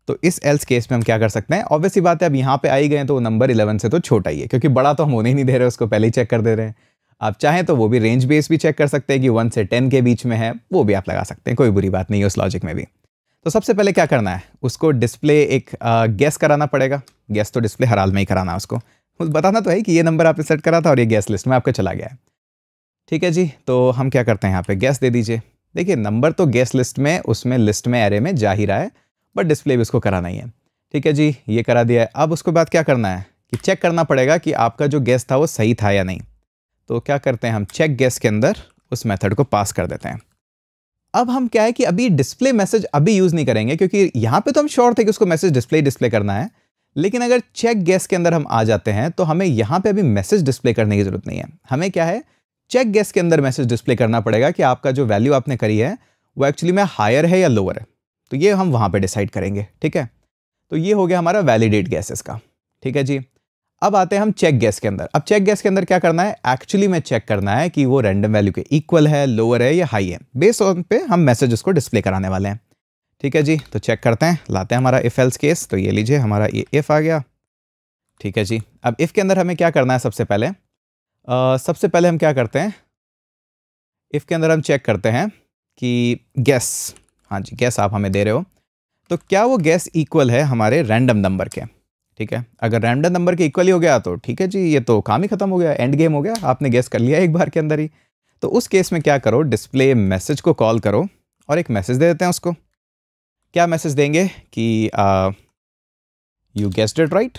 तो इस एल्स केस में हम क्या कर सकते हैं ऑब्वियसली बात है अब यहाँ पे आई गए तो नंबर इलेवन से तो छोटा ही है क्योंकि बड़ा तो हम होने ही नहीं दे रहे उसको पहले ही चेक कर दे रहे हैं आप चाहें तो वो भी रेंज बेस भी चेक कर सकते हैं कि वन से टेन के बीच में है वो भी आप लगा सकते हैं कोई बुरी बात नहीं है उस लॉजिक में भी तो सबसे पहले क्या करना है उसको डिस्प्ले एक गैस कराना पड़ेगा गैस तो डिस्प्ले हर हाल में ही कराना है उसको बताना तो है कि ये नंबर आपने सेट करा था और ये गैस लिस्ट में आपका चला गया है ठीक है जी तो हम क्या करते हैं यहाँ पे गैस दे दीजिए देखिए नंबर तो गैस लिस्ट में उसमें लिस्ट में एरे में जा ही रहा है बट डिस्प्ले भी उसको कराना ही है ठीक है जी ये करा दिया है अब उसके बाद क्या करना है कि चेक करना पड़ेगा कि आपका जो गैस था वो सही था या नहीं तो क्या करते हैं हम चेक गेस के अंदर उस मेथड को पास कर देते हैं अब हम क्या है कि अभी डिस्प्ले मैसेज अभी यूज़ नहीं करेंगे क्योंकि यहाँ पे तो हम श्योर थे कि उसको मैसेज डिस्प्ले डिस्प्ले करना है लेकिन अगर चेक गेस के अंदर हम आ जाते हैं तो हमें यहाँ पे अभी मैसेज डिस्प्ले करने की ज़रूरत नहीं है हमें क्या है चेक गेस के अंदर मैसेज डिस्प्ले करना पड़ेगा कि आपका जो वैल्यू आपने करी है वो एक्चुअली में हायर है या लोअर है तो ये हम वहाँ पर डिसाइड करेंगे ठीक है तो ये हो गया हमारा वैलिडेट गैसेस का ठीक है जी अब आते हैं हम चेक गैस के अंदर अब चेक गैस के अंदर क्या करना है एक्चुअली में चेक करना है कि वो रैंडम वैल्यू के इक्वल है लोअर है या हाई है बेस ऑन पे हम मैसेज उसको डिस्प्ले कराने वाले हैं ठीक है जी तो चेक करते हैं लाते हैं हमारा इफ एल्स केस तो ये लीजिए हमारा ये इफ़ आ गया ठीक है जी अब इफ़ के अंदर हमें क्या करना है सबसे पहले आ, सबसे पहले हम क्या करते हैं इफ़ के अंदर हम चेक करते हैं कि गैस हाँ जी गैस आप हमें दे रहे हो तो क्या वो गैस इक्वल है हमारे रैंडम नंबर के ठीक है अगर रैंडम नंबर के इक्वली हो गया तो ठीक है जी ये तो काम ही खत्म हो गया एंड गेम हो गया आपने गेस कर लिया एक बार के अंदर ही तो उस केस में क्या करो डिस्प्ले मैसेज को कॉल करो और एक मैसेज दे देते हैं उसको क्या मैसेज देंगे कि you guessed it right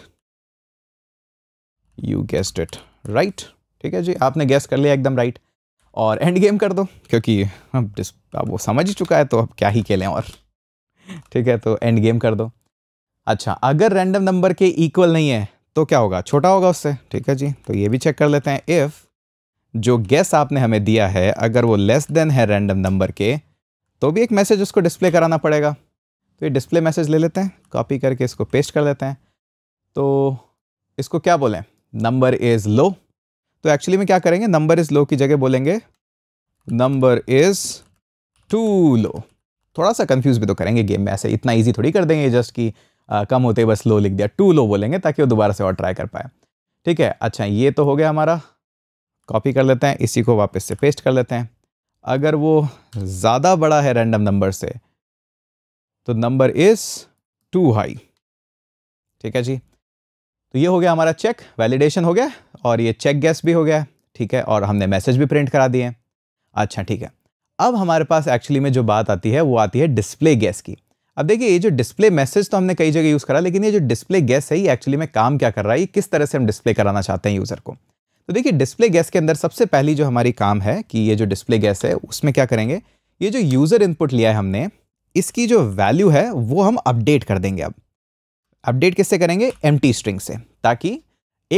you guessed it right ठीक है जी आपने गेस कर लिया एकदम राइट और एंड गेम कर दो क्योंकि अब अब वो समझ ही चुका है तो अब क्या ही खेलें और ठीक है तो एंड गेम कर दो अच्छा अगर रैंडम नंबर के इक्वल नहीं है तो क्या होगा छोटा होगा उससे ठीक है जी तो ये भी चेक कर लेते हैं इफ़ जो गैस आपने हमें दिया है अगर वो लेस देन है रैंडम नंबर के तो भी एक मैसेज उसको डिस्प्ले कराना पड़ेगा तो ये डिस्प्ले मैसेज ले लेते हैं कॉपी करके इसको पेस्ट कर लेते हैं तो इसको क्या बोलें नंबर इज़ लो तो एक्चुअली में क्या करेंगे नंबर इज़ लो की जगह बोलेंगे नंबर इज़ टू लो थोड़ा सा कंफ्यूज भी तो करेंगे गेम में ऐसे इतना ईजी थोड़ी कर देंगे जस्ट कि आ, कम होते ही बस लो लिख दिया टू लो बोलेंगे ताकि वो दोबारा से और ट्राई कर पाए ठीक है अच्छा ये तो हो गया हमारा कॉपी कर लेते हैं इसी को वापस से पेस्ट कर लेते हैं अगर वो ज़्यादा बड़ा है रैंडम नंबर से तो नंबर इज़ टू हाई ठीक है जी तो ये हो गया हमारा चेक वैलिडेशन हो गया और ये चेक गैस भी हो गया ठीक है और हमने मैसेज भी प्रिंट करा दिए अच्छा ठीक है अब हमारे पास एक्चुअली में जो बात आती है वो आती है डिस्प्ले गैस की अब देखिए ये जो डिस्प्ले मैसेज तो हमने कई जगह यूज़ करा लेकिन ये जो डिस्प्ले गैस है ये एक्चुअली में काम क्या कर रहा है ये किस तरह से हम डिस्प्ले कराना चाहते हैं यूज़र को तो देखिए डिस्प्ले गैस के अंदर सबसे पहली जो हमारी काम है कि ये जो डिस्प्ले गैस है उसमें क्या करेंगे ये जो यूज़र इनपुट लिया है हमने इसकी जो वैल्यू है वो हम अपडेट कर देंगे अब अपडेट किससे करेंगे एम स्ट्रिंग से ताकि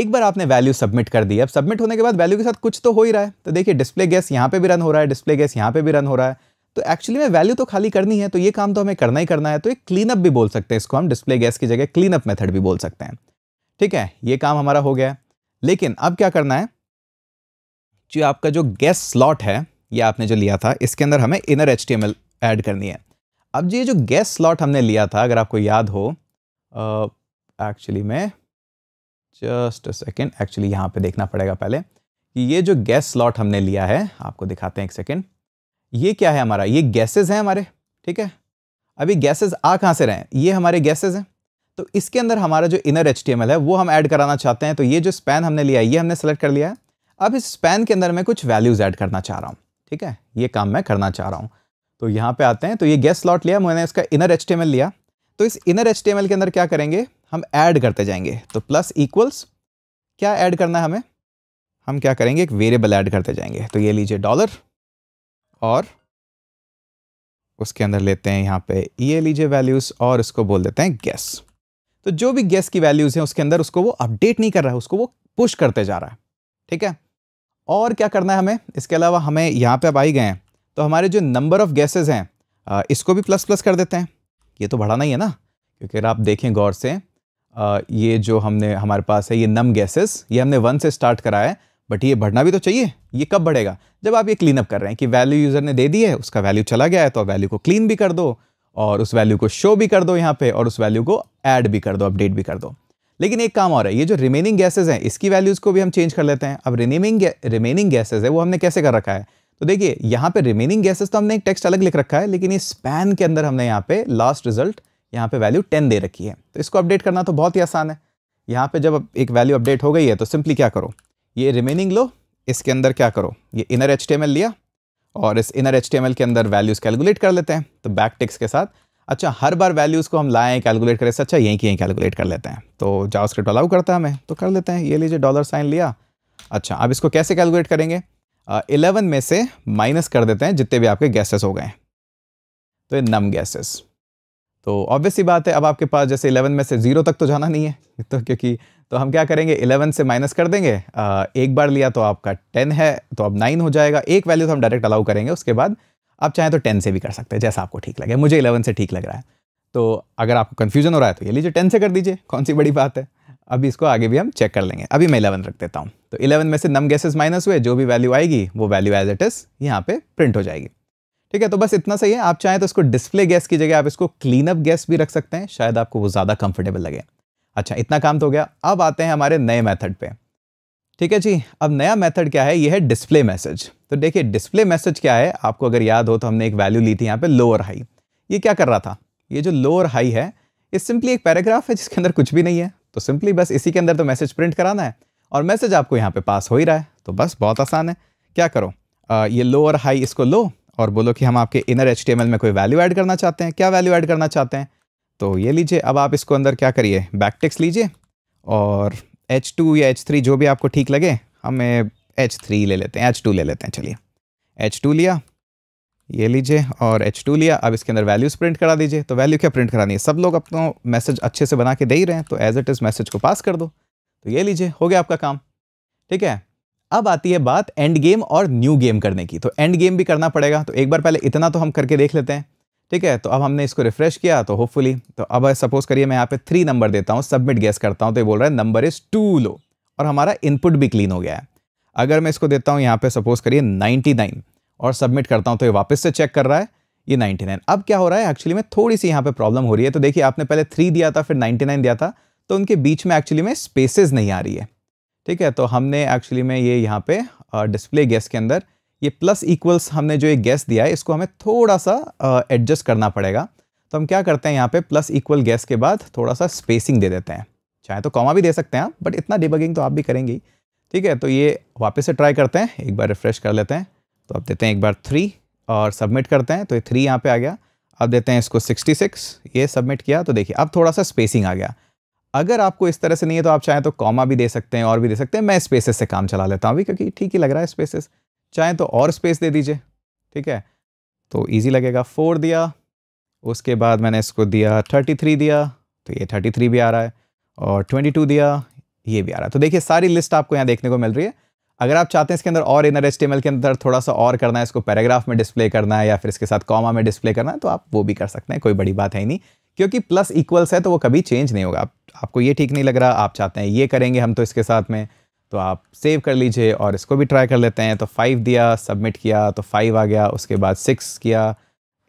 एक बार आपने वैल्यू सबमिट कर दी अब सबमिट होने के बाद वैल्यू के साथ कुछ तो हो ही रहा है तो देखिए डिस्प्ले गैस यहाँ पे भी रन हो रहा है डिस्प्ले गैस यहाँ पे भी रन हो रहा है तो एक्चुअली में वैल्यू तो खाली करनी है तो ये काम तो हमें करना ही करना है तो एक क्लीन अप भी बोल सकते हैं इसको हम डिस्प्ले गैस की जगह क्लीन अप मेथड भी बोल सकते हैं ठीक है ये काम हमारा हो गया लेकिन अब क्या करना है जो आपका जो गैस स्लॉट है ये आपने जो लिया था इसके अंदर हमें इनर एच टी ऐड करनी है अब ये जो गैस स्लॉट हमने लिया था अगर आपको याद हो एक्चुअली में जस्ट सेकेंड एक्चुअली यहाँ पर देखना पड़ेगा पहले कि ये जो गैस स्लॉट हमने लिया है आपको दिखाते हैं एक सेकेंड ये क्या है हमारा ये गैसेज हैं हमारे ठीक है अभी गैसेज आ कहाँ से रहे हैं ये हमारे गैसेज हैं तो इसके अंदर हमारा जो इनर एच है वो हम ऐड कराना चाहते हैं तो ये जो स्पैन हमने लिया है ये हमने सेलेक्ट कर लिया है अब इस स्पैन के अंदर मैं कुछ वैल्यूज़ ऐड करना चाह रहा हूँ ठीक है ये काम मैं करना चाह रहा हूँ तो यहाँ पे आते हैं तो ये गैस स्लॉट लिया मैंने इसका इनर एच लिया तो इस इनर एच के अंदर क्या करेंगे हम ऐड करते जाएंगे तो प्लस इक्वल्स क्या ऐड करना है हमें हम क्या करेंगे एक वेरिएबल ऐड करते जाएंगे तो ये लीजिए डॉलर और उसके अंदर लेते हैं यहाँ पे ये लीजिए वैल्यूज़ और इसको बोल देते हैं गैस तो जो भी गैस की वैल्यूज़ हैं उसके अंदर उसको वो अपडेट नहीं कर रहा है उसको वो पुश करते जा रहा है ठीक है और क्या करना है हमें इसके अलावा हमें यहाँ पे अब आई गए हैं तो हमारे जो नंबर ऑफ़ गैसेज हैं इसको भी प्लस प्लस कर देते हैं ये तो बढ़ाना ही है ना क्योंकि अगर आप देखें गौर से ये जो हमने हमारे पास है ये नम गैसेस ये हमने वन से स्टार्ट करा है बट ये बढ़ना भी तो चाहिए ये कब बढ़ेगा जब आप ये क्लीन अप कर रहे हैं कि वैल्यू यूज़र ने दे दी है उसका वैल्यू चला गया है तो वैल्यू को क्लीन भी कर दो और उस वैल्यू को शो भी कर दो यहाँ पे और उस वैल्यू को ऐड भी कर दो अपडेट भी कर दो लेकिन एक काम और है ये जो रिमेनिंग गैसेज हैं इसकी वैल्यूज़ को भी हम चेंज कर लेते हैं अब रिनेमिंग रिमेनिंग गैसेज है वो हमने कैसे कर रखा है तो देखिए यहाँ पे रिमेनिंग गैसेज तो हमने एक टेक्स्ट अलग लिख रखा है लेकिन इस स्पैन के अंदर हमने यहाँ पे लास्ट रिजल्ट यहाँ पे वैल्यू टेन दे रखी है तो इसको अपडेट करना तो बहुत ही आसान है यहाँ पे जब एक वैल्यू अपडेट हो गई है तो सिंपली क्या करो ये रिमेनिंग लो इसके अंदर क्या करो ये इनर एच लिया और इस इनर एच के अंदर वैल्यूज़ कैलकुलेट कर लेते हैं तो बैक टिक्स के साथ अच्छा हर बार वैल्यूज़ को हम लाएँ कैलकुलेट करें अच्छा यहीं की यहीं कैलकुलेट कर लेते हैं तो जाओ स्क्रिप्ट अलाउ करता है हमें तो कर लेते हैं ये लीजिए डॉलर साइन लिया अच्छा अब इसको कैसे कैलकुलेट करेंगे इलेवन में से माइनस कर देते हैं जितने भी आपके गैसेस हो गए तो ये नम गैसेस तो ऑब्वियसली बात है अब आपके पास जैसे इलेवन में से ज़ीरो तक तो जाना नहीं है तो क्योंकि तो हम क्या करेंगे इलेवन से माइनस कर देंगे आ, एक बार लिया तो आपका टेन है तो अब नाइन हो जाएगा एक वैल्यू तो हम डायरेक्ट अलाउ करेंगे उसके बाद आप चाहें तो टेन से भी कर सकते हैं जैसा आपको ठीक लगे मुझे इलेवन से ठीक लग रहा है तो अगर आपको कन्फ्यूजन हो रहा है तो ये लीजिए टेन से कर दीजिए कौन सी बड़ी बात है अभी इसको आगे भी हम चेक कर लेंगे अभी मैं इलेवन रख देता हूँ तो इलेवन में से नम गैसेस माइनस हुए जो भी वैल्यू आएगी वो वैल्यू एज इट इज़ यहाँ पर प्रिंट हो जाएगी ठीक है तो बस इतना सही है आप चाहें तो इसको डिस्प्ले गैस की जगह आप इसको क्लीन अप गैस भी रख सकते हैं शायद आपको वो ज़्यादा कंफर्टेबल लगे अच्छा इतना काम तो हो गया अब आते हैं हमारे नए मेथड पे ठीक है जी अब नया मेथड क्या है ये है डिस्प्ले मैसेज तो देखिए डिस्प्ले मैसेज क्या है आपको अगर याद हो तो हमने एक वैल्यू ली थी यहाँ पे लोअर हाई ये क्या कर रहा था ये जो लोअर हाई है ये सिंपली एक पैराग्राफ है जिसके अंदर कुछ भी नहीं है तो सिंपली बस इसी के अंदर तो मैसेज प्रिंट कराना है और मैसेज आपको यहाँ पे पास हो ही रहा है तो बस बहुत आसान है क्या करो आ, ये लोअर हाई इसको लो और बोलो कि हम आपके इनर एच में कोई वैल्यू ऐड करना चाहते हैं क्या वैल्यू ऐड करना चाहते हैं तो ये लीजिए अब आप इसको अंदर क्या करिए बैकटेक्स लीजिए और एच टू या एच थ्री जो भी आपको ठीक लगे हमें एच थ्री ले लेते हैं एच टू ले लेते हैं चलिए एच टू लिया ये लीजिए और एच टू लिया अब इसके अंदर वैल्यूज़ प्रिंट करा दीजिए तो वैल्यू क्या प्रिंट करानी है सब लोग अपना मैसेज अच्छे से बना के दे ही रहे हैं तो एज इट इज़ मैसेज को पास कर दो तो ये लीजिए हो गया आपका काम ठीक है अब आती है बात एंड गेम और न्यू गेम करने की तो एंड गेम भी करना पड़ेगा तो एक बार पहले इतना तो हम करके देख लेते हैं ठीक है तो अब हमने इसको रिफ्रेश किया तो होपफुली तो अब सपोज करिए मैं यहाँ पे थ्री नंबर देता हूँ सबमिट गैस करता हूँ तो ये बोल रहा है नंबर इज़ टू लो और हमारा इनपुट भी क्लीन हो गया है अगर मैं इसको देता हूँ यहाँ पे सपोज करिए 99 और सबमिट करता हूँ तो ये वापस से चेक कर रहा है ये 99 अब क्या हो रहा है एक्चुअली में थोड़ी सी यहाँ पर प्रॉब्लम हो रही है तो देखिए आपने पहले थ्री दिया था फिर नाइन दिया था तो उनके बीच में एक्चुअली में स्पेसिस नहीं आ रही है ठीक है तो हमने एक्चुअली में ये यहाँ पर डिस्प्ले गैस के अंदर ये प्लस इक्वल्स हमने जो एक गैस दिया है इसको हमें थोड़ा सा एडजस्ट करना पड़ेगा तो हम क्या करते हैं यहाँ पे प्लस इक्वल गैस के बाद थोड़ा सा स्पेसिंग दे देते हैं चाहे तो कॉमा भी दे सकते हैं आप बट इतना डिबगिंग तो आप भी करेंगे ठीक है तो ये वापस से ट्राई करते हैं एक बार रिफ्रेश कर लेते हैं तो आप देते हैं एक बार थ्री और सबमिट करते हैं तो ये थ्री यहाँ पर आ गया अब देते हैं इसको सिक्सटी ये सबमिट किया तो देखिए अब थोड़ा सा स्पेसिंग आ गया अगर आपको इस तरह से नहीं है तो आप चाहें तो कॉमा भी दे सकते हैं और भी दे सकते हैं मैं स्पेसेस से काम चला लेता हूँ अभी क्योंकि ठीक ही लग रहा है स्पेसेस चाहें तो और स्पेस दे दीजिए ठीक है तो ईजी लगेगा फोर दिया उसके बाद मैंने इसको दिया थर्टी थ्री दिया तो ये थर्टी थ्री भी आ रहा है और ट्वेंटी टू दिया ये भी आ रहा है तो देखिए सारी लिस्ट आपको यहाँ देखने को मिल रही है अगर आप चाहते हैं इसके अंदर और इनर एस के अंदर थोड़ा सा और करना है इसको पैराग्राफ में डिस्प्ले करना है या फिर इसके साथ कॉमा में डिस्प्ले करना है तो आप वो भी कर सकते हैं कोई बड़ी बात है ही नहीं क्योंकि प्लस इक्वल्स है तो वो कभी चेंज नहीं होगा आप, आपको ये ठीक नहीं लग रहा आप चाहते हैं ये करेंगे हम तो इसके साथ में तो आप सेव कर लीजिए और इसको भी ट्राई कर लेते हैं तो फाइव दिया सबमिट किया तो फाइव आ गया उसके बाद सिक्स किया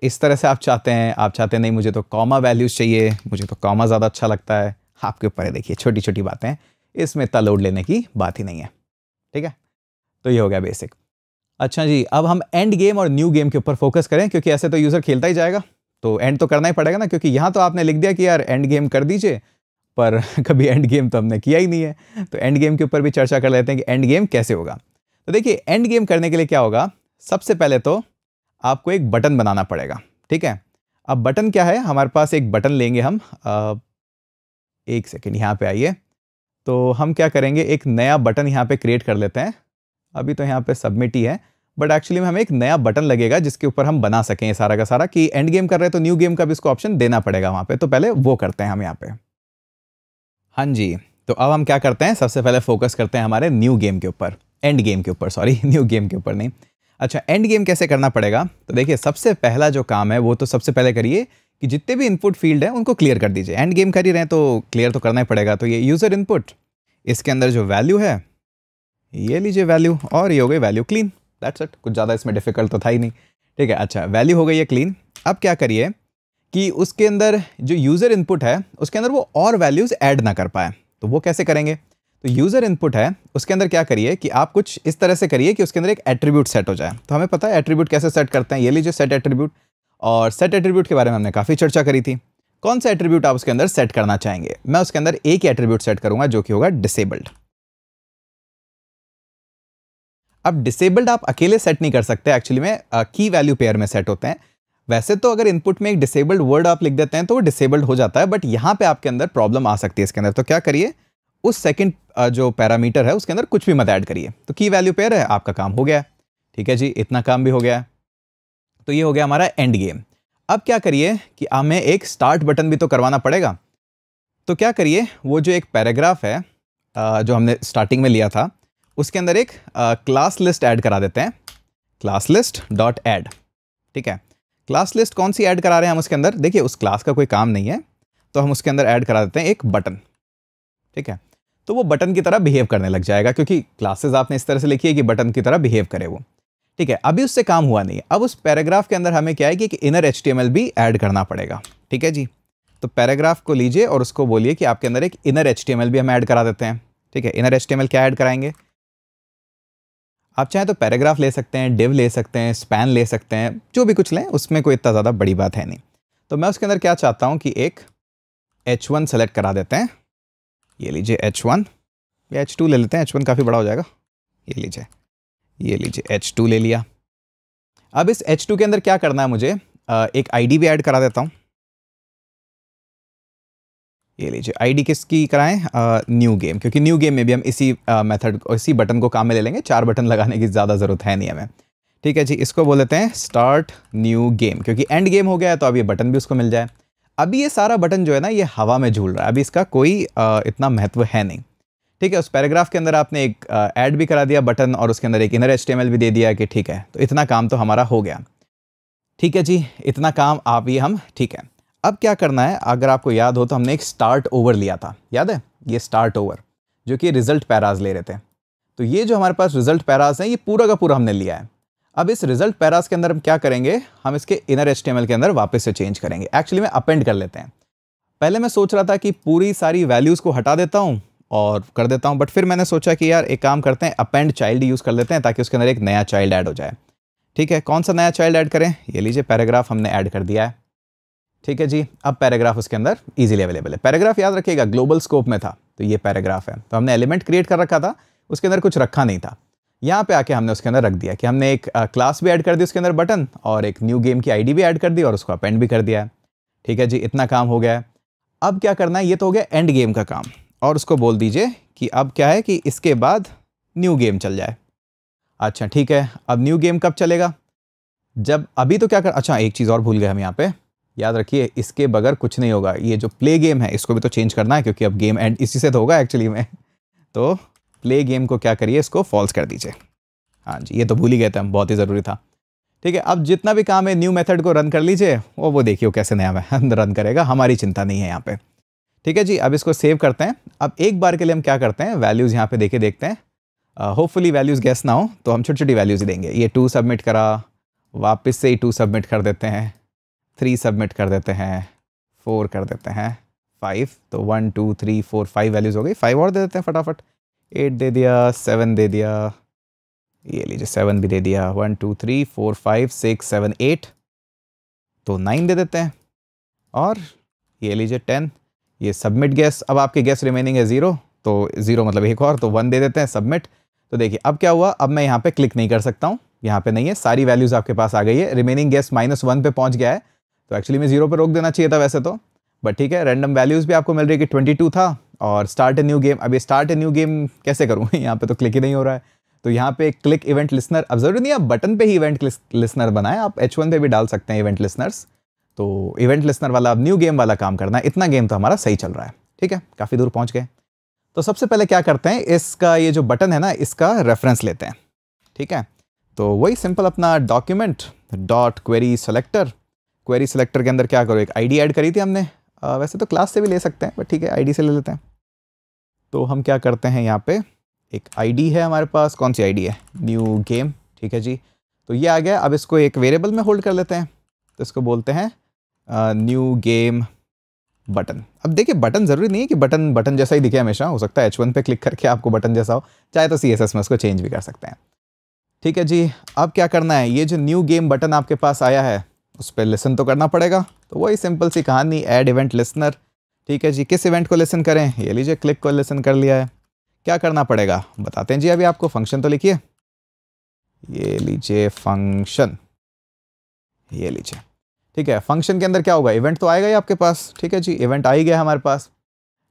इस तरह से आप चाहते हैं आप चाहते हैं नहीं मुझे तो कॉमा वैल्यूज़ चाहिए मुझे तो कॉमा ज़्यादा अच्छा लगता है आपके ऊपर है देखिए छोटी छोटी बातें इसमें इतना लोड लेने की बात ही नहीं है ठीक है तो ये हो गया बेसिक अच्छा जी अब हम एंड गेम और न्यू गेम के ऊपर फोकस करें क्योंकि ऐसे तो यूज़र खेलता ही जाएगा तो एंड तो करना ही पड़ेगा ना क्योंकि यहाँ तो आपने लिख दिया कि यार एंड गेम कर दीजिए पर कभी एंड गेम तो हमने किया ही नहीं है तो एंड गेम के ऊपर भी चर्चा कर लेते हैं कि एंड गेम कैसे होगा तो देखिए एंड गेम करने के लिए क्या होगा सबसे पहले तो आपको एक बटन बनाना पड़ेगा ठीक है अब बटन क्या है हमारे पास एक बटन लेंगे हम आ, एक सेकेंड यहाँ पे आइए तो हम क्या करेंगे एक नया बटन यहाँ पे क्रिएट कर लेते हैं अभी तो यहाँ पे सबमिट ही है बट एक्चुअली में हमें एक नया बटन लगेगा जिसके ऊपर हम बना सकें सारा का सारा कि एंड गेम कर रहे हैं तो न्यू गेम का भी इसको ऑप्शन देना पड़ेगा वहाँ पे तो पहले वो करते हैं हम यहाँ पे हाँ जी तो अब हम क्या करते हैं सबसे पहले फोकस करते हैं हमारे न्यू गेम के ऊपर एंड गेम के ऊपर सॉरी न्यू गेम के ऊपर नहीं अच्छा एंड गेम कैसे करना पड़ेगा तो देखिए सबसे पहला जो काम है वो तो सबसे पहले करिए कि जितने भी इनपुट फील्ड हैं उनको क्लियर कर दीजिए एंड गेम कर ही रहे हैं तो क्लियर तो करना ही पड़ेगा तो ये यूज़र इनपुट इसके अंदर जो वैल्यू है ये लीजिए वैल्यू और ये हो गई वैल्यू क्लीन दैट्स इट कुछ ज़्यादा इसमें डिफिकल्ट तो था ही नहीं ठीक है अच्छा वैल्यू हो गई है क्लीन अब क्या करिए कि उसके अंदर जो यूज़र इनपुट है उसके अंदर वो और वैल्यूज़ ऐड ना कर पाए तो वो कैसे करेंगे तो यूज़र इनपुट है उसके अंदर क्या करिए कि आप कुछ इस तरह से करिए कि उसके अंदर एक एट्रीब्यूट सेट हो जाए तो हमें पता है एट्रीब्यूट कैसे सेट करते हैं ये लीजिए सेट एट्रीब्यूट और सेट एट्रीब्यूट के बारे में हमने काफ़ी चर्चा करी थी कौन सा एट्रीब्यूट आप उसके अंदर सेट करना चाहेंगे मैं उसके अंदर एक ही एट्रीब्यूट सेट करूंगा जो कि होगा डिसेबल्ड अब डिसेबल्ड आप अकेले सेट नहीं कर सकते एक्चुअली में की वैल्यू पेयर में सेट होते हैं वैसे तो अगर इनपुट में एक डिसेबल्ड वर्ड आप लिख देते हैं तो वो डिसेबल्ड हो जाता है बट यहाँ पे आपके अंदर प्रॉब्लम आ सकती है इसके अंदर तो क्या करिए उस सेकंड जो पैरामीटर है उसके अंदर कुछ भी मत ऐड करिए तो की वैल्यू पेयर है आपका काम हो गया ठीक है जी इतना काम भी हो गया तो ये हो गया हमारा एंड गेम अब क्या करिए कि हमें एक स्टार्ट बटन भी तो करवाना पड़ेगा तो क्या करिए वो जो एक पैराग्राफ है जो हमने स्टार्टिंग में लिया था उसके अंदर एक क्लास लिस्ट ऐड करा देते हैं क्लास लिस्ट डॉट ऐड ठीक है क्लास लिस्ट कौन सी ऐड करा रहे हैं हम उसके अंदर देखिए उस क्लास का कोई काम नहीं है तो हम उसके अंदर ऐड करा देते हैं एक बटन ठीक है तो वो बटन की तरह बिहेव करने लग जाएगा क्योंकि क्लासेस आपने इस तरह से लिखी है कि बटन की तरह बिहेव करे वो ठीक है अभी उससे काम हुआ नहीं है अब उस पैराग्राफ के अंदर हमें क्या है कि इनर एच भी ऐड करना पड़ेगा ठीक है जी तो पैराग्राफ को लीजिए और उसको बोलिए कि आपके अंदर एक इनर एच भी हम ऐड करा देते हैं ठीक है इनर एच क्या ऐड कराएंगे आप चाहें तो पैराग्राफ ले सकते हैं डिव ले सकते हैं स्पैन ले सकते हैं जो भी कुछ लें उसमें कोई इतना ज़्यादा बड़ी बात है नहीं तो मैं उसके अंदर क्या चाहता हूँ कि एक एच वन सेलेक्ट करा देते हैं ये लीजिए एच वन या एच टू ले लेते हैं एच वन काफ़ी बड़ा हो जाएगा ये लीजिए ये लीजिए एच टू ले लिया अब इस एच टू के अंदर क्या करना है मुझे एक आई डी भी ऐड करा देता हूँ ये लीजिए आईडी किसकी कराएं न्यू गेम क्योंकि न्यू गेम में भी हम इसी मेथड को इसी बटन को काम में ले लेंगे चार बटन लगाने की ज़्यादा ज़रूरत है नहीं हमें ठीक है जी इसको बोल लेते हैं स्टार्ट न्यू गेम क्योंकि एंड गेम हो गया है तो अब ये बटन भी उसको मिल जाए अभी ये सारा बटन जो है ना ये हवा में झूल रहा है अभी इसका कोई आ, इतना महत्व है नहीं ठीक है उस पैराग्राफ के अंदर आपने एक ऐड भी करा दिया बटन और उसके अंदर एक इनर एच भी दे दिया कि ठीक है तो इतना काम तो हमारा हो गया ठीक है जी इतना काम आप ये हम ठीक है अब क्या करना है अगर आपको याद हो तो हमने एक स्टार्ट ओवर लिया था याद है ये स्टार्ट ओवर जो कि रिजल्ट पैराज ले रहे थे तो ये जो हमारे पास रिजल्ट पैराज हैं ये पूरा का पूरा हमने लिया है अब इस रिजल्ट पैराज के अंदर हम क्या करेंगे हम इसके इनर एच के अंदर वापस से चेंज करेंगे एक्चुअली में अपेंड कर लेते हैं पहले मैं सोच रहा था कि पूरी सारी वैल्यूज़ को हटा देता हूँ और कर देता हूँ बट फिर मैंने सोचा कि यार एक काम करते हैं अपेंड चाइल्ड यूज़ कर लेते हैं ताकि उसके अंदर एक नया चाइल्ड ऐड हो जाए ठीक है कौन सा नया चाइल्ड ऐड करें ये लीजिए पैराग्राफ हमने ऐड कर दिया है ठीक है जी अब पैराग्राफ उसके अंदर इजीली अवेलेबल है पैराग्राफ याद रखिएगा ग्लोबल स्कोप में था तो ये पैराग्राफ है तो हमने एलिमेंट क्रिएट कर रखा था उसके अंदर कुछ रखा नहीं था यहाँ पे आके हमने उसके अंदर रख दिया कि हमने एक क्लास भी ऐड कर दी उसके अंदर बटन और एक न्यू गेम की आई भी ऐड कर दी और उसको अपेंड भी कर दिया है ठीक है जी इतना काम हो गया है अब क्या करना है ये तो हो गया एंड गेम का काम और उसको बोल दीजिए कि अब क्या है कि इसके बाद न्यू गेम चल जाए अच्छा ठीक है अब न्यू गेम कब चलेगा जब अभी तो क्या कर अच्छा एक चीज़ और भूल गए हम यहाँ पे याद रखिए इसके बगैर कुछ नहीं होगा ये जो प्ले गेम है इसको भी तो चेंज करना है क्योंकि अब गेम एंड इसी से तो होगा एक्चुअली में तो प्ले गेम को क्या करिए इसको फॉल्स कर दीजिए हाँ जी ये तो भूल ही गए थे हम बहुत ही ज़रूरी था ठीक है अब जितना भी काम है न्यू मेथड को रन कर लीजिए वो वो देखिए कैसे नया रन करेगा हमारी चिंता नहीं है यहाँ पर ठीक है जी अब इसको सेव करते हैं अब एक बार के लिए हम क्या करते हैं वैल्यूज़ यहाँ पर देखे देखते हैं होपफुली वैल्यूज़ गैस ना हो तो हम छोटी छोटी वैल्यूज़ देंगे ये टू सबमिट करा वापस से ही टू सबमिट कर देते हैं थ्री सबमिट कर देते हैं फोर कर देते हैं फाइव तो one two three four five values हो गई फाइव और दे देते हैं फटाफट एट दे दिया सेवन दे दिया ये लीजिए सेवन भी दे दिया one two three four five six seven eight तो नाइन दे देते हैं और ये लीजिए टेन ये सबमिट गैस अब आपके गैस रिमेनिंग है ज़ीरो तो ज़ीरो मतलब एक और तो वन दे देते हैं सबमिट तो देखिए अब क्या हुआ अब मैं यहाँ पे क्लिक नहीं कर सकता हूँ यहाँ पे नहीं है सारी वैल्यूज़ आपके पास आ गई है रिमेनिंग गैस माइनस वन पे पहुँच गया है तो एक्चुअली में जीरो पर रोक देना चाहिए था वैसे तो बट ठीक है रैंडम वैल्यूज़ भी आपको मिल रही है कि ट्वेंटी टू था और स्टार्ट ए न्यू गेम अभी स्टार्ट ए न्यू गेम कैसे करूँ यहाँ पे तो क्लिक ही नहीं हो रहा है तो यहाँ पे क्लिक इवेंट लिसनर अब ज़रूरी नहीं आप बटन पे ही इवेंट लिसनर बनाएं आप एच वन पे भी डाल सकते हैं इवेंट लिसनर्स तो इवेंट लिसनर वाला अब न्यू गेम वाला काम करना है इतना गेम तो हमारा सही चल रहा है ठीक है काफ़ी दूर पहुँच गए तो सबसे पहले क्या करते हैं इसका ये जो बटन है ना इसका रेफरेंस लेते हैं ठीक है तो वही सिंपल अपना document dot query selector query selector के अंदर क्या करो एक आईडी ऐड करी थी हमने आ, वैसे तो क्लास से भी ले सकते हैं बट ठीक है आईडी से ले लेते हैं तो हम क्या करते हैं यहाँ पे एक आईडी है हमारे पास कौन सी आईडी है न्यू गेम ठीक है जी तो ये आ गया अब इसको एक वेरिएबल में होल्ड कर लेते हैं तो इसको बोलते हैं न्यू गेम बटन अब देखिए बटन ज़रूरी नहीं है कि बटन बटन जैसा ही दिखे हमेशा हो सकता है एच वन पे क्लिक करके आपको बटन जैसा हो चाहे तो सी एस एस में उसको चेंज भी कर सकते हैं ठीक है जी अब क्या करना है ये जो न्यू गेम बटन आपके पास आया है उस पर लेसन तो करना पड़ेगा तो वही सिंपल सी कहानी एड इवेंट लिसनर ठीक है जी किस इवेंट को लेसन करें ये लीजिए क्लिक को लेसन कर लिया है क्या करना पड़ेगा बताते हैं जी अभी आपको फंक्शन तो लिखिए ये लीजिए फंक्शन ये लीजिए ठीक है फंक्शन के अंदर क्या होगा इवेंट तो आएगा ही आपके पास ठीक है जी इवेंट आ ही गया हमारे पास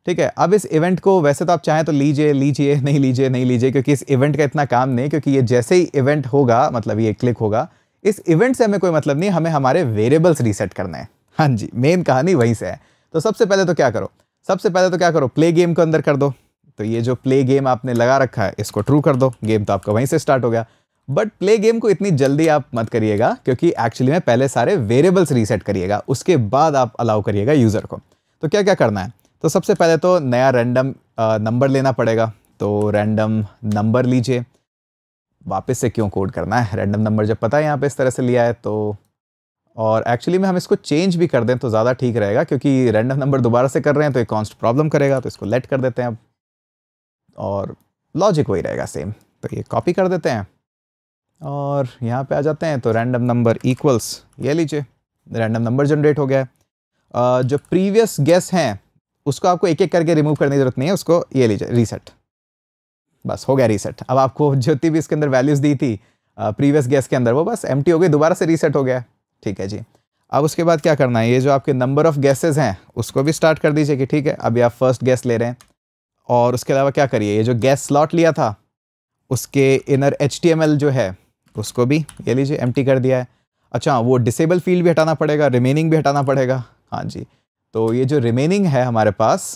ठीक है अब इस इवेंट को वैसे तो आप चाहें तो लीजिए लीजिए नहीं लीजिए नहीं लीजिए क्योंकि इस इवेंट का इतना काम नहीं क्योंकि ये जैसे ही इवेंट होगा मतलब ये क्लिक होगा इस इवेंट से हमें कोई मतलब नहीं हमें हमारे वेरिएबल्स रीसेट करने हैं हाँ जी मेन कहानी वहीं से है तो सबसे पहले तो क्या करो सबसे पहले तो क्या करो प्ले गेम को अंदर कर दो तो ये जो प्ले गेम आपने लगा रखा है इसको ट्रू कर दो गेम तो आपका वहीं से स्टार्ट हो गया बट प्ले गेम को इतनी जल्दी आप मत करिएगा क्योंकि एक्चुअली में पहले सारे वेरिएबल्स रीसेट करिएगा उसके बाद आप अलाउ करिएगा यूज़र को तो क्या क्या करना है तो सबसे पहले तो नया रैंडम नंबर लेना पड़ेगा तो रैंडम नंबर लीजिए वापस से क्यों कोड करना है रैंडम नंबर जब पता है यहाँ पे इस तरह से लिया है तो और एक्चुअली में हम इसको चेंज भी कर दें तो ज़्यादा ठीक रहेगा क्योंकि रैंडम नंबर दोबारा से कर रहे हैं तो एक कॉन्स्ट प्रॉब्लम करेगा तो इसको लेट कर देते हैं अब और लॉजिक वही रहेगा सेम तो ये कॉपी कर देते हैं और यहाँ पे आ जाते हैं तो रैंडम नंबर इक्वल्स ये लीजिए रैंडम नंबर जनरेट हो गया है जो प्रीवियस गेस हैं उसको आपको एक एक करके रिमूव करने की ज़रूरत नहीं है उसको ये लीजिए रीसेट बस हो गया रीसेट अब आपको ज्योति भी इसके अंदर वैल्यूज़ दी थी प्रीवियस गैस के अंदर वो बस एम हो गई दोबारा से रीसेट हो गया ठीक है जी अब उसके बाद क्या करना है ये जो आपके नंबर ऑफ़ गैसेज हैं उसको भी स्टार्ट कर दीजिए कि ठीक है अभी आप फर्स्ट गैस ले रहे हैं और उसके अलावा क्या करिए ये जो गैस स्लॉट लिया था उसके इनर एच जो है उसको भी ये लीजिए एम कर दिया है अच्छा वो डिसेबल फील्ड भी हटाना पड़ेगा रिमेनिंग भी हटाना पड़ेगा हाँ जी तो ये जो रिमेनिंग है हमारे पास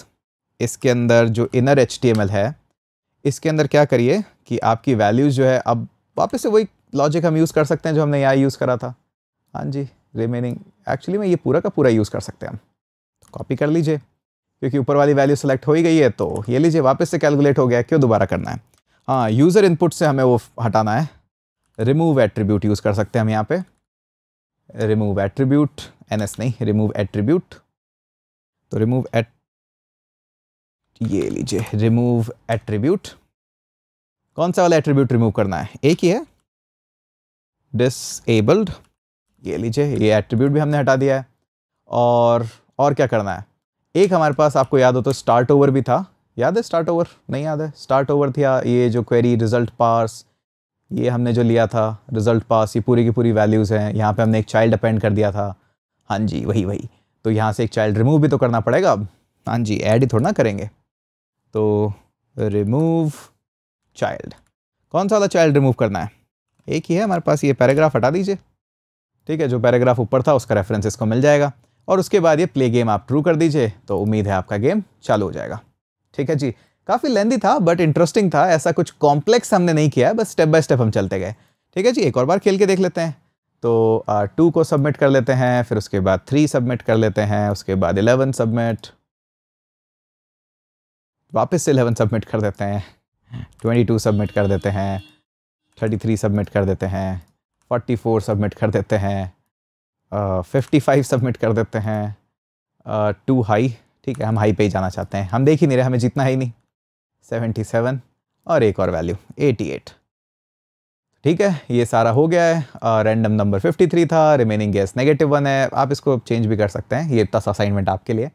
इसके अंदर जो इनर एच है इसके अंदर क्या करिए कि आपकी वैल्यूज़ जो है अब वापस से वही लॉजिक हम यूज़ कर सकते हैं जो हमने यहाँ यूज़ करा था हाँ जी रिमेनिंग एक्चुअली में ये पूरा का पूरा यूज़ कर सकते हैं हम तो कॉपी कर लीजिए क्योंकि ऊपर वाली वैल्यू सेलेक्ट हो ही गई है तो ये लीजिए वापस से कैलकुलेट हो गया क्यों दोबारा करना है हाँ यूज़र इनपुट से हमें वो हटाना है रिमूव एट्रीब्यूट यूज़ कर सकते हैं हम यहाँ पे रिमूव एट्रीब्यूट एन एस नहीं रिमूव एट्रीब्यूट तो रिमूव एट ये लीजिए रिमूव एट्रीब्यूट कौन सा वाला एट्रीब्यूट रिमूव करना है एक ही है डिसेबल्ड ये लीजिए ये एट्रीब्यूट भी हमने हटा दिया है और और क्या करना है एक हमारे पास आपको याद हो तो स्टार्ट ओवर भी था याद है स्टार्ट ओवर नहीं याद है स्टार्ट ओवर था ये जो क्वेरी रिजल्ट पास ये हमने जो लिया था रिजल्ट पास ये पूरी की पूरी वैल्यूज़ हैं यहाँ पे हमने एक चाइल्ड अपेंड कर दिया था हाँ जी वही वही तो यहाँ से एक चाइल्ड रिमूव भी तो करना पड़ेगा अब हाँ जी ऐड ही थोड़ा ना करेंगे तो रिमूव चाइल्ड कौन सा वाला चाइल्ड रिमूव करना है एक ही है हमारे पास ये पैराग्राफ हटा दीजिए ठीक है जो पैराग्राफ ऊपर था उसका रेफरेंस इसको मिल जाएगा और उसके बाद ये प्ले गेम आप ट्रू कर दीजिए तो उम्मीद है आपका गेम चालू हो जाएगा ठीक है जी काफ़ी लेंदी था बट इंटरेस्टिंग था ऐसा कुछ कॉम्प्लेक्स हमने नहीं किया है बस स्टेप बाय स्टेप हम चलते गए ठीक है जी एक और बार खेल के देख लेते हैं तो टू को सबमिट कर लेते हैं फिर उसके बाद थ्री सबमिट कर लेते हैं उसके बाद इलेवन सबमिट वापस से एलेवन सबमिट कर देते हैं ट्वेंटी टू सबमिट कर देते हैं थर्टी थ्री सबमिट कर देते हैं फोर्टी फोर सबमिट कर देते हैं फिफ्टी फाइव सबमिट कर देते हैं टू हाई ठीक है हम हाई पे ही जाना चाहते हैं हम देख ही नहीं रहे हमें जितना है ही नहीं सेवेंटी सेवन और एक और वैल्यू एटी एट ठीक है ये सारा हो गया है रैंडम नंबर 53 था रिमेनिंग गैस नेगेटिव वन है आप इसको चेंज भी कर सकते हैं ये दस असाइनमेंट आपके लिए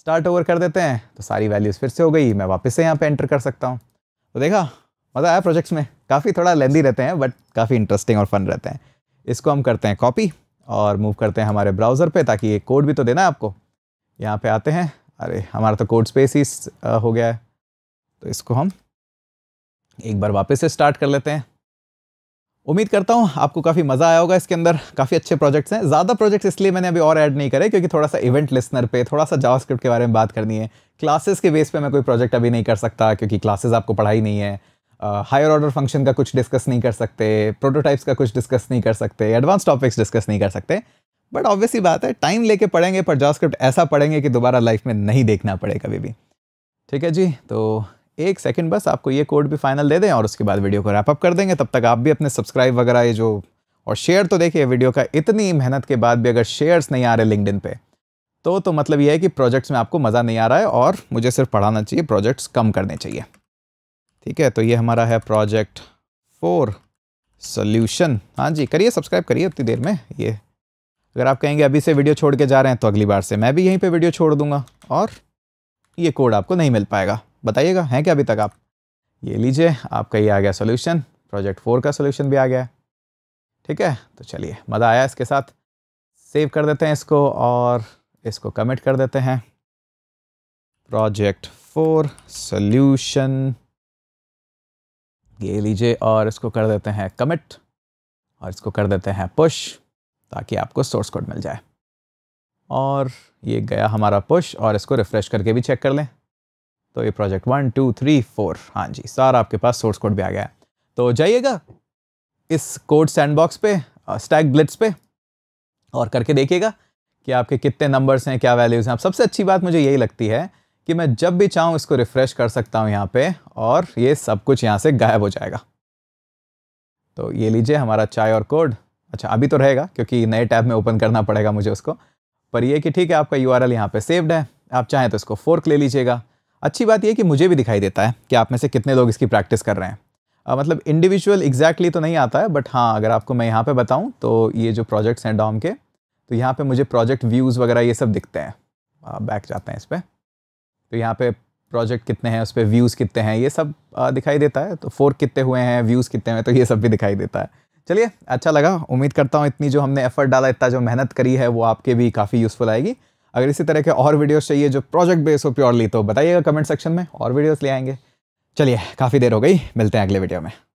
स्टार्ट ओवर कर देते हैं तो सारी वैल्यूज़ फिर से हो गई मैं वापस से यहाँ पे एंटर कर सकता हूँ तो देखा मज़ा आया प्रोजेक्ट्स में काफ़ी थोड़ा लेंदी रहते हैं बट काफ़ी इंटरेस्टिंग और फन रहते हैं इसको हम करते हैं कॉपी और मूव करते हैं हमारे ब्राउज़र पे ताकि ये कोड भी तो देना है आपको यहाँ पे आते हैं अरे हमारा तो कोड स्पेस ही हो गया है तो इसको हम एक बार वापस से स्टार्ट कर लेते हैं उम्मीद करता हूँ आपको काफ़ी मज़ा आया होगा इसके अंदर काफ़ी अच्छे प्रोजेक्ट्स हैं ज़्यादा प्रोजेक्ट्स इसलिए मैंने अभी और ऐड नहीं करे क्योंकि थोड़ा सा इवेंट लिसनर पे थोड़ा सा जावास्क्रिप्ट के बारे में बात करनी है क्लासेस के बेस पे मैं कोई प्रोजेक्ट अभी नहीं कर सकता क्योंकि क्लासेस आपको पढ़ाई नहीं है हायर ऑर्डर फंक्शन का कुछ डिस्कस नहीं कर सकते प्रोटोटाइप्स का कुछ डिस्कस नहीं कर सकते एडवांस टॉपिक्स डिस्कस नहीं कर सकते बट ऑब्वियसली बात है टाइम लेके पढ़ेंगे पर जावास्क्रिप्ट ऐसा पढ़ेंगे कि दोबारा लाइफ में नहीं देखना पड़े कभी भी ठीक है जी तो एक सेकंड बस आपको ये कोड भी फाइनल दे दें और उसके बाद वीडियो को रैपअप कर देंगे तब तक आप भी अपने सब्सक्राइब वगैरह ये जो और शेयर तो देखिए वीडियो का इतनी मेहनत के बाद भी अगर शेयर्स नहीं आ रहे लिंकडिन पे तो तो मतलब ये है कि प्रोजेक्ट्स में आपको मज़ा नहीं आ रहा है और मुझे सिर्फ पढ़ाना चाहिए प्रोजेक्ट्स कम करने चाहिए ठीक है तो ये हमारा है प्रोजेक्ट फोर सोल्यूशन हाँ जी करिए सब्सक्राइब करिए उतनी देर में ये अगर आप कहेंगे अभी से वीडियो छोड़ के जा रहे हैं तो अगली बार से मैं भी यहीं पे वीडियो छोड़ दूंगा और ये कोड आपको नहीं मिल पाएगा बताइएगा हैं क्या अभी तक आप ये लीजिए आपका ये आ गया सोल्यूशन प्रोजेक्ट फोर का सोल्यूशन भी आ गया ठीक है तो चलिए मज़ा आया इसके साथ सेव कर देते हैं इसको और इसको कमिट कर देते हैं प्रोजेक्ट फोर सोल्यूशन ये लीजिए और इसको कर देते हैं कमिट और इसको कर देते हैं पुश ताकि आपको सोर्स कोड मिल जाए और ये गया हमारा पुश और इसको रिफ़्रेश करके भी चेक कर लें तो ये project one two three four हाँ जी सारा आपके पास सोर्स कोड भी आ गया है तो जाइएगा इस कोड सैंडबॉक्स पे स्टैक ब्लिट्स पे और करके देखिएगा कि आपके कितने नंबर्स हैं क्या वैल्यूज़ हैं आप सबसे अच्छी बात मुझे यही लगती है कि मैं जब भी चाहूँ इसको रिफ़्रेश कर सकता हूँ यहाँ पे और ये सब कुछ यहाँ से गायब हो जाएगा तो ये लीजिए हमारा चाय और कोड अच्छा अभी तो रहेगा क्योंकि नए टैब में ओपन करना पड़ेगा मुझे उसको पर यह कि ठीक है आपका यू आर एल यहाँ पर सेव्ड है आप चाहें तो इसको फोर्क ले लीजिएगा अच्छी बात यह कि मुझे भी दिखाई देता है कि आप में से कितने लोग इसकी प्रैक्टिस कर रहे हैं आ, मतलब इंडिविजुअल एग्जैक्टली तो नहीं आता है बट हाँ अगर आपको मैं यहाँ पे बताऊँ तो ये जो प्रोजेक्ट्स हैं डॉम के तो यहाँ पे मुझे प्रोजेक्ट व्यूज़ वगैरह ये सब दिखते हैं बैक जाते हैं इस पर तो यहाँ पे प्रोजेक्ट कितने हैं उस पर व्यूज़ कितने हैं ये सब आ, दिखाई देता है तो फोर कितने हुए हैं व्यूज़ कितने हैं तो ये सब भी दिखाई देता है चलिए अच्छा लगा उम्मीद करता हूँ इतनी जो हमने एफ़र्ट डाला इतना जो मेहनत करी है वो आपके भी काफ़ी यूज़फुल आएगी अगर इसी तरह के और वीडियोस चाहिए जो प्रोजेक्ट बेस हो प्योरली तो बताइएगा कमेंट सेक्शन में और वीडियोस ले आएंगे चलिए काफ़ी देर हो गई मिलते हैं अगले वीडियो में